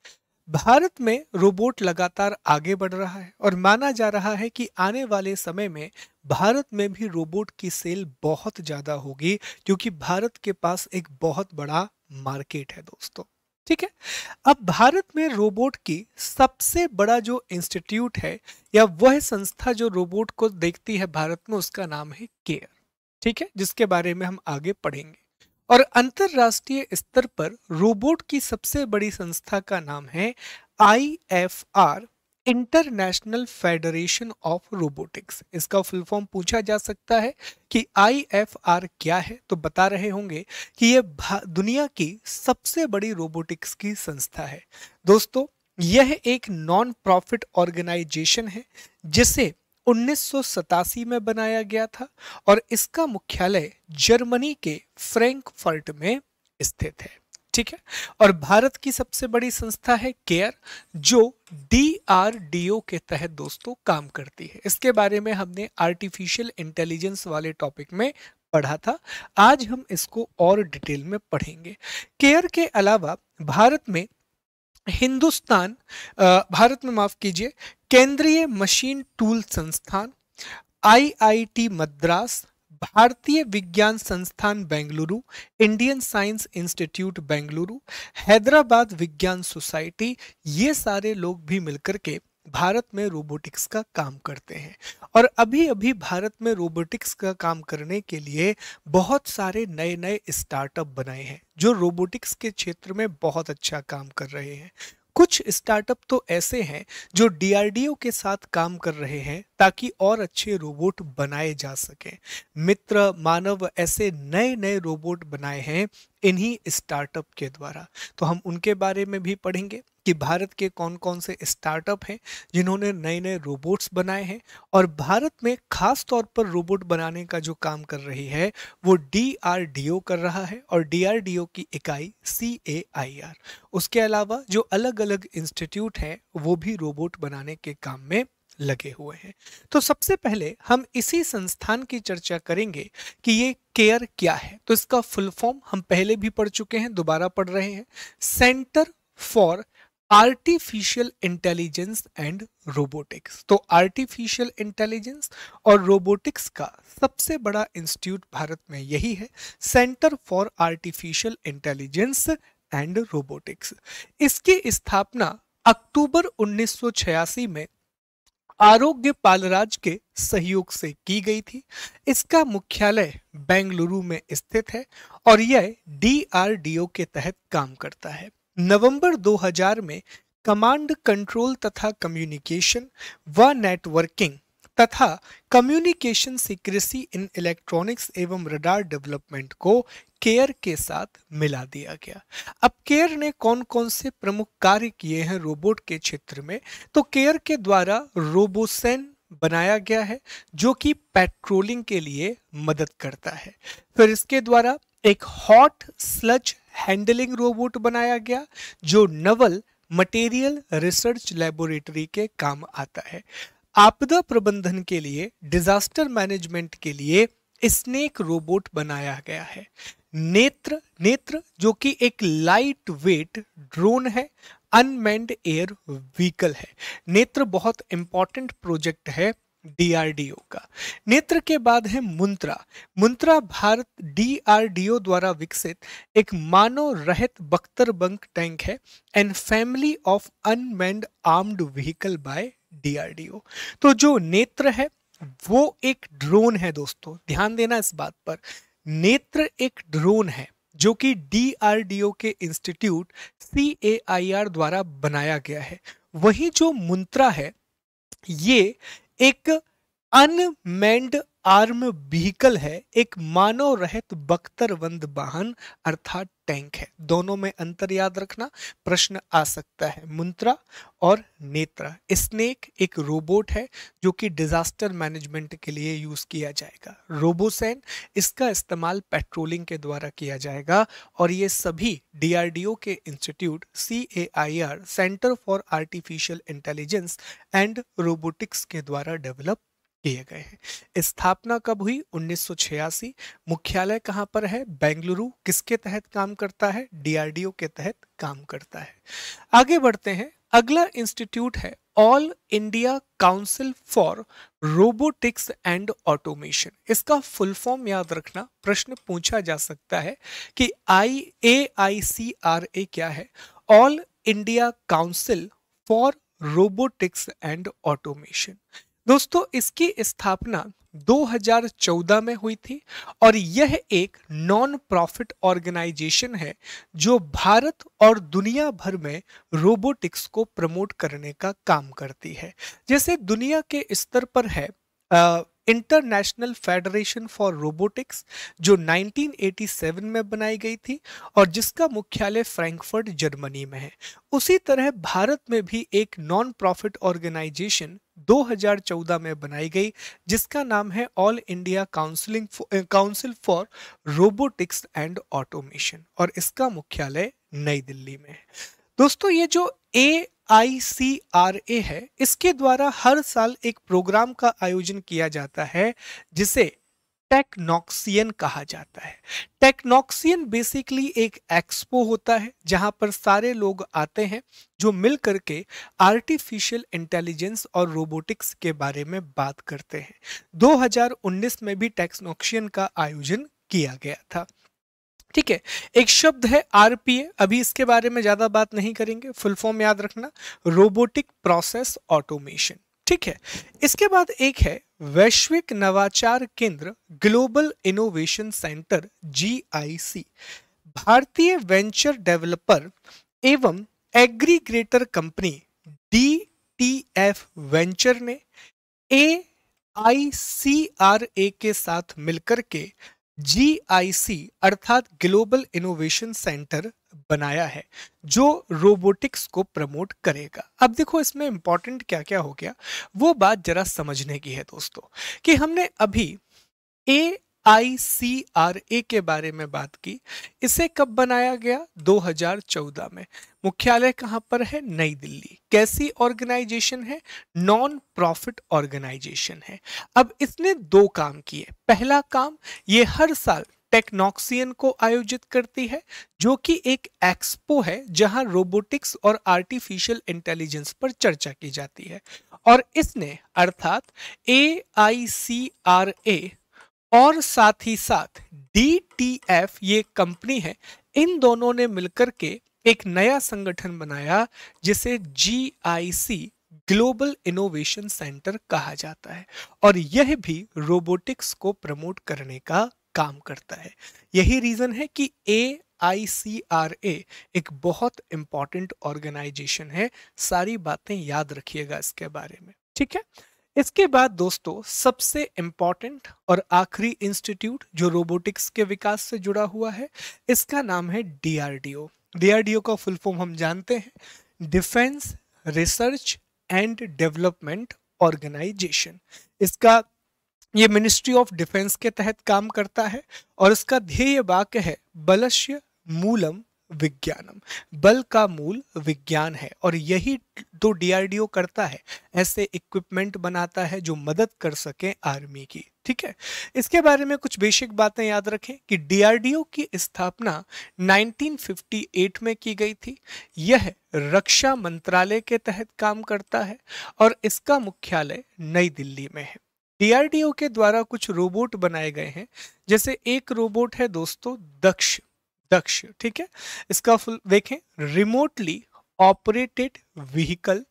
भारत में रोबोट लगातार आगे बढ़ रहा है और माना जा रहा है कि आने वाले समय में भारत में भी रोबोट की सेल बहुत ज़्यादा होगी क्योंकि भारत के पास एक बहुत बड़ा मार्केट है दोस्तों ठीक है अब भारत में रोबोट की सबसे बड़ा जो इंस्टीट्यूट है या वह संस्था जो रोबोट को देखती है भारत में उसका नाम है केयर ठीक है जिसके बारे में हम आगे पढ़ेंगे और अंतर्राष्ट्रीय स्तर पर रोबोट की सबसे बड़ी संस्था का नाम है I F R international federation of robotics इसका फुल फॉर्म पूछा जा सकता है कि आईएफआर क्या है तो बता रहे होंगे कि यह दुनिया की सबसे बड़ी रोबोटिक्स की संस्था है दोस्तों यह एक नॉन प्रॉफिट ऑर्गेनाइजेशन है जिसे उन्नीस में बनाया गया था और इसका मुख्यालय जर्मनी के फ्रैंकफर्ट में स्थित है ठीक है और भारत की सबसे बड़ी संस्था है केयर जो डीआरडीओ के तहत दोस्तों काम करती है इसके बारे में हमने आर्टिफिशियल इंटेलिजेंस वाले टॉपिक में पढ़ा था आज हम इसको और डिटेल में पढ़ेंगे केयर के अलावा भारत में हिंदुस्तान भारत में माफ कीजिए केंद्रीय मशीन टूल संस्थान आईआईटी मद्रास भारतीय विज्ञान संस्थान Bengaluru Indian science institute Bengaluru Hyderabad विज्ञान सोसाइटी ये सारे लोग भी मिलकर के भारत में रोबोटिक्स का काम करते हैं और अभी अभी भारत में रोबोटिक्स का काम करने के लिए बहुत सारे नए नए स्टार्टअप बनाए हैं जो रोबोटिक्स के क्षेत्र में बहुत अच्छा काम कर रहे हैं कुछ स्टार्टअप तो ऐसे हैं जो डीआरडीओ के साथ काम कर रहे हैं ताकि और अच्छे रोबोट बनाए जा सकें मित्र मानव ऐसे नए नए रोबोट बनाए हैं इन्हीं स्टार्टअप के द्वारा तो हम उनके बारे में भी पढ़ेंगे कि भारत के कौन कौन से स्टार्टअप हैं जिन्होंने नए नए रोबोट्स बनाए हैं और भारत में खास तौर पर रोबोट बनाने का जो काम कर रही है वो डी कर रहा है और डी की इकाई सी उसके अलावा जो अलग अलग इंस्टीट्यूट हैं वो भी रोबोट बनाने के काम में लगे हुए हैं तो सबसे पहले हम इसी संस्थान की चर्चा करेंगे कि ये केयर क्या है तो इसका फुल फॉर्म हम पहले भी पढ़ चुके हैं दोबारा पढ़ रहे हैं centre for artificial intelligence and robotics तो आर्टिफिशियल इंटेलिजेंस और रोबोटिक्स का सबसे बड़ा इंस्टीट्यूट भारत में यही है centre for artificial intelligence and robotics इसकी स्थापना अक्टूबर 1986 में आरोग्य पालराज के सहयोग से की गई थी इसका मुख्यालय बेंगलुरु में स्थित है और यह डीआरडीओ के तहत काम करता है नवंबर 2000 में कमांड कंट्रोल तथा कम्युनिकेशन व नेटवर्किंग तथा कम्युनिकेशन सीक्रेसी इन इलेक्ट्रॉनिक्स एवं रडार डेवलपमेंट को केयर के साथ मिला दिया गया अब केयर ने कौन कौन से प्रमुख कार्य किए हैं रोबोट के क्षेत्र में तो केयर के द्वारा रोबोसेन बनाया गया है जो कि पेट्रोलिंग के लिए मदद करता है फिर इसके द्वारा एक हॉट स्लच हैंडलिंग रोबोट बनाया गया जो नवल मटेरियल रिसर्च लेबोरेटरी के काम आता है आपदा प्रबंधन के लिए डिजास्टर मैनेजमेंट के लिए स्नेक रोबोट बनाया गया है नेत्र नेत्र जो कि एक लाइट वेट ड्रोन है अनमेंड एयर व्हीकल है नेत्र बहुत इंपॉर्टेंट प्रोजेक्ट है डीआरडीओ का नेत्र के बाद है मुंत्रा मुंत्रा भारत डीआरडीओ द्वारा विकसित एक मानव रहित बख्तर बंक टैंक है and family of unmanned armed vehicle by DRDO तो जो नेत्र है वो एक ड्रोन है दोस्तों ध्यान देना इस बात पर नेत्र एक ड्रोन है जो कि डीआरडीओ के इंस्टीट्यूट सी द्वारा बनाया गया है वही जो मुंत्रा है ये ਇੱਕ अनमेंड आर्म व्हीकल है एक मानव रहित बख्तरवंद वाहन अर्थात टैंक है दोनों में अंतर याद रखना प्रश्न आ सकता है मुंत्रा और नेत्रा स्नेक एक रोबोट है जो कि डिजास्टर मैनेजमेंट के लिए यूज किया जाएगा रोबोसैन इसका इस्तेमाल पेट्रोलिंग के द्वारा किया जाएगा और ये सभी डीआरडीओ के institute C centre for artificial intelligence and robotics के द्वारा डेवलप किए गए हैं स्थापना कब हुई 1986 मुख्यालय कहाँ पर है बेंगलुरु किसके तहत काम करता है डीआरडीओ के तहत काम करता है आगे बढ़ते हैं अगला इंस्टीट्यूट है all India council for robotics and automation इसका फुल फॉर्म याद रखना प्रश्न पूछा जा सकता है कि आई ए आई सी आर ए क्या है all India council for robotics and automation दोस्तों इसकी स्थापना 2014 में हुई थी और यह एक नॉन प्रॉफिट ऑर्गेनाइजेशन है जो भारत और दुनिया भर में रोबोटिक्स को प्रमोट करने का काम करती है जैसे दुनिया के स्तर पर है इंटरनेशनल फेडरेशन फॉर रोबोटिक्स जो 1987 में बनाई गई थी और जिसका मुख्यालय फ्रैंकफर्ट जर्मनी में है उसी तरह भारत में भी एक नॉन प्रॉफिट ऑर्गेनाइजेशन 2014 में बनाई गई जिसका नाम है all India counselling council for robotics and automation और इसका मुख्यालय नई दिल्ली में है दोस्तों ये जो ए आई है इसके द्वारा हर साल एक प्रोग्राम का आयोजन किया जाता है जिसे टेक्नोक्सियन कहा जाता है टेक्नोक्सियन बेसिकली एक एक्सपो होता है जहां पर सारे लोग आते हैं जो मिल करके आर्टिफिशियल इंटेलिजेंस और रोबोटिक्स के बारे में बात करते हैं 2019 में भी टेक्नोक्सियन का आयोजन किया गया था ठीक है एक शब्द है आरपीए अभी इसके बारे में ज्यादा बात नहीं करेंगे फुल फॉर्म याद रखना रोबोटिक प्रोसेस ऑटोमेशन ठीक है इसके बाद एक है वैश्विक नवाचार केंद्र ग्लोबल इनोवेशन सेंटर जीआईसी भारतीय वेंचर डेवलपर एवं एग्रीग्रेटर कंपनी डीटीएफ वेंचर ने ए आई सी आर ए के साथ मिलकर के जी अर्थात ग्लोबल इनोवेशन सेंटर बनाया है जो रोबोटिक्स को प्रमोट करेगा अब देखो इसमें इंपॉर्टेंट क्या क्या हो गया वो बात जरा समझने की है दोस्तों कि हमने अभी ए आईसीआरए के बारे में बात की इसे कब बनाया गया 2014 में मुख्यालय कहां पर है नई दिल्ली कैसी ऑर्गेनाइजेशन है नॉन प्रॉफिट ऑर्गेनाइजेशन है अब इसने दो काम किए पहला काम ये हर साल टेक्नोक्सियन को आयोजित करती है जो कि एक एक्सपो है जहां रोबोटिक्स और आर्टिफिशियल इंटेलिजेंस पर चर्चा की जाती है और इसने अर्थात ए आई सी आर ए और साथ ही साथ डी ये कंपनी है इन दोनों ने मिलकर के एक नया संगठन बनाया जिसे जी ग्लोबल इनोवेशन सेंटर कहा जाता है और यह भी रोबोटिक्स को प्रमोट करने का काम करता है यही रीजन है कि ए आई सी आर ए एक बहुत इंपॉर्टेंट ऑर्गेनाइजेशन है सारी बातें याद रखिएगा इसके बारे में ठीक है इसके बाद दोस्तों सबसे इंपॉर्टेंट और आखिरी इंस्टीट्यूट जो रोबोटिक्स के विकास से जुड़ा हुआ है इसका नाम है डीआरडीओ डीआरडीओ का फुल फॉर्म हम जानते हैं defence research and development organisation इसका ये मिनिस्ट्री ऑफ डिफेंस के तहत काम करता है और इसका ध्येय वाक्य है बलश्य मूलम विज्ञानम बल का मूल विज्ञान है और यही तो डीआरडीओ करता है ऐसे इक्विपमेंट बनाता है जो मदद कर सके आर्मी की ठीक है इसके बारे में कुछ बेसिक बातें याद रखें कि डीआरडीओ की स्थापना 1958 में की गई थी यह रक्षा मंत्रालय के तहत काम करता है और इसका मुख्यालय नई दिल्ली में है डीआरडीओ के द्वारा कुछ रोबोट बनाए गए हैं जैसे एक रोबोट है दोस्तों दक्ष दक्ष ठीक है इसका फुल देखें रिमोटली ऑपरेटेड व्हीकल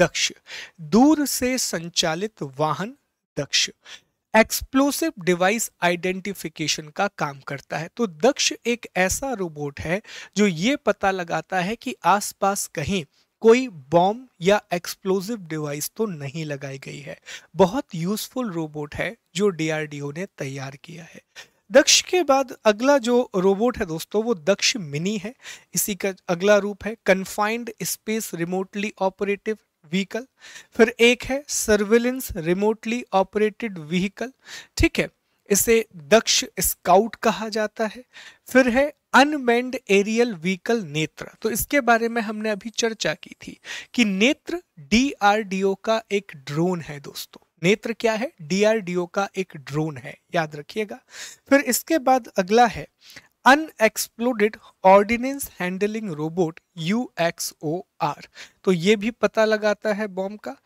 दक्ष दूर से संचालित वाहन दक्ष एक्सप्लोसिव डिवाइस आइडेंटिफिकेशन का काम करता है तो दक्ष एक ऐसा रोबोट है जो ये पता लगाता है कि आसपास कहीं कोई बॉम्ब या एक्सप्लोसिव डिवाइस तो नहीं लगाई गई है बहुत यूजफुल रोबोट है जो डीआरडीओ ने तैयार किया है दक्ष के बाद अगला जो रोबोट है दोस्तों वो दक्ष मिनी है इसी का अगला रूप है confined space remotely operative vehicle फिर एक है सर्विलेंस रिमोटली ऑपरेटेड व्हीकल ठीक है इसे दक्ष स्काउट कहा जाता है फिर है अनमेंड एरियल व्हीकल नेत्र तो इसके बारे में हमने अभी चर्चा की थी कि नेत्र डीआरडीओ का एक ड्रोन है दोस्तों नेत्र क्या है डीआरडीओ का एक ड्रोन है याद रखिएगा फिर इसके बाद अगला है unexploded ordnance handling robot U X O R तो ये भी पता लगाता है बॉम्ब का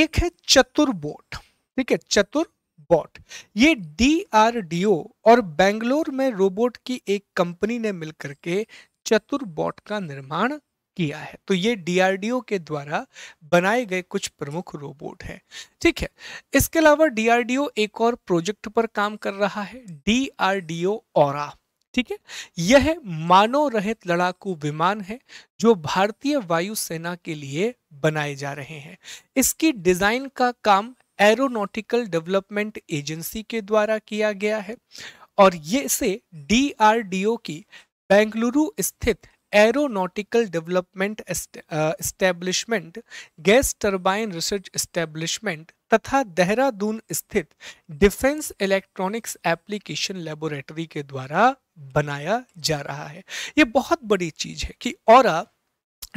एक है चतुर बोट ठीक है चतुर बोट ये डीआरडीओ और बेंगलोर में रोबोट की एक कंपनी ने मिलकर के चतुर बोट का निर्माण किया है तो ये डीआरडीओ के द्वारा बनाए गए कुछ प्रमुख रोबोट हैं ठीक है इसके अलावा डीआरडीओ एक और प्रोजेक्ट पर काम कर रहा है डीआरडीओ और ठीक है यह मानव रहित लड़ाकू विमान है जो भारतीय वायुसेना के लिए बनाए जा रहे हैं इसकी डिजाइन का काम एरोनॉटिकल डेवलपमेंट एजेंसी के द्वारा किया गया है और ये इसे डीआरडीओ की बेंगलुरु स्थित aeronautical development establishment gas turbine research establishment तथा देहरादून स्थित डिफेंस इलेक्ट्रॉनिक्स एप्लीकेशन लेबोरेटरी के द्वारा बनाया जा रहा है ये बहुत बड़ी चीज है कि और आप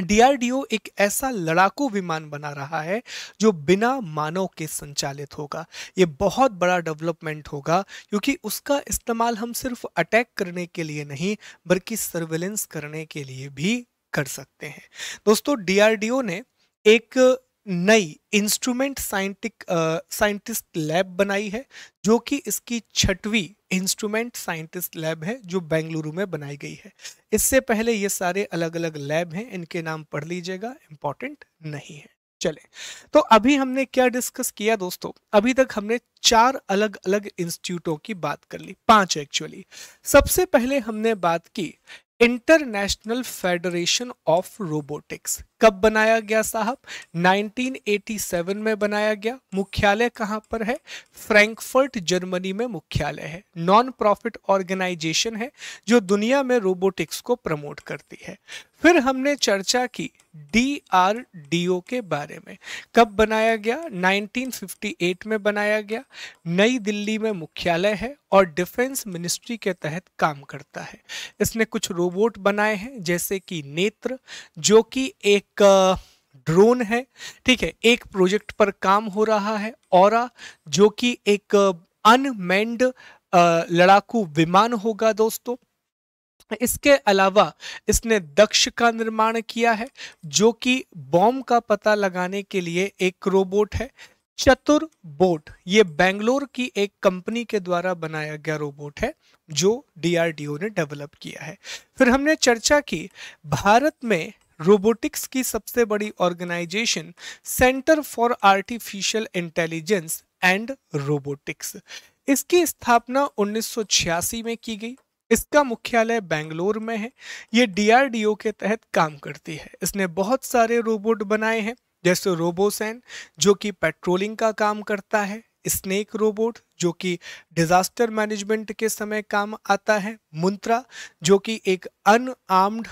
डीआरडीओ एक ऐसा लड़ाकू विमान बना रहा है जो बिना मानव के संचालित होगा ये बहुत बड़ा डेवलपमेंट होगा क्योंकि उसका इस्तेमाल हम सिर्फ अटैक करने के लिए नहीं बल्कि सर्वेलेंस करने के लिए भी कर सकते हैं दोस्तों डीआरडीओ ने एक नई इंस्ट्रूमेंट साइंटिक साइंटिस्ट लैब बनाई है जो कि इसकी छठवीं इंस्ट्रूमेंट साइंटिस्ट लैब है जो बेंगलुरु में बनाई गई है इससे पहले ये सारे अलग अलग लैब हैं इनके नाम पढ़ लीजिएगा इम्पॉर्टेंट नहीं है चले तो अभी हमने क्या डिस्कस किया दोस्तों अभी तक हमने चार अलग अलग इंस्टीट्यूटों की बात कर ली पांच एक्चुअली सबसे पहले हमने बात की इंटरनेशनल फेडरेशन ऑफ रोबोटिक्स कब बनाया गया साहब 1987 में बनाया गया मुख्यालय कहाँ पर है फ्रैंकफर्ट जर्मनी में मुख्यालय है नॉन प्रॉफिट ऑर्गेनाइजेशन है जो दुनिया में रोबोटिक्स को प्रमोट करती है फिर हमने चर्चा की डी आर डी ओ के बारे में कब बनाया गया 1958 में बनाया गया नई दिल्ली में मुख्यालय है और डिफेंस मिनिस्ट्री के तहत काम करता है इसने कुछ रोबोट बनाए हैं जैसे कि नेत्र जो कि एक ड्रोन है ठीक है एक प्रोजेक्ट पर काम हो रहा है और जो कि एक अनमेंड लड़ाकू विमान होगा दोस्तों इसके अलावा इसने दक्ष का निर्माण किया है जो कि बॉम्ब का पता लगाने के लिए एक रोबोट है चतुर बोट ये बेंगलोर की एक कंपनी के द्वारा बनाया गया रोबोट है जो डीआरडीओ ने डेवलप किया है फिर हमने चर्चा की भारत में रोबोटिक्स की सबसे बड़ी organisation centre for artificial intelligence and robotics इसकी स्थापना 1986 में की गई इसका मुख्यालय बेंगलोर में है ये डीआरडीओ के तहत काम करती है इसने बहुत सारे रोबोट बनाए हैं जैसे रोबोसैन जो कि पेट्रोलिंग का काम करता है स्नेक रोबोट जो कि डिजास्टर मैनेजमेंट के समय काम आता है मुंत्रा जो कि एक अनआर्म्ड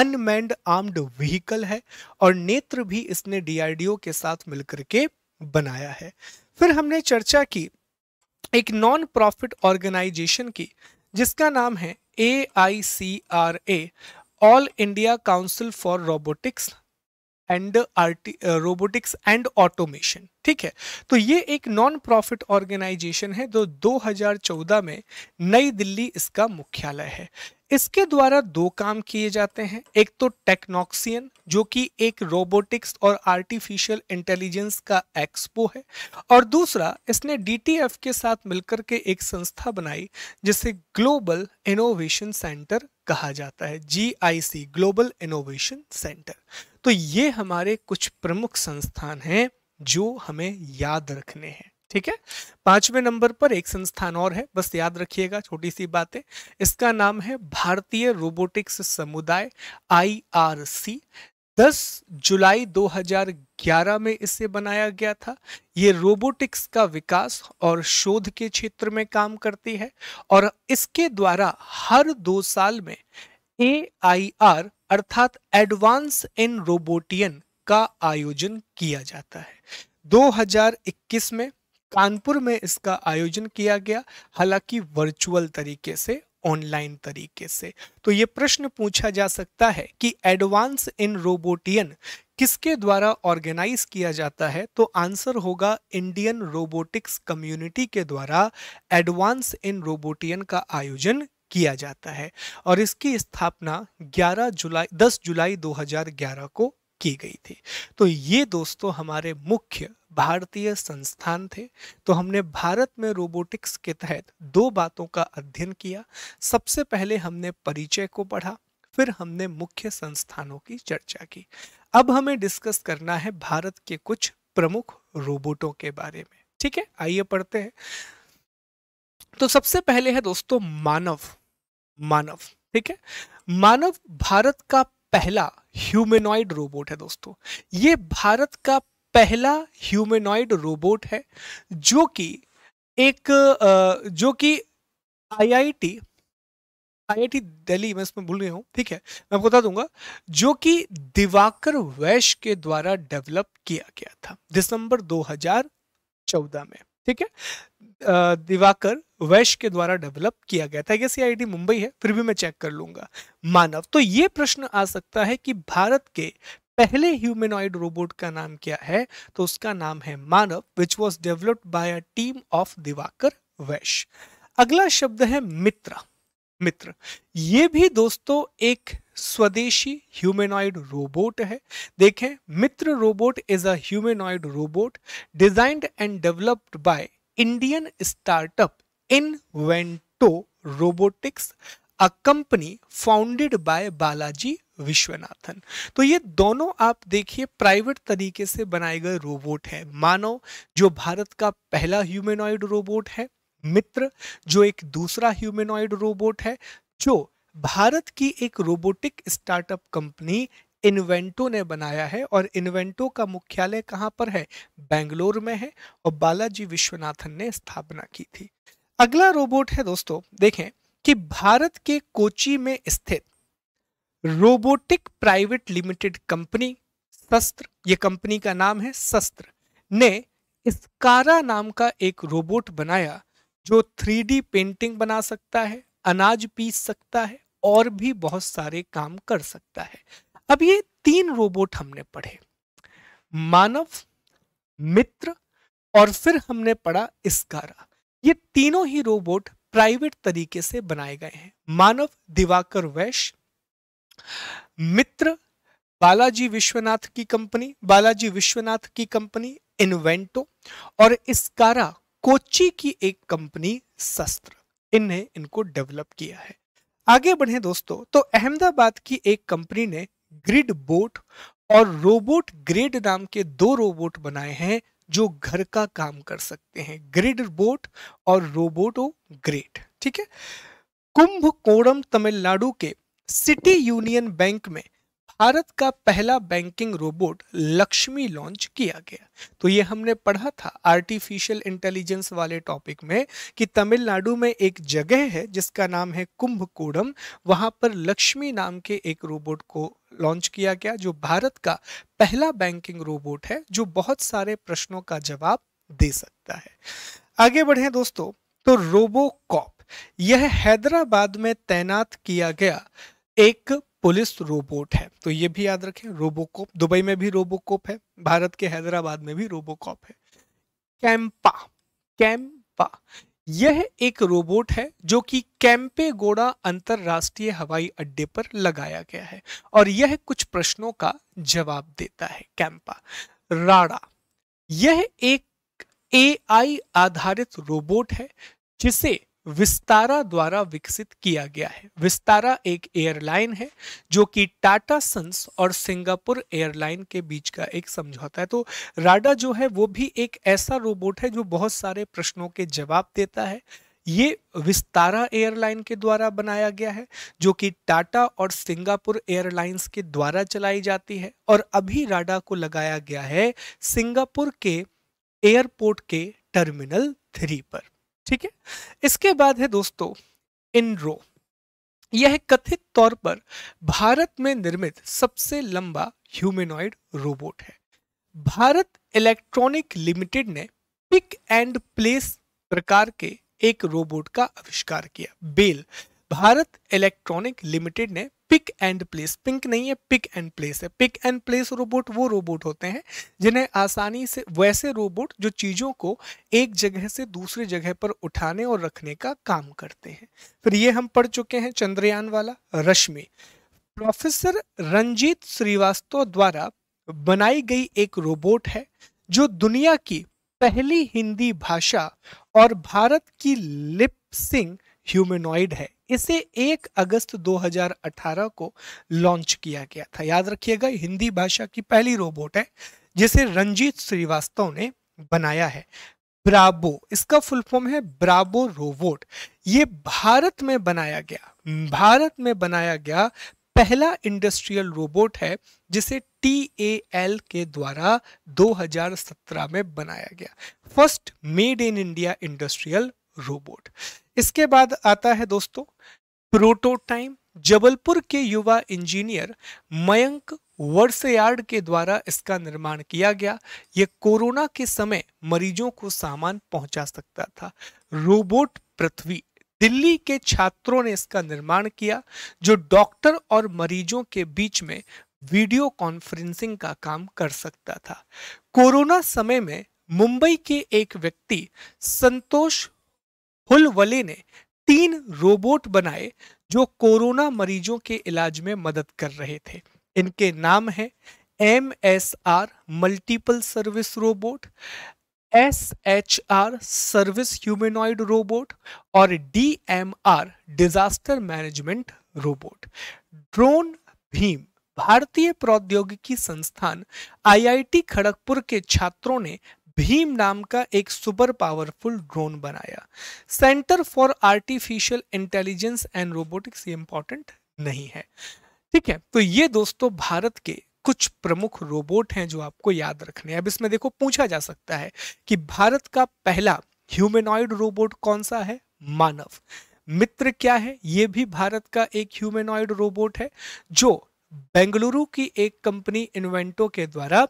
अनमैंड आर्म्ड व्हीकल है और नेत्र भी इसने डीआरडीओ के साथ मिलकर के बनाया है फिर हमने चर्चा की एक नॉन प्रॉफिट ऑर्गेनाइजेशन की जिसका नाम है A I C R A all India council for robotics and robotics and automation ठीक है तो ये एक नॉन प्रॉफिट ऑर्गेनाइजेशन है जो 2014 में नई दिल्ली इसका मुख्यालय है इसके द्वारा दो काम किए जाते हैं एक तो टेक्नोक्सियन जो कि एक रोबोटिक्स और आर्टिफिशियल इंटेलिजेंस का एक्सपो है और दूसरा इसने डीटीएफ के साथ मिलकर के एक संस्था बनाई जिसे ग्लोबल इनोवेशन सेंटर कहा जाता है जीआईसी ग्लोबल इनोवेशन सेंटर तो ये हमारे कुछ प्रमुख संस्थान हैं जो हमें याद रखने हैं ठीक है पांचवें नंबर पर एक संस्थान और है बस याद रखिएगा छोटी सी बातें इसका नाम है भारतीय रोबोटिक्स समुदाय आईआरसी 10 जुलाई 2011 में इसे बनाया गया था ये रोबोटिक्स का विकास और शोध के क्षेत्र में काम करती है और इसके द्वारा हर दो साल में ए आई आर अर्थात एडवांस इन रोबोटियन का आयोजन किया जाता है 2021 में कानपुर में इसका आयोजन किया गया हालांकि वर्चुअल तरीके से ऑनलाइन तरीके से तो ये प्रश्न पूछा जा सकता है कि एडवांस इन रोबोटियन किसके द्वारा ऑर्गेनाइज किया जाता है तो आंसर होगा इंडियन रोबोटिक्स कम्युनिटी के द्वारा एडवांस इन रोबोटियन का आयोजन किया जाता है और इसकी स्थापना 11 जुलाई 10 जुलाई 2011 को की गई थी तो ये दोस्तों हमारे मुख्य भारतीय संस्थान थे तो हमने भारत में रोबोटिक्स के तहत दो बातों का अध्ययन किया सबसे पहले हमने परिचय को पढ़ा फिर हमने मुख्य संस्थानों की चर्चा की अब हमें डिस्कस करना है भारत के कुछ प्रमुख रोबोटों के बारे में ठीक है आइए पढ़ते हैं तो सबसे पहले है दोस्तों मानव मानव ठीक है मानव भारत का पहला ह्यूमेनॉइड रोबोट है दोस्तों ये भारत का पहला ह्यूमेनॉइड रोबोट है जो कि एक जो कि आईआईटी आईआईटी दिल्ली मैं इसमें भूल गया हूँ ठीक है मैं आपको बता दूंगा जो कि दिवाकर वैश के द्वारा डेवलप किया गया था दिसंबर 2014 में ठीक है दिवाकर वैश्य के द्वारा डेवलप किया गया था आई आईडी मुंबई है फिर भी मैं चेक कर लूंगा मानव तो ये प्रश्न आ सकता है कि भारत के पहले ह्यूमेनॉइड रोबोट का नाम क्या है तो उसका नाम है Manav which was developed by a team of Diwakar Vaish अगला शब्द है मित्रा मित्र ये भी दोस्तों एक स्वदेशी ह्यूमेनॉइड रोबोट है देखें Mitra robot is a humanoid robot designed and developed by Indian startup Invento robotics a company founded by Balaji Viswanathan तो ये दोनों आप देखिए प्राइवेट तरीके से बनाए गए रोबोट हैं मानव जो भारत का पहला ह्यूमेनॉइड रोबोट है मित्र जो एक दूसरा ह्यूमेनॉइड रोबोट है जो भारत की एक रोबोटिक स्टार्टअप कंपनी इन्वेंटो ने बनाया है और इन्वेंटो का मुख्यालय कहाँ पर है बेंगलोर में है और बालाजी विश्वनाथन ने स्थापना की थी अगला रोबोट है दोस्तों देखें कि भारत के कोची में स्थित रोबोटिक प्राइवेट लिमिटेड कंपनी शस्त्र ये कंपनी का नाम है शस्त्र ने इसकारा नाम का एक रोबोट बनाया जो थ्री पेंटिंग बना सकता है अनाज पीस सकता है और भी बहुत सारे काम कर सकता है अब ये तीन रोबोट हमने पढ़े मानव मित्र और फिर हमने पढ़ा इसकारा ये तीनों ही रोबोट प्राइवेट तरीके से बनाए गए हैं मानव दिवाकर वैश्य मित्र बालाजी विश्वनाथ की कंपनी बालाजी विश्वनाथ की कंपनी इन्वेंटो और इसकारा कोची की एक कंपनी शस्त्र इनने इनको डेवलप किया है आगे बढ़े दोस्तों तो अहमदाबाद की एक कंपनी ने ग्रिड बोट और रोबोट ग्रेड नाम के दो रोबोट बनाए हैं जो घर का काम कर सकते हैं ग्रिड बोट और रोबोटो ग्रेड ठीक है कुंभकोणम तमिलनाडु के सिटी यूनियन बैंक में भारत का पहला बैंकिंग रोबोट लक्ष्मी लॉन्च किया गया तो ये हमने पढ़ा था आर्टिफिशियल इंटेलिजेंस वाले टॉपिक में कि तमिलनाडु में एक जगह है जिसका नाम है कुंभकोणम वहां पर लक्ष्मी नाम के एक रोबोट को लॉन्च किया गया जो भारत का पहला बैंकिंग रोबोट है जो बहुत सारे प्रश्नों का जवाब दे सकता है आगे बढ़े दोस्तों तो रोबोकॉप यह हैदराबाद में तैनात किया गया एक पुलिस रोबोट है तो ये भी याद रखें रोबोकोप दुबई में भी रोबोकोप है भारत के हैदराबाद में भी रोबोकॉप है कैंपा कैंपा यह एक रोबोट है जो कि कैंपे गोड़ा अंतरराष्ट्रीय हवाई अड्डे पर लगाया गया है और यह कुछ प्रश्नों का जवाब देता है कैंपा राडा यह एक एआई आधारित रोबोट है जिसे विस्तारा द्वारा विकसित किया गया है विस्तारा एक एयरलाइन है जो कि टाटा सन्स और सिंगापुर एयरलाइन के बीच का एक समझौता है तो राडा जो है वो भी एक ऐसा रोबोट है जो बहुत सारे प्रश्नों के जवाब देता है ये विस्तारा एयरलाइन के द्वारा बनाया गया है जो कि टाटा और सिंगापुर एयरलाइंस के द्वारा चलाई जाती है और अभी राडा को लगाया गया है सिंगापुर के एयरपोर्ट के टर्मिनल थ्री पर ठीक है इसके बाद है दोस्तों इनरो यह कथित तौर पर भारत में निर्मित सबसे लंबा ह्यूमेनॉइड रोबोट है भारत इलेक्ट्रॉनिक लिमिटेड ने पिक एंड प्लेस प्रकार के एक रोबोट का आविष्कार किया बेल भारत इलेक्ट्रॉनिक लिमिटेड ने पिक एंड प्लेस पिंक नहीं है पिक एंड प्लेस है पिक एंड प्लेस रोबोट वो रोबोट होते हैं जिन्हें आसानी से वैसे रोबोट जो चीज़ों को एक जगह से दूसरे जगह पर उठाने और रखने का काम करते हैं फिर ये हम पढ़ चुके हैं चंद्रयान वाला रश्मि प्रोफेसर रंजीत श्रीवास्तव द्वारा बनाई गई एक रोबोट है जो दुनिया की पहली हिंदी भाषा और भारत की लिप सिंह ह्यूमेनॉइड है इसे 1 अगस्त 2018 को लॉन्च किया गया था याद रखिएगा हिंदी भाषा की पहली रोबोट है जिसे रंजीत श्रीवास्तव ने बनाया है ब्राबो इसका फुल फॉर्म है ब्राबो रोबोट ये भारत में बनाया गया भारत में बनाया गया पहला इंडस्ट्रियल रोबोट है जिसे टी ए एल के द्वारा 2017 में बनाया गया first made in India industrial robot इसके बाद आता है दोस्तों प्रोटोटाइम जबलपुर के युवा इंजीनियर मयंक वर्सयार्ड के द्वारा इसका निर्माण किया गया ये कोरोना के समय मरीजों को सामान पहुंचा सकता था रोबोट पृथ्वी दिल्ली के छात्रों ने इसका निर्माण किया जो डॉक्टर और मरीजों के बीच में वीडियो कॉन्फ्रेंसिंग का काम कर सकता था कोरोना समय में मुंबई के एक व्यक्ति संतोष हुलवले ने तीन रोबोट बनाए जो कोरोना मरीजों के इलाज में मदद कर रहे थे इनके नाम हैं M S R multiple service robot S H R service humanoid robot और D M R disaster management robot drone Bhim भारतीय प्रौद्योगिकी संस्थान आईआईटी खड़गपुर के छात्रों ने भीम नाम का एक सुपर पावरफुल ड्रोन बनाया centre for artificial intelligence and robotics ये इंपॉर्टेंट नहीं है ठीक है तो ये दोस्तों भारत के कुछ प्रमुख रोबोट हैं जो आपको याद रखने हैं अब इसमें देखो पूछा जा सकता है कि भारत का पहला ह्यूमेनॉइड रोबोट कौन सा है मानव मित्र क्या है ये भी भारत का एक ह्यूमेनॉइड रोबोट है जो बेंगलुरु की एक कंपनी इन्वेंटो के द्वारा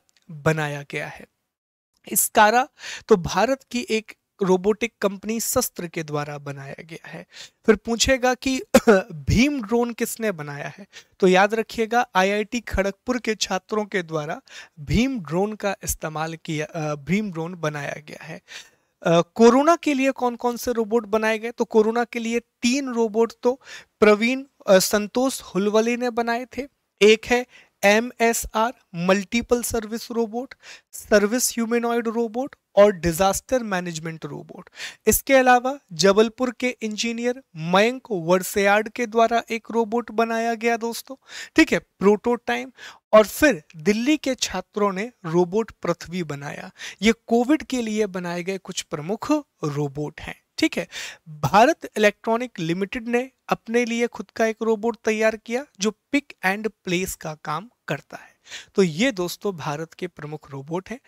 बनाया गया है इसकारा तो भारत की एक रोबोटिक कंपनी शस्त्र के द्वारा बनाया गया है फिर पूछेगा कि भीम ड्रोन किसने बनाया है तो याद रखिएगा आईआईटी खड़गपुर के छात्रों के द्वारा भीम ड्रोन का इस्तेमाल किया भीम ड्रोन बनाया गया है कोरोना के लिए कौन कौन से रोबोट बनाए गए तो कोरोना के लिए तीन रोबोट तो प्रवीण संतोष हुलवली ने बनाए थे एक है M S R multiple service robot service humanoid robot और डिजास्टर मैनेजमेंट रोबोट इसके अलावा जबलपुर के इंजीनियर मयंक वर्सेयाड के द्वारा एक रोबोट बनाया गया दोस्तों ठीक है प्रोटोटाइम और फिर दिल्ली के छात्रों ने रोबोट पृथ्वी बनाया ये कोविड के लिए बनाए गए कुछ प्रमुख रोबोट हैं ठीक है भारत इलेक्ट्रॉनिक लिमिटेड ने अपने लिए खुद का एक रोबोट तैयार किया जो पिक एंड प्लेस का काम करता है तो ये दोस्तों भारत के प्रमुख रोबोट हैं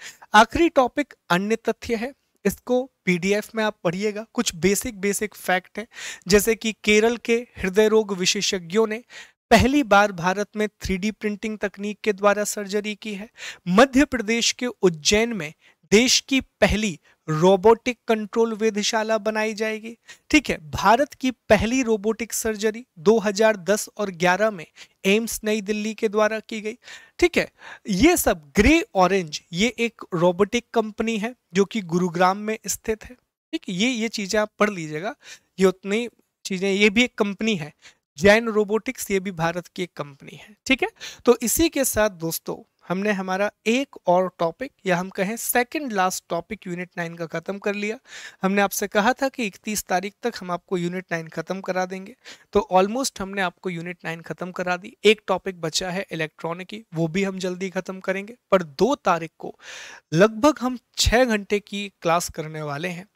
आखिरी टॉपिक अन्य तथ्य है इसको पीडीएफ में आप पढ़िएगा कुछ बेसिक बेसिक फैक्ट हैं जैसे कि केरल के हृदय रोग विशेषज्ञों ने पहली बार भारत में थ्री प्रिंटिंग तकनीक के द्वारा सर्जरी की है मध्य प्रदेश के उज्जैन में देश की पहली रोबोटिक कंट्रोल वेधशाला बनाई जाएगी ठीक है भारत की पहली रोबोटिक सर्जरी 2010 और 11 में एम्स नई दिल्ली के द्वारा की गई ठीक है ये सब ग्रे ऑरेंज ये एक रोबोटिक कंपनी है जो कि गुरुग्राम में स्थित है ठीक ये ये चीज़ें आप पढ़ लीजिएगा ये उतनी चीज़ें ये भी एक कंपनी है जैन रोबोटिक्स ये भी भारत की एक कंपनी है ठीक है तो इसी के साथ दोस्तों हमने हमारा एक और टॉपिक या हम कहें second last topic unit nine का ख़त्म कर लिया हमने आपसे कहा था कि इकतीस तारीख तक हम आपको यूनिट नाइन ख़त्म करा देंगे तो ऑलमोस्ट हमने आपको यूनिट नाइन ख़त्म करा दी एक टॉपिक बचा है इलेक्ट्रॉनिक वो भी हम जल्दी ख़त्म करेंगे पर दो तारीख को लगभग हम छः घंटे की क्लास करने वाले हैं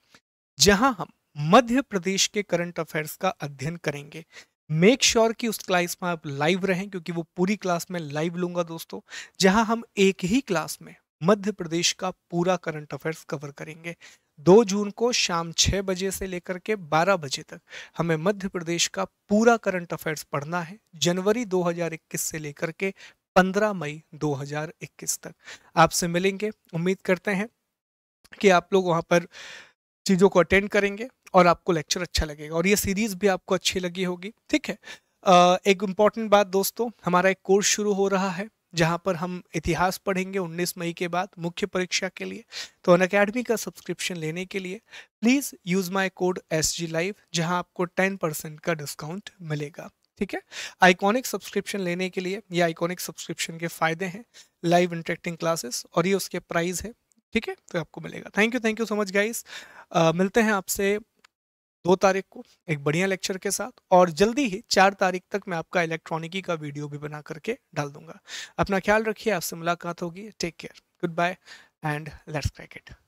जहाँ हम मध्य प्रदेश के करंट अफेयर्स का अध्ययन करेंगे मेक श्योर sure कि उस क्लास में आप लाइव रहें क्योंकि वो पूरी क्लास में लाइव लूंगा दोस्तों जहां हम एक ही क्लास में मध्य प्रदेश का पूरा करंट अफेयर्स कवर करेंगे दो जून को शाम छह बजे से लेकर के बारह बजे तक हमें मध्य प्रदेश का पूरा करंट अफेयर्स पढ़ना है जनवरी 2021 से लेकर के 15 मई 2021 तक आपसे मिलेंगे उम्मीद करते हैं कि आप लोग वहां पर चीज़ों को अटेंड करेंगे और आपको लेक्चर अच्छा लगेगा और ये सीरीज़ भी आपको अच्छी लगी होगी ठीक है एक इम्पॉर्टेंट बात दोस्तों हमारा एक कोर्स शुरू हो रहा है जहाँ पर हम इतिहास पढ़ेंगे 19 मई के बाद मुख्य परीक्षा के लिए तो अन अकेडमी का सब्सक्रिप्शन लेने के लिए please use my code S G live जहाँ आपको 10 परसेंट का डिस्काउंट मिलेगा ठीक है आइकॉनिक सब्सक्रिप्शन लेने के लिए ये आइकॉनिक सब्सक्रिप्शन के फ़ायदे हैं लाइव इंटरेक्टिंग क्लासेस और ये उसके प्राइज़ है ठीक है तो आपको मिलेगा thank you thank you so much guys मिलते हैं आपसे दो तारीख को एक बढ़िया लेक्चर के साथ और जल्दी ही चार तारीख तक मैं आपका इलेक्ट्रॉनिकी का वीडियो भी बना करके डाल दूंगा अपना ख्याल रखिए आपसे मुलाकात होगी take care good bye and let's क्रैकेट